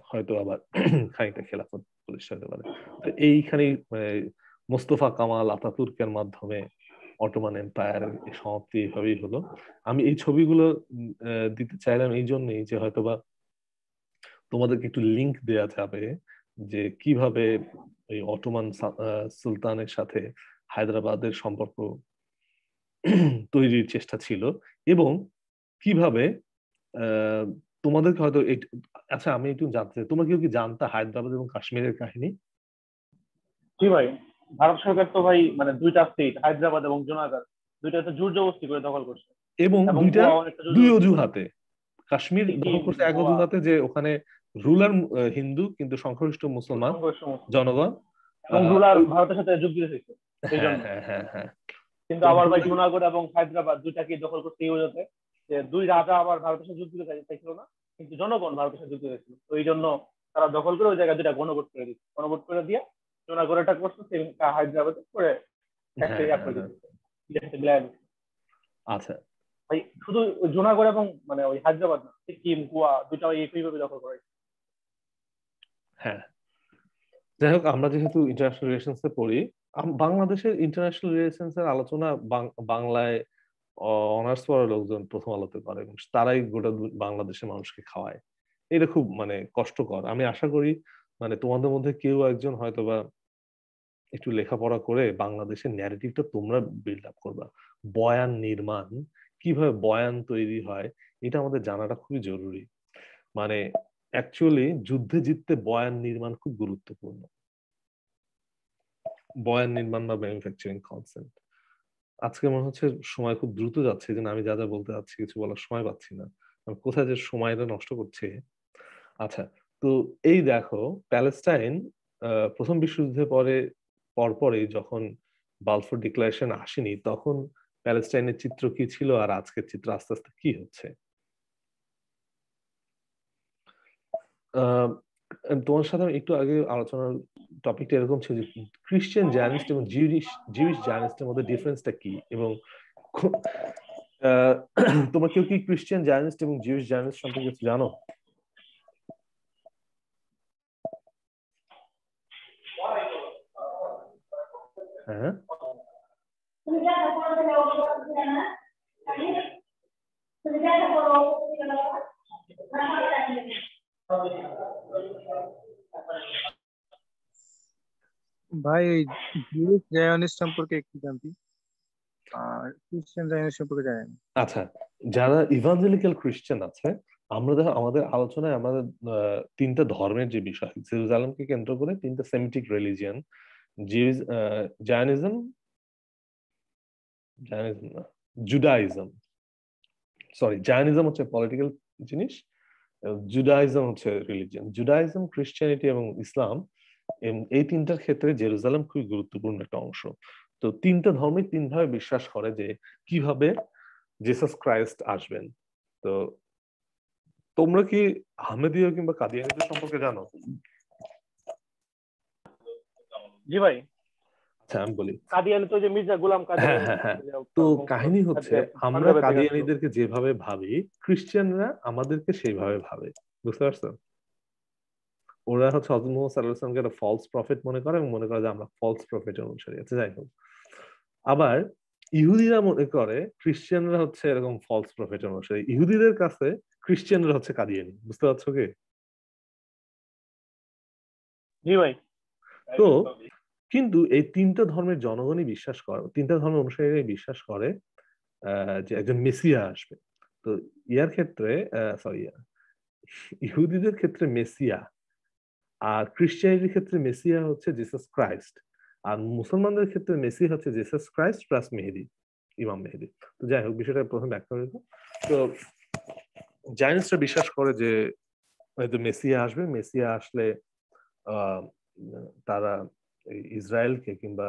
হয়তো আবার খানিকটা খেলাফত প্রতিষ্ঠা হতে পারে তো এইখানেই মানে মোস্তফা কামাল আতাতুর্কের মাধ্যমে অটোমান এম্পায়ারের সমাপ্তি এভাবেই হলো আমি এই ছবিগুলো দিতে চাইলাম এই জন্যই যে হয়তোবা তোমাদেরকে একটু লিংক দেয়া যাবে যে কিভাবে এই অটোমান সুলতানের সাথে হায়দ্রাবাদের সম্পর্ক তৈরির চেষ্টা ছিল এবং কিভাবে তোমাদেরকে হয়তো আচ্ছা আমি একটু জানতে তোমরা কেউ কি জানতা হায়দ্রাবাদ এবং কাশ্মীরের কাহিনী জি ভাই ভারত সরকার তো ভাই মানে দুইটা স্টেট হায়দ্রাবাদ এবং জোনাগড় দুইটা তো জোর জবরদস্তি করে দখল করছে এবং দুইটা দুই অজুহাতে কাশ্মীর দখল করছে এক অজুহাতে যে ওখানে রুলার হিন্দু কিন্তু সংখ্যাগরিষ্ঠ মুসলমান জনগণ এবং রুলার ভারতের সাথে হ্যাঁ, হ্যাঁ হ্যাঁ হ্যাঁ কিন্তু আবার ভাই জুনাগড় এবং হায়দ্রাবাদ দুইটাকে দখল করতে ইউজাতে যে দুই রাজা আবার ভারতের সাথে যুগ দিতে চাইছিল না কিন্তু জনগণ ভারতের সাথে যুগ দিতে চাইছিল তো এই জন্য তারা দখল করে ওই জায়গা দুইটা গণভোট করে দিচ্ছে গণভোট করে দিয়ে নোনাগোড়াটা করছো সেখানে হায়দ্রাবাদে করে হ্যাঁ, হ্যাঁ, হ্যাঁ। আচ্ছা ভাই শুধু জুনাগড় এবং মানে ওই হায়দ্রাবাদ না সিকিম গোয়া দুটা একইভাবে দখল করে হ্যাঁ যাই হোক আমরা যেহেতু ইন্টারন্যাশনাল রিলেশনস এ পড়ি বাংলাদেশের ইন্টারন্যাশনাল রিলেশনস এর আলোচনা বাংলায় অনার্স পড়া লোকজন প্রথম আলোতে করে এবং তারাই গোটা বাংলাদেশের মানুষকে খাওয়ায় এটা খুব মানে কষ্টকর আমি আশা করি মানে তোমাদের মধ্যে কেউ একজন হয়তোবা একটু লেখাপড়া করে বাংলাদেশের ন্যারেটিভটা তোমরা বিল্ড আপ করবা বয়ান নির্মাণ কিভাবে বয়ান তৈরি হয় এটা আমাদের জানাটা খুবই জরুরি মানে অ্যাকচুয়ালি যুদ্ধে জিততে বয়ান নির্মাণ খুব গুরুত্বপূর্ণ বয়ান নির্মাণ বা ম্যানুফ্যাকচারিং কনসেন্ট আজকে মনে হচ্ছে সময় খুব দ্রুত যাচ্ছে যে আমি যা যা বলতে যাচ্ছি কিছু বলার সময় পাচ্ছি না আমি কোথায় যে সময়টা নষ্ট করছে আচ্ছা তো এই দেখো প্যালেস্টাইন প্রথম বিশ্বযুদ্ধের পরে পরপরে যখন বালফোর ডিক্লারেশন আসেনি তখন প্যালেস্টাইনের চিত্র কি ছিল আর আজকের চিত্র আস্তে আস্তে কি হচ্ছে তোমার সাথে একটু আগে আলোচনার টপিকটা এরকম ছিল যে খ্রিস্টান জার্নিস্ট এবং জিউরিশ জিউরিশ জার্নিস্টের মধ্যে ডিফারেন্সটা কি এবং তোমার কেউ কি খ্রিস্টান জার্নিস্ট এবং জিউরিশ জার্নিস্ট সম্পর্কে জানো হ্যাঁ। ভাই জিউস জায়নিস্ট সম্পর্কে একটু জানতি আর খ্রিস্টান জায়নিস্ট সম্পর্কে জানেন আচ্ছা যারা ইভাঞ্জেলিক্যাল খ্রিস্টান আছে আমরা দেখো আমাদের আলোচনায় আমাদের তিনটা ধর্মের যে বিষয় জেরুজালেমকে কেন্দ্র করে তিনটা Semitic religion Uh, Jainism, Jainism না জুডাইজম সরি জায়নিজম হচ্ছে পলিটিক্যাল জিনিস জুডাইজম হচ্ছে রিলিজিয়ান জুডাইজম ক্রিশ্চিয়ানিটি এবং ইসলাম এই তিনটার ক্ষেত্রে জেরুজালেম খুবই গুরুত্বপূর্ণ একটা অংশ তো তিনটা ধর্মে তিনভাবে বিশ্বাস করে যে কিভাবে জেসাস ক্রাইস্ট আসবেন তো তোমরা কি আহমেদীয় কিংবা কাদিয়ানিদের সম্পর্কে জানো জি ভাই আচ্ছা, তো হ্যাঁ, হ্যাঁ, হ্যাঁ। কাহিনী হচ্ছে আমরা কাদিয়ানিদেরকে যেভাবে ভাবি খ্রিস্টানরা আমাদেরকে সেইভাবে ভাবে বুঝতে পারছো ওরা হচ্ছে একটা ফলস প্রফিট মনে করে এবং মনে করে যে আমরা ফলস প্রফিট অনুসারী আছে আচ্ছা, যাই হোক আবার ইহুদিরা মনে করে খ্রিস্টানরা হচ্ছে এরকম ফলস প্রফেটের অনুসারী ইহুদিদের কাছে খ্রিস্টানরা হচ্ছে কাদিয়ানি বুঝতে পারছো কি জি ভাই তো কিন্তু এই তিনটা ধর্মের জনগণই বিশ্বাস করে তিনটা ধর্মের অনুসারীরাই বিশ্বাস করে যে একজন মেসিয়া আসবে তো ইয়ার ক্ষেত্রে সরি ইহুদিদের ক্ষেত্রে মেসিয়া আর খ্রিস্টানদের ক্ষেত্রে মেসিয়া হচ্ছে জিসাস ক্রাইস্ট আর মুসলমানদের ক্ষেত্রে মেসি হচ্ছে জিসাস ক্রাইস্ট প্লাস মেহেদি ইমাম মেহেদি তো যাই হোক বিষয়টা প্রথমে ব্যাখ্যা করে তো জাইনিস্টরা বিশ্বাস করে যে মেসিয়া আসবে মেসিয়া আসলে তারা ইসরায়েলকে কিংবা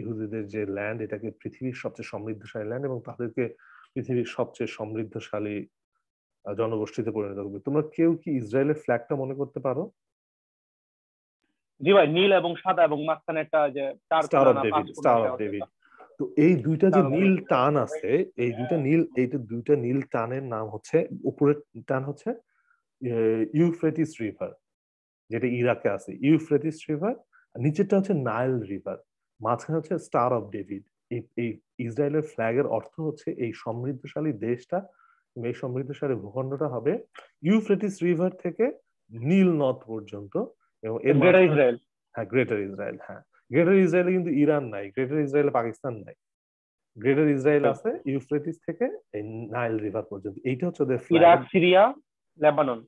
ইহুদিদের যে ল্যান্ড এটাকে পৃথিবীর সবচেয়ে সমৃদ্ধশালী ল্যান্ড এবং তাদেরকে পৃথিবীর সবচেয়ে সমৃদ্ধশালী জনগোষ্ঠীতে পরিণত করবে তোমরা কেউ কি ইসরায়েলের ফ্ল্যাগটা মনে করতে পারো জি ভাই নীল এবং সাদা এবং মাঝখানে একটা যে star of David star of David তো এই দুইটা যে নীল টান আছে এই দুইটা নীল এইটা দুইটা নীল টানের নাম হচ্ছে উপরের টান হচ্ছে ইউফ্রেটিস রিভার যেটা ইরাকে আছে ইউফ্রেটিস রিভার নিচেরটা হচ্ছে নাইল রিভার মাঝখানে হচ্ছে স্টার অফ ডেভিড এই ইসরায়েলের ফ্ল্যাগের অর্থ হচ্ছে এই সমৃদ্ধশালী দেশটা এই সমৃদ্ধশালী ভূখণ্ডটা হবে ইউফ্রেটিস রিভার থেকে নীল নদ পর্যন্ত এবং গ্রেটার ইসরায়েল হ্যাঁ গ্রেটার ইসরায়েল হ্যাঁ গ্রেটার ইসরায়েলে কিন্তু ইরান নাই গ্রেটার ইসরায়েল পাকিস্তান নাই গ্রেটার ইসরায়েল আছে ইউফ্রেটিস থেকে এই নাইল রিভার পর্যন্ত এইটা হচ্ছে ওদের ইরাক সিরিয়া লেবানন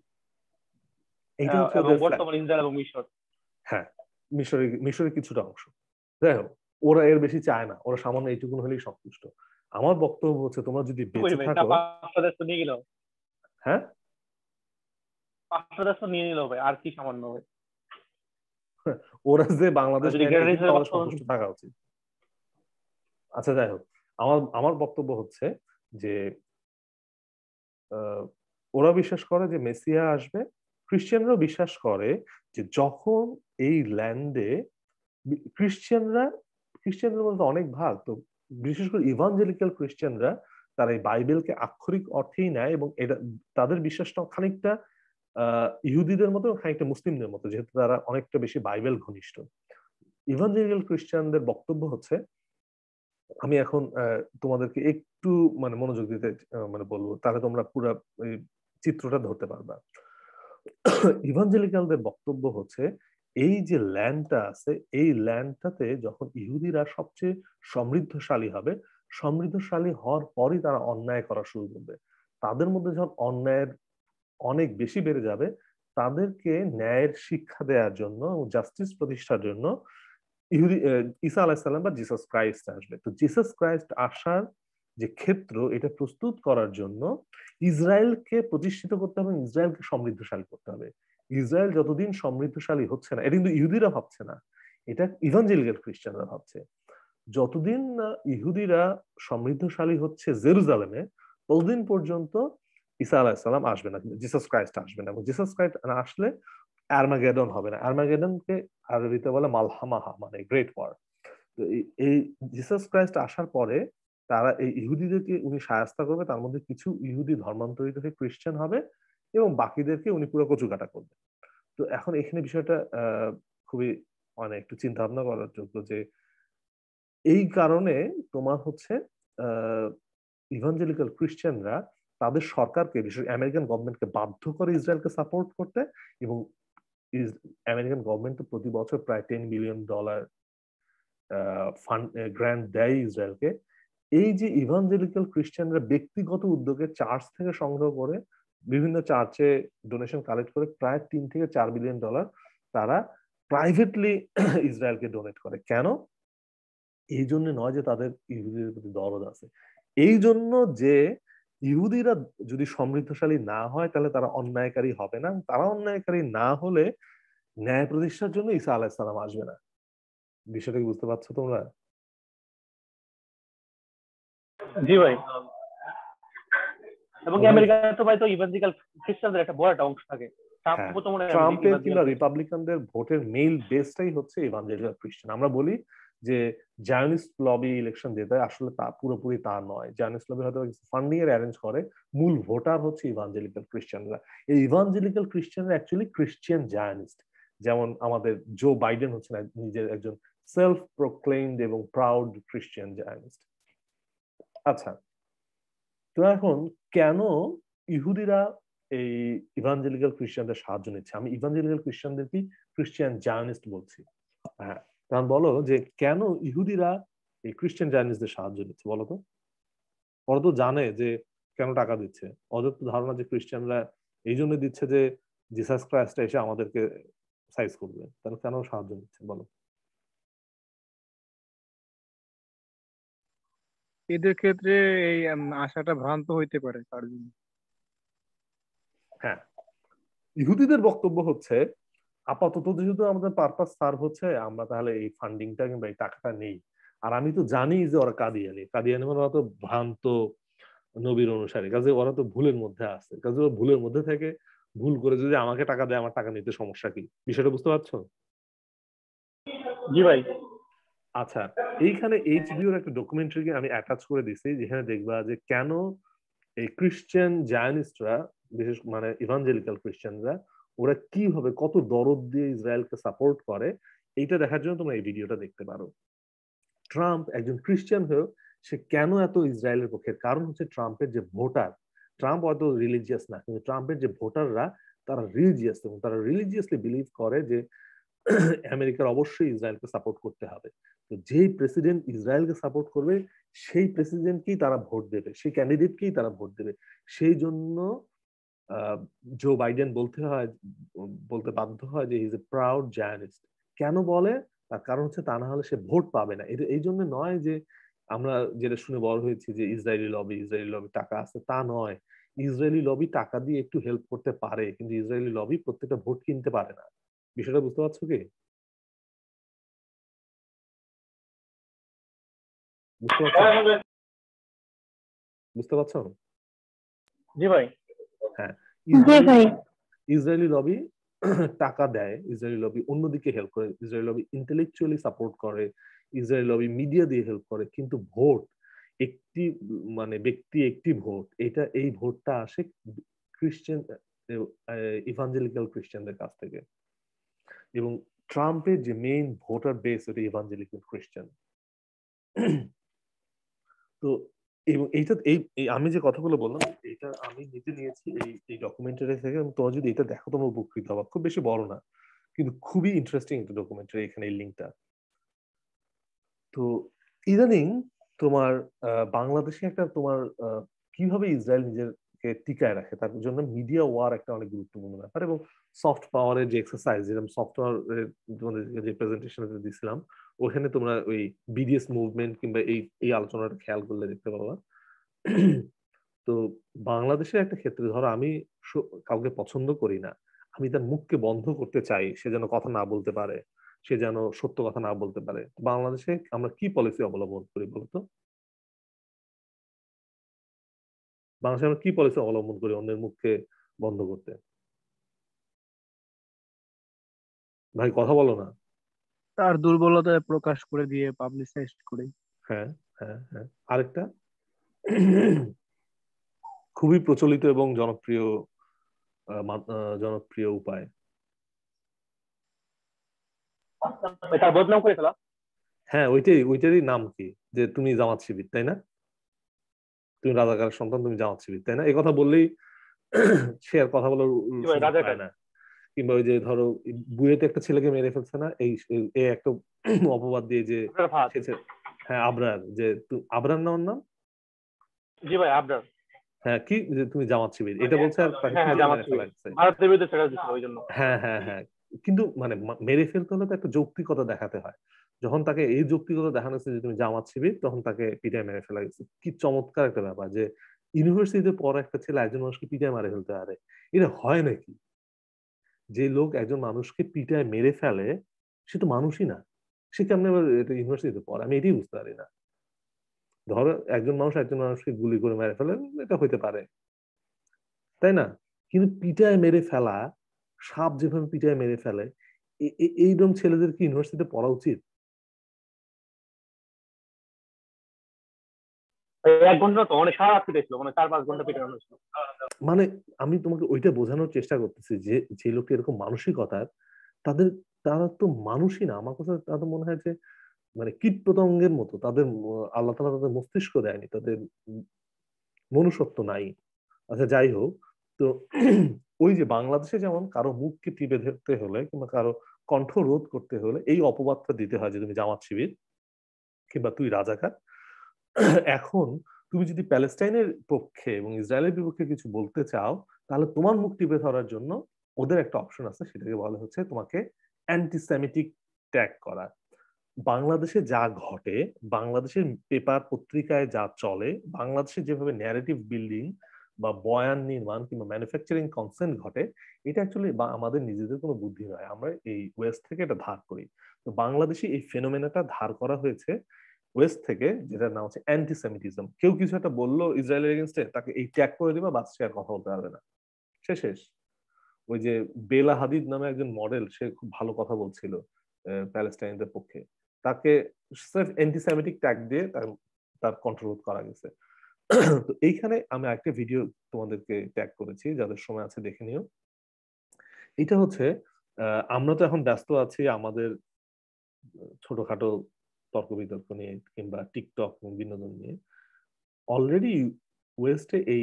এইটা হচ্ছে ওদের বর্তমান ইসরায়েল এবং মিশর হ্যাঁ মিশরের মিশরের কিছুটা অংশ যাই হোক ওরা এর বেশি চায় না ওরা সামান্য এইটুকুন হলেই সন্তুষ্ট আমার বক্তব্য হচ্ছে তোমরা যদি বেঁচে থাকো হ্যাঁ নিয়ে নিল ভাই আর কি সামান্য ভাই ওরা যে বাংলাদেশ থাকা উচিত আচ্ছা যাই হোক আমার আমার বক্তব্য হচ্ছে যে ওরা বিশ্বাস করে যে মেসিয়া আসবে খ্রিস্টানরাও বিশ্বাস করে যে যখন এই ল্যান্ডে খ্রিস্টানরা খ্রিস্টানদের মধ্যে অনেক ভাগ তো বিশেষ করে ইভাঞ্জেলিক্যাল খ্রিস্টানরা তারা এই বাইবেলকে আক্ষরিক অর্থেই নেয় এবং এটা তাদের বিশ্বাসটা খানিকটা ইহুদিদের মতো খানিকটা মুসলিমদের মতো যেহেতু তারা অনেকটা বেশি বাইবেল ঘনিষ্ঠ ইভাঞ্জেলিক্যাল খ্রিস্টানদের বক্তব্য হচ্ছে আমি এখন তোমাদেরকে একটু মানে মনোযোগ দিতে মানে বলবো তাহলে তোমরা পুরো চিত্রটা ধরতে পারবা ইভাঞ্জেলিকালদের বক্তব্য হচ্ছে এই যে ল্যান্ডটা আছে এই ল্যান্ডটাতে যখন ইহুদিরা সবচেয়ে সমৃদ্ধশালী হবে সমৃদ্ধশালী হওয়ার পরই তারা অন্যায় করা শুরু করবে তাদের মধ্যে যখন অন্যায়ের অনেক বেশি বেড়ে যাবে তাদেরকে ন্যায়ের শিক্ষা দেওয়ার জন্য জাস্টিস প্রতিষ্ঠার জন্য ইহুদি ইসা আলাহিসাল্লাম বা জিসাস ক্রাইস্ট আসবে তো জিসাস ক্রাইস্ট আসার যে ক্ষেত্র এটা প্রস্তুত করার জন্য ইসরায়েলকে প্রতিষ্ঠিত করতে হবে ইসরায়েলকে সমৃদ্ধশালী করতে হবে ইসরায়েল যতদিন সমৃদ্ধশালী হচ্ছে না এটা কিন্তু ইহুদিরা ভাবছে না এটা ইভাঞ্জেলিক্যাল খ্রিস্টানরা ভাবছে যতদিন ইহুদিরা সমৃদ্ধশালী হচ্ছে জেরুজালেমে ততদিন পর্যন্ত ইসা আলাহিসাল্লাম আসবে না জিসাস ক্রাইস্ট আসবে না এবং জিসাস ক্রাইস্ট না আসলে অ্যারমাগেডন হবে না অ্যারমাগেডনকে আরবিতে বলে মালহামাহা মানে গ্রেট ওয়ার তো এই জিসাস ক্রাইস্ট আসার পরে তারা এই ইহুদিদেরকে উনি সায়স্তা করবে তার মধ্যে কিছু ইহুদি ধর্মান্তরিত হয়ে খ্রিস্টান হবে এবং বাকিদেরকে উনি পুরো কচুকাটা করবেন তো এখন এখানে বিষয়টা খুবই মানে একটু চিন্তা ভাবনা করার যোগ্য যে এই কারণে তোমার হচ্ছে ইভাঞ্জেলিক্যাল খ্রিস্টানরা তাদের সরকারকে বিশেষ আমেরিকান গভর্নমেন্টকে বাধ্য করে ইসরায়েলকে সাপোর্ট করতে এবং আমেরিকান গভর্নমেন্ট তো প্রতি বছর প্রায় ten billion dollar fund grant দেয় ইসরায়েলকে এই যে ইভাঞ্জেলিক্যাল খ্রিস্টানরা ব্যক্তিগত উদ্যোগে চার্চ থেকে সংগ্রহ করে বিভিন্ন চার্চে ডোনেশন কালেক্ট করে প্রায় তিন থেকে চার বিলিয়ন ডলার তারা প্রাইভেটলি ইসরায়েলকে ডোনেট করে কেন এই জন্য নয় যে তাদের ইহুদিদের প্রতি দরদ আছে এই জন্য যে ইহুদিরা যদি সমৃদ্ধশালী না হয় তাহলে তারা অন্যায়কারী হবে না তারা অন্যায়কারী না হলে ন্যায় প্রতিষ্ঠার জন্য ঈসা আলাহিসাল্লাম আসবে না বিষয়টা কি বুঝতে পারছো তোমরা জি ভাই এবং ভাই তো খ্রিস্টানদের একটা বড় একটা অংশ থাকে হ্যাঁ। ট্রাম্পের কিংবা রিপাবলিকানদের ভোটের মেইল বেসটাই হচ্ছে খ্রিস্টান আমরা বলি যে জায়নিস্ট লবি ইলেকশন জেতায় আসলে তা পুরোপুরি তা নয় জায়নিস্ট লবি হয়তো ফান্ডিং এর অ্যারেঞ্জ করে মূল ভোটার হচ্ছে ইভানজেলিক্যাল খ্রিস্টানরা এই ইভানজেলিক্যাল খ্রিস্টানরা অ্যাকচুয়ালি খ্রিস্টিয়ান জায়নিস্ট যেমন আমাদের জো বাইডেন হচ্ছেন নিজের একজন সেলফ প্রোক্লেইমড এবং প্রাউড খ্রিস্টিয়ান জায়নিস্ট আচ্ছা তো এখন কেন ইহুদিরা এই ইভাঞ্জেলিক্যাল খ্রিস্টানদের সাহায্য নিচ্ছে আমি ইভাঞ্জেলিক্যাল কি খ্রিস্টান জার্নিস্ট বলছি হ্যাঁ কারণ বলো যে কেন ইহুদিরা এই খ্রিস্টান জার্নিস্টদের সাহায্য নিচ্ছে বলো তো ওরা তো জানে যে কেন টাকা দিচ্ছে ওদের ধারণা যে খ্রিস্টানরা এই জন্য দিচ্ছে যে জিসাস ক্রাইস্ট এসে আমাদেরকে সাইজ করবে তাহলে কেন সাহায্য নিচ্ছে বলো এদের ক্ষেত্রে এই আশাটা ভ্রান্ত হইতে পারে তার জন্য হ্যাঁ ইহুদিদের বক্তব্য হচ্ছে আপাতত যেহেতু আমাদের পারপাস সার হচ্ছে আমরা তাহলে এই ফান্ডিংটা কিংবা এই টাকাটা নেই আর আমি তো জানি যে ওরা কাদিয়ানি কাদিয়ানি মানে ওরা তো ভ্রান্ত নবীর অনুসারে কাজে ওরা তো ভুলের মধ্যে আছে কাজে ওরা ভুলের মধ্যে থেকে ভুল করে যদি আমাকে টাকা দেয় আমার টাকা নিতে সমস্যা কি বিষয়টা বুঝতে পারছো জি ভাই আচ্ছা এইখানে এইচবিওর একটা ডকুমেন্টারি আমি অ্যাটাচ করে দিছি যেখানে দেখবা যে কেন এই খ্রিস্টান জায়নিস্টরা বিশেষ মানে ইভাঞ্জেলিক্যাল খ্রিস্টানরা ওরা কিভাবে কত দরদ দিয়ে ইসরায়েলকে সাপোর্ট করে এইটা দেখার জন্য তোমরা এই ভিডিওটা দেখতে পারো ট্রাম্প একজন খ্রিস্টান হয়েও সে কেন এত ইসরায়েলের পক্ষে কারণ হচ্ছে ট্রাম্পের যে ভোটার ট্রাম্প অত রিলিজিয়াস না কিন্তু ট্রাম্পের যে ভোটাররা তারা রিলিজিয়াস এবং তারা রিলিজিয়াসলি বিলিভ করে যে আমেরিকার অবশ্যই ইসরায়েলকে সাপোর্ট করতে হবে তো যেই প্রেসিডেন্ট ইসরায়েলকে সাপোর্ট করবে সেই প্রেসিডেন্টকেই তারা ভোট দেবে সেই ক্যান্ডিডেটকেই তারা ভোট দেবে সেই জন্য জো বাইডেন বলতে হয় বলতে বাধ্য হয় যে ইজ এ প্রাউড জায়ানিস্ট কেন বলে তার কারণ হচ্ছে তা না হলে সে ভোট পাবে না এটা এই জন্য নয় যে আমরা যেটা শুনে বড় হয়েছি যে ইসরায়েলি লবি ইসরায়েলি লবি টাকা আছে তা নয় ইসরায়েলি লবি টাকা দিয়ে একটু হেল্প করতে পারে কিন্তু ইসরায়েলি লবি প্রত্যেকটা ভোট কিনতে পারে না বিষয়টা বুঝতে পারছো কি বুঝতে পারছো হ্যাঁ, হ্যাঁ, হ্যাঁ। জি ভাই ইসরায়েলি লবি টাকা দেয় ইসরায়েলি লবি অন্যদিকে হেল্প করে ইসরায়েলি লবি ইন্টেলেকচুয়ালি সাপোর্ট করে ইসরায়েলি লবি মিডিয়া দিয়ে হেল্প করে কিন্তু ভোট একটি মানে ব্যক্তি একটি ভোট এটা এই ভোটটা আসে খ্রিস্টান ইভাঞ্জেলিক্যাল খ্রিস্টানদের কাছ থেকে এবং ট্রাম্পের যে মেইন ভোটার বেস ওটা ইভাঞ্জেলিক্যাল খ্রিস্টান তো এবং এইটা এই আমি যে কথাগুলো বললাম এটা আমি নিজে নিয়েছি এই এই ডকুমেন্টারি থেকে এবং তোমার যদি এটা দেখো তোমার উপকৃত হবা খুব বেশি বড় না কিন্তু খুবই ইন্টারেস্টিং একটা ডকুমেন্টারি এখানে এই লিঙ্কটা তো ইদানিং তোমার বাংলাদেশে একটা তোমার কিভাবে ইসরায়েল নিজের কে টিকায় রাখে তার জন্য মিডিয়া ওয়ার একটা অনেক গুরুত্বপূর্ণ ব্যাপার এবং সফট পাওয়ারের যে এক্সারসাইজ যেরকম সফটওয়্যার তোমাদের যে প্রেজেন্টেশনে দিছিলাম ওখানে তোমরা ওই বিডিএস মুভমেন্ট কিংবা এই এই আলোচনাটা খেয়াল করলে দেখতে পাবা তো বাংলাদেশের একটা ক্ষেত্রে ধরো আমি কাউকে পছন্দ করি না আমি তার মুখকে বন্ধ করতে চাই সে যেন কথা না বলতে পারে সে যেন সত্য কথা না বলতে পারে বাংলাদেশে আমরা কি পলিসি অবলম্বন করি বলতো বাংলাদেশে আমরা কি পলিসি অবলম্বন করি অন্যের মুখকে বন্ধ করতে ভাই কথা বলো না তার দুর্বলতা প্রকাশ করে দিয়ে পাবলিসাইজ করে হ্যাঁ হ্যাঁ হ্যাঁ আরেকটা খুবই প্রচলিত এবং জনপ্রিয় জনপ্রিয় উপায় হ্যাঁ ওইটাই ওইটারই নাম কি যে তুমি জামাত শিবির তাই না তুমি রাজাকার সন্তান তুমি জামাত শিবির তাই না এই কথা বললেই সে আর কথা বলার কিংবা ওই যে ধরো বুয়েতে একটা ছেলেকে মেরে ফেলছে না এই একটা অপবাদ দিয়ে যে হ্যাঁ আবরার যে আবরার না ওর নাম জি ভাই আবরার হ্যাঁ কি যে তুমি জামাত শিবির এটা হ্যাঁ, বলছে আর হ্যাঁ হ্যাঁ, হ্যাঁ হ্যাঁ হ্যাঁ কিন্তু মানে মেরে ফেলতে হলে তো একটা যৌক্তিকতা দেখাতে হয় যখন তাকে এই যুক্তিগত দেখানো হয়েছে যে তুমি জামাত শিবির তখন তাকে পিটায় মেরে ফেলা গেছে কি চমৎকার একটা ব্যাপার যে ইউনিভার্সিটিতে পড়া একটা ছেলে একজন মানুষকে পিটায় মারে ফেলতে পারে এটা হয় নাকি যে লোক একজন মানুষকে পিটায় মেরে ফেলে সে তো মানুষই না সে কেমন ইউনিভার্সিটিতে পর আমি এটাই বুঝতে পারি না ধরো একজন মানুষ একজন মানুষকে গুলি করে মেরে ফেলে এটা হইতে পারে তাই না কিন্তু পিটায় মেরে ফেলা সাপ যেভাবে পিটায় মেরে ফেলে এইরকম ছেলেদের কি ইউনিভার্সিটিতে পড়া উচিত মানে, মানে, মানে আমি তোমাকে ওইটা বোঝানোর চেষ্টা করতেছি যে যে লোক এরকম মানসিকতার তাদের তারা তো মানুষই না আমার কাছে তাদের মনে হয় যে মানে কীট পতঙ্গের মতো তাদের আল্লাহ তালা তাদের মস্তিষ্ক দেয়নি তাদের মনুষ্যত্ব নাই আচ্ছা যাই হোক তো ওই যে বাংলাদেশে যেমন কারো মুখকে টিপে ধরতে হলে কিংবা কারো কণ্ঠ রোধ করতে হলে এই অপবাদটা দিতে হয় যে তুমি জামাত শিবির কিংবা তুই রাজাকার এখন তুমি যদি প্যালেস্টাইনের পক্ষে এবং ইসরায়েলের বিপক্ষে কিছু বলতে চাও তাহলে তোমার মুক্তি পেয়ে ধরার জন্য ওদের একটা অপশন আছে সেটাকে বলা হচ্ছে তোমাকে অ্যান্টিসেমিটিক ট্যাগ করা বাংলাদেশে যা ঘটে বাংলাদেশের পেপার পত্রিকায় যা চলে বাংলাদেশে যেভাবে ন্যারেটিভ বিল্ডিং বা বয়ান নির্মাণ কিংবা ম্যানুফ্যাকচারিং কনসেন্ট ঘটে এটা অ্যাকচুয়ালি আমাদের নিজেদের কোনো বুদ্ধি নয় আমরা এই ওয়েস্ট থেকে এটা ধার করি তো বাংলাদেশে এই ফেনোমেনাটা ধার করা হয়েছে ওয়েস্ট থেকে যেটার নাম হচ্ছে অ্যান্টিসেমিটিজম কেউ কিছু একটা বললো ইসরায়েলের এগেনস্টে তাকে এই ট্যাগ করে দিবা বা সে আর কথা বলতে পারবে না সে শেষ ওই যে বেলা হাদিদ নামে একজন মডেল সে খুব ভালো কথা বলছিল প্যালেস্টাইনদের পক্ষে তাকে সেফ অ্যান্টিসেমেটিক ট্যাগ দিয়ে তার তার কন্ট্রোল করা গেছে তো এইখানে আমি একটা ভিডিও তোমাদেরকে ট্যাগ করেছি যাদের সময় আছে দেখে নিও এটা হচ্ছে আমরা তো এখন ব্যস্ত আছি আমাদের ছোটখাটো তর্ক বিতর্ক নিয়ে কিংবা টিকটক বিনোদন নিয়ে অলরেডি ওয়েস্টে এই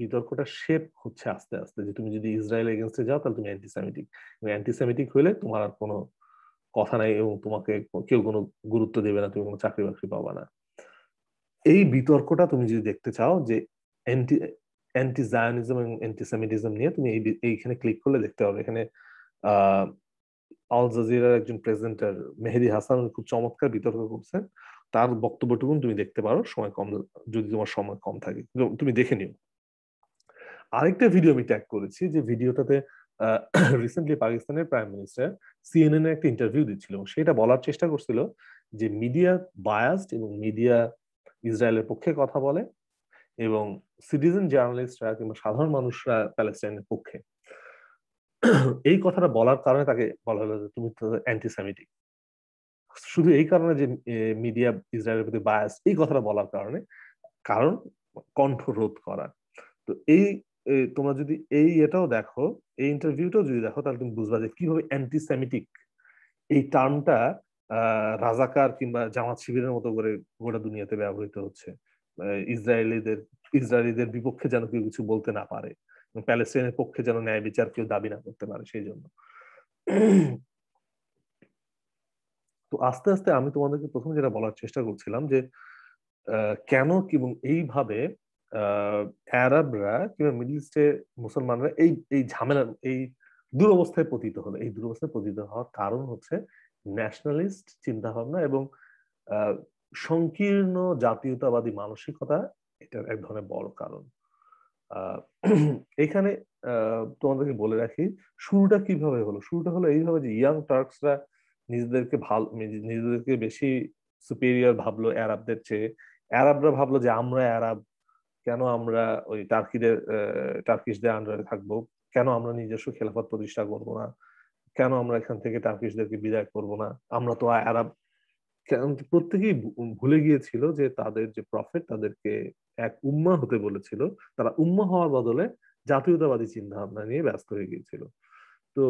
বিতর্কটা শেপ হচ্ছে আস্তে আস্তে যে তুমি যদি ইসরায়েল এগেনস্টে যাও তাহলে তুমি অ্যান্টিসেমেটিক অ্যান্টিসেমেটিক হলে তোমার আর কোনো কথা নাই এবং তোমাকে কেউ কোনো গুরুত্ব দেবে না তুমি কোনো চাকরি বাকরি পাবা না এই বিতর্কটা তুমি যদি দেখতে চাও যে অ্যান্টি অ্যান্টি জায়নিজম এবং অ্যান্টিসেমিটিজম নিয়ে তুমি এইখানে ক্লিক করলে দেখতে পাবে এখানে আল জাজিরার একজন প্রেজেন্টার মেহেদি হাসান খুব চমৎকার বিতর্ক করছেন তার বক্তব্যটুকু তুমি দেখতে পারো সময় কম যদি তোমার সময় কম থাকে তুমি দেখে নিও আরেকটা ভিডিও আমি ট্যাগ করেছি যে ভিডিওটাতে রিসেন্টলি পাকিস্তানের প্রাইম মিনিস্টার সিএনএন এ একটা ইন্টারভিউ দিচ্ছিল সেটা বলার চেষ্টা করছিল যে মিডিয়া বায়াসড এবং মিডিয়া ইসরায়েলের পক্ষে কথা বলে এবং সিটিজেন জার্নালিস্টরা কিংবা সাধারণ মানুষরা প্যালেস্টাইনের পক্ষে এই কথাটা বলার কারণে তাকে বলা হলো যে তুমি তো অ্যান্টিসেমিটিক শুধু এই কারণে যে মিডিয়া ইসরায়েলের প্রতি বায়াস এই কথাটা বলার কারণে কারণ কণ্ঠ রোধ করা তো এই তোমরা যদি এই এটাও দেখো এই ইন্টারভিউটাও যদি দেখো তাহলে তুমি বুঝবা যে কিভাবে অ্যান্টিসেমিটিক এই টার্মটা রাজাকার কিংবা জামাত শিবিরের মতো করে গোটা দুনিয়াতে ব্যবহৃত হচ্ছে ইসরায়েলিদের ইসরায়েলিদের বিপক্ষে যেন কেউ কিছু বলতে না পারে প্যালেস্টাইনের পক্ষে যেন ন্যায় বিচার কেউ দাবি না করতে পারে সেই জন্য তো আস্তে আস্তে আমি তোমাদেরকে প্রথম যেটা বলার চেষ্টা করছিলাম যে কেন এবং এইভাবে অ্যারাবরা কিংবা মিডল ইস্টে মুসলমানরা এই এই ঝামেলার এই দুরবস্থায় পতিত হলো এই দুরবস্থায় পতিত হওয়ার কারণ হচ্ছে ন্যাশনালিস্ট চিন্তাভাবনা এবং সংকীর্ণ জাতীয়তাবাদী মানসিকতা এটার এক ধরনের বড় কারণ এখানে তোমাদেরকে বলে রাখি শুরুটা কিভাবে হলো শুরুটা হলো এইভাবে যে ইয়াং টার্কসরা নিজেদেরকে ভালো নিজেদেরকে বেশি সুপেরিয়ার ভাবলো অ্যারাবদের চেয়ে অ্যারাবরা ভাবলো যে আমরা অ্যারাব কেন আমরা ওই টার্কিদের টার্কিশদের আন্ডারে থাকবো কেন আমরা নিজস্ব খেলাফত প্রতিষ্ঠা করব না কেন আমরা এখান থেকে টার্কিশদেরকে বিদায় করব না আমরা তো কেন প্রত্যেকেই ভুলে গিয়েছিল যে তাদের যে প্রফেট তাদেরকে এক উম্মা হতে বলেছিল তারা উম্মা হওয়ার বদলে জাতীয়তাবাদী চিন্তা ভাবনা নিয়ে ব্যস্ত হয়ে গিয়েছিল তো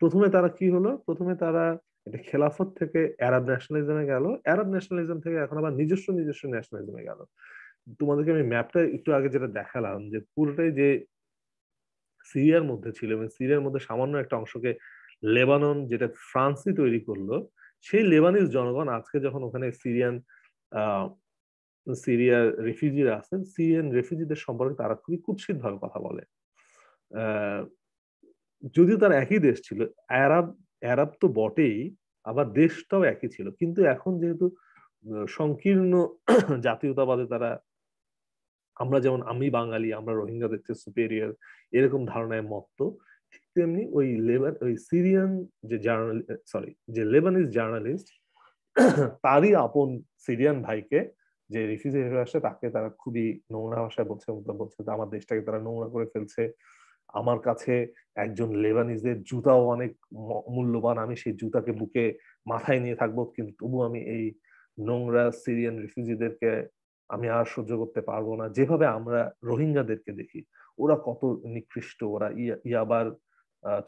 প্রথমে তারা কি হলো প্রথমে তারা এটা খেলাফত থেকে অ্যারাব ন্যাশনালিজমে গেল অ্যারাব ন্যাশনালিজম থেকে এখন আবার নিজস্ব নিজস্ব ন্যাশনালিজমে গেল তোমাদেরকে আমি ম্যাপটা একটু আগে যেটা দেখালাম যে পুরোটাই যে সিরিয়ার মধ্যে ছিল এবং সিরিয়ার মধ্যে সামান্য একটা অংশকে লেবানন যেটা ফ্রান্সই তৈরি করলো সেই লেবানিজ জনগণ আজকে যখন ওখানে সিরিয়ান সিরিয়ার রেফিউজিরা আছেন সিরিয়ান রেফিউজিদের সম্পর্কে তারা খুবই কুৎসিত ভাবে কথা বলে যদিও তার একই দেশ ছিল অ্যারাব অ্যারাব তো বটেই আবার দেশটাও একই ছিল কিন্তু এখন যেহেতু সংকীর্ণ জাতীয়তাবাদে তারা আমরা যেমন আমি বাঙালি আমরা রোহিঙ্গাদের চেয়ে সুপেরিয়ার এরকম ধারণায় মত্ত ঠিক তেমনি ওই লেবার ওই সিরিয়ান যে জার্নালিস্ট সরি যে লেবানিজ জার্নালিস্ট তারই আপন সিরিয়ান ভাইকে যে রিফিউজি আসছে আসে তাকে তারা খুবই নোংরা ভাষায় বলছে বলছে যে আমার দেশটাকে তারা নোংরা করে ফেলছে আমার কাছে একজন লেবানিজদের জুতাও অনেক মূল্যবান আমি সেই জুতাকে বুকে মাথায় নিয়ে থাকবো কিন্তু তবু আমি এই নোংরা সিরিয়ান রিফিউজিদেরকে আমি আর সহ্য করতে পারবো না যেভাবে আমরা রোহিঙ্গাদেরকে দেখি ওরা কত নিকৃষ্ট ওরা ইয়াবার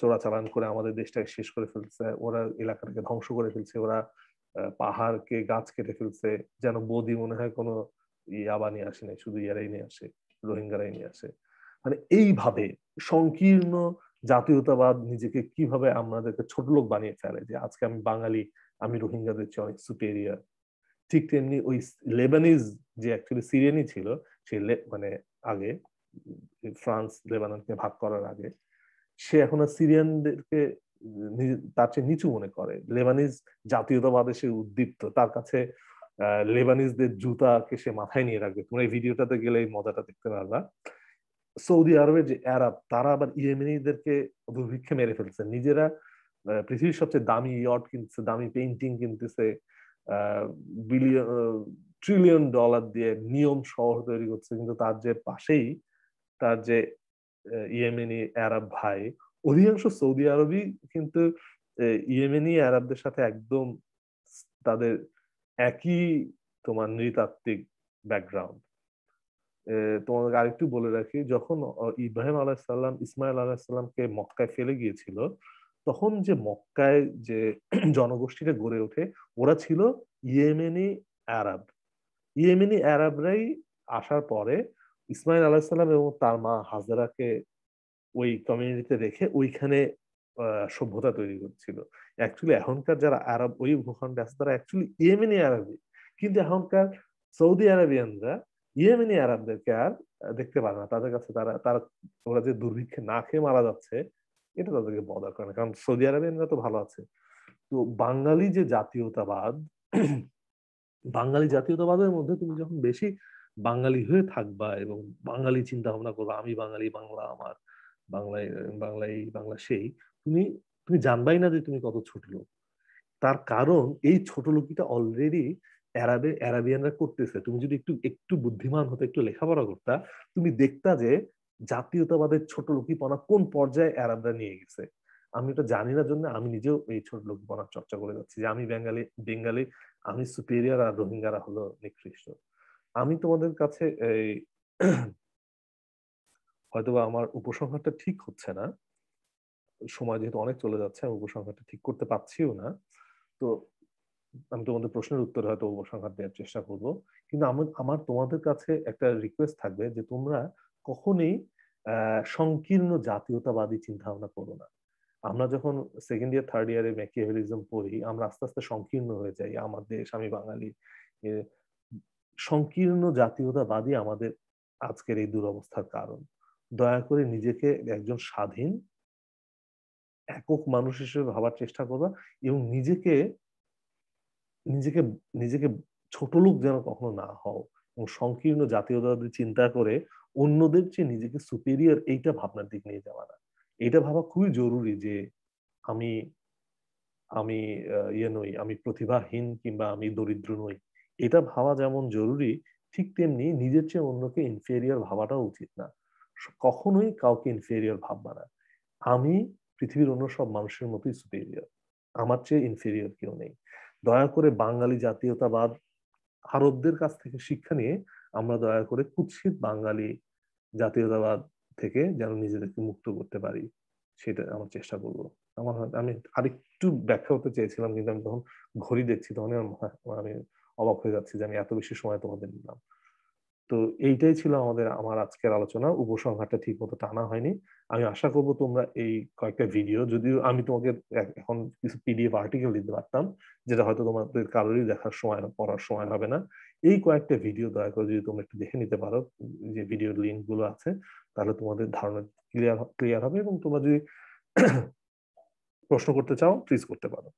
চোরাচালান করে আমাদের দেশটাকে শেষ করে ফেলছে ওরা এলাকাটাকে ধ্বংস করে ফেলছে ওরা পাহাড়কে গাছ কেটে ফেলছে যেন বদি মনে হয় কোনো ইয়াবা নিয়ে আসে নাই শুধু ইয়ারাই নিয়ে আসে রোহিঙ্গারাই নিয়ে আসে মানে এইভাবে সংকীর্ণ জাতীয়তাবাদ নিজেকে কিভাবে আমাদেরকে ছোট লোক বানিয়ে ফেলে যে আজকে আমি বাঙালি আমি রোহিঙ্গাদের চেয়ে অনেক সুপেরিয়ার ঠিক তেমনি ওই লেবানিজ যে অ্যাকচুয়ালি সিরিয়ানই ছিল সে মানে আগে ফ্রান্স লেবাননকে ভাগ করার আগে সে এখন আর সিরিয়ানদেরকে তার চেয়ে নিচু মনে করে লেবানিজ জাতীয়তাবাদে সে উদ্দীপ্ত তার কাছে লেবানিজদের জুতাকে সে মাথায় নিয়ে রাখবে তোমরা এই ভিডিওটাতে গেলে এই মজাটা দেখতে পারবা সৌদি আরবের যে অ্যারাব তারা আবার ইয়েমেনিদেরকে দুর্ভিক্ষে মেরে ফেলছে নিজেরা পৃথিবীর সবচেয়ে দামি ইয়ট কিনতেছে দামি পেন্টিং কিনতেছে বিলিয়ন ট্রিলিয়ন ডলার দিয়ে নিয়ম শহর তৈরি করছে কিন্তু তার যে পাশেই তার যে ইয়েমেনি অ্যারাব ভাই অধিকাংশ সৌদি আরবই কিন্তু ইয়েমেনি আরবদের সাথে একদম তাদের একই তোমার নৃতাত্ত্বিক ব্যাকগ্রাউন্ড তোমাদের আরেকটু বলে রাখি যখন ইব্রাহিম আলাহিসাল্লাম ইসমাইল আলাহিসাল্লামকে মক্কায় ফেলে গিয়েছিল তখন যে মক্কায় যে জনগোষ্ঠীটা গড়ে ওঠে ওরা ছিল ইয়েমেনি আরব ইয়েমেনি আরবরাই আসার পরে ইসমাইল আলাহিসাল্লাম এবং তার মা হাজারাকে ওই কমিউনিটিতে রেখে ওইখানে সভ্যতা তৈরি করছিল অ্যাকচুয়ালি এখনকার যারা আরব ওই ভূখণ্ডে আছে তারা অ্যাকচুয়ালি ইয়েমেনি আরবি কিন্তু এখনকার সৌদি আরবিয়ানরা ইয়েমেনি আরবদেরকে আর দেখতে পারে না তাদের কাছে তারা তারা ওরা যে দুর্ভিক্ষে না খেয়ে মারা যাচ্ছে এটা তাদেরকে বদার করে না কারণ সৌদি আরবিয়ানরা তো ভালো আছে তো বাঙালি যে জাতীয়তাবাদ বাঙালি জাতীয়তাবাদের মধ্যে তুমি যখন বেশি বাঙালি হয়ে থাকবা এবং বাঙালি চিন্তা ভাবনা করবা আমি বাঙালি বাংলা আমার বাংলায় বাংলায় সেই তুমি তুমি জানবাই না যে তুমি কত ছোট লোক তার কারণ এই ছোট লোকিটা অলরেডি অ্যারাবে অ্যারাবিয়ানরা করতেছে তুমি যদি একটু একটু বুদ্ধিমান হতে একটু লেখাপড়া করতা তুমি দেখতা যে জাতীয়তাবাদের ছোট লোকিপনা কোন পর্যায়ে অ্যারাবরা নিয়ে গেছে আমি এটা জানি না জন্য আমি নিজেও এই ছোট লোকিপনার চর্চা করে যাচ্ছি যে আমি বেঙ্গালি বেঙ্গালি আমি সুপেরিয়ার আর রোহিঙ্গারা হলো নিকৃষ্ট আমি তোমাদের কাছে এই হয়তোবা আমার উপসংহারটা ঠিক হচ্ছে না সময় যেহেতু অনেক চলে যাচ্ছে আমি উপসংহারটা ঠিক করতে পারছিও না তো আমি তোমাদের প্রশ্নের উত্তর হয়তো উপসংহার দেওয়ার চেষ্টা করব কিন্তু আমার তোমাদের কাছে একটা রিকোয়েস্ট থাকবে যে তোমরা কখনোই সংকীর্ণ জাতীয়তাবাদী চিন্তা ভাবনা করো না আমরা যখন সেকেন্ড ইয়ার থার্ড ইয়ারে ম্যাকিয়াভেলিজম পড়ি আমরা আস্তে আস্তে সংকীর্ণ হয়ে যাই আমার দেশ আমি বাঙালি সংকীর্ণ জাতীয়তাবাদী আমাদের আজকের এই দুরবস্থার কারণ দয়া করে নিজেকে একজন স্বাধীন একক মানুষ হিসেবে ভাবার চেষ্টা করবা এবং নিজেকে নিজেকে নিজেকে ছোট লোক যেন কখনো না হও এবং সংকীর্ণ জাতীয়তাবাদী চিন্তা করে অন্যদের চেয়ে নিজেকে সুপেরিয়ার এইটা ভাবনার দিক নিয়ে যাওয়া না এটা ভাবা খুবই জরুরি যে আমি আমি ইয়ে নই আমি প্রতিভাহীন কিংবা আমি দরিদ্র নই এটা ভাবা যেমন জরুরি ঠিক তেমনি নিজের চেয়ে অন্যকে ইনফেরিয়ার ভাবাটাও উচিত না কখনোই কাউকে ইনফেরিয়র ভাববা না আমি পৃথিবীর অন্য সব মানুষের মতোই সুপেরিয়র আমার চেয়ে ইনফেরিয়র কেউ নেই দয়া করে বাঙালি জাতীয়তাবাদ আরবদের কাছ থেকে শিক্ষা নিয়ে আমরা দয়া করে কুৎসিত বাঙালি জাতীয়তাবাদ থেকে যেন নিজেদেরকে মুক্ত করতে পারি সেটা আমার চেষ্টা করবো আমার আমি আরেকটু ব্যাখ্যা করতে চেয়েছিলাম কিন্তু আমি যখন ঘড়ি দেখছি তখন আমি অবাক হয়ে যাচ্ছি যে আমি এত বেশি সময় তোমাদের নিলাম তো এইটাই ছিল আমাদের আমার আজকের আলোচনা উপসংহারটা ঠিক মতো টানা হয়নি আমি আশা করব তোমরা এই কয়েকটা ভিডিও যদিও আমি তোমাকে এখন কিছু পিডিএফ আর্টিকেল দিতে পারতাম যেটা হয়তো তোমাদের কারোরই দেখার সময় পড়ার সময় হবে না এই কয়েকটা ভিডিও দয়া করে যদি তোমরা একটু দেখে নিতে পারো যে ভিডিওর লিঙ্কগুলো আছে তাহলে তোমাদের ধারণা ক্লিয়ার ক্লিয়ার হবে এবং তোমরা যদি প্রশ্ন করতে চাও প্লিজ করতে পারো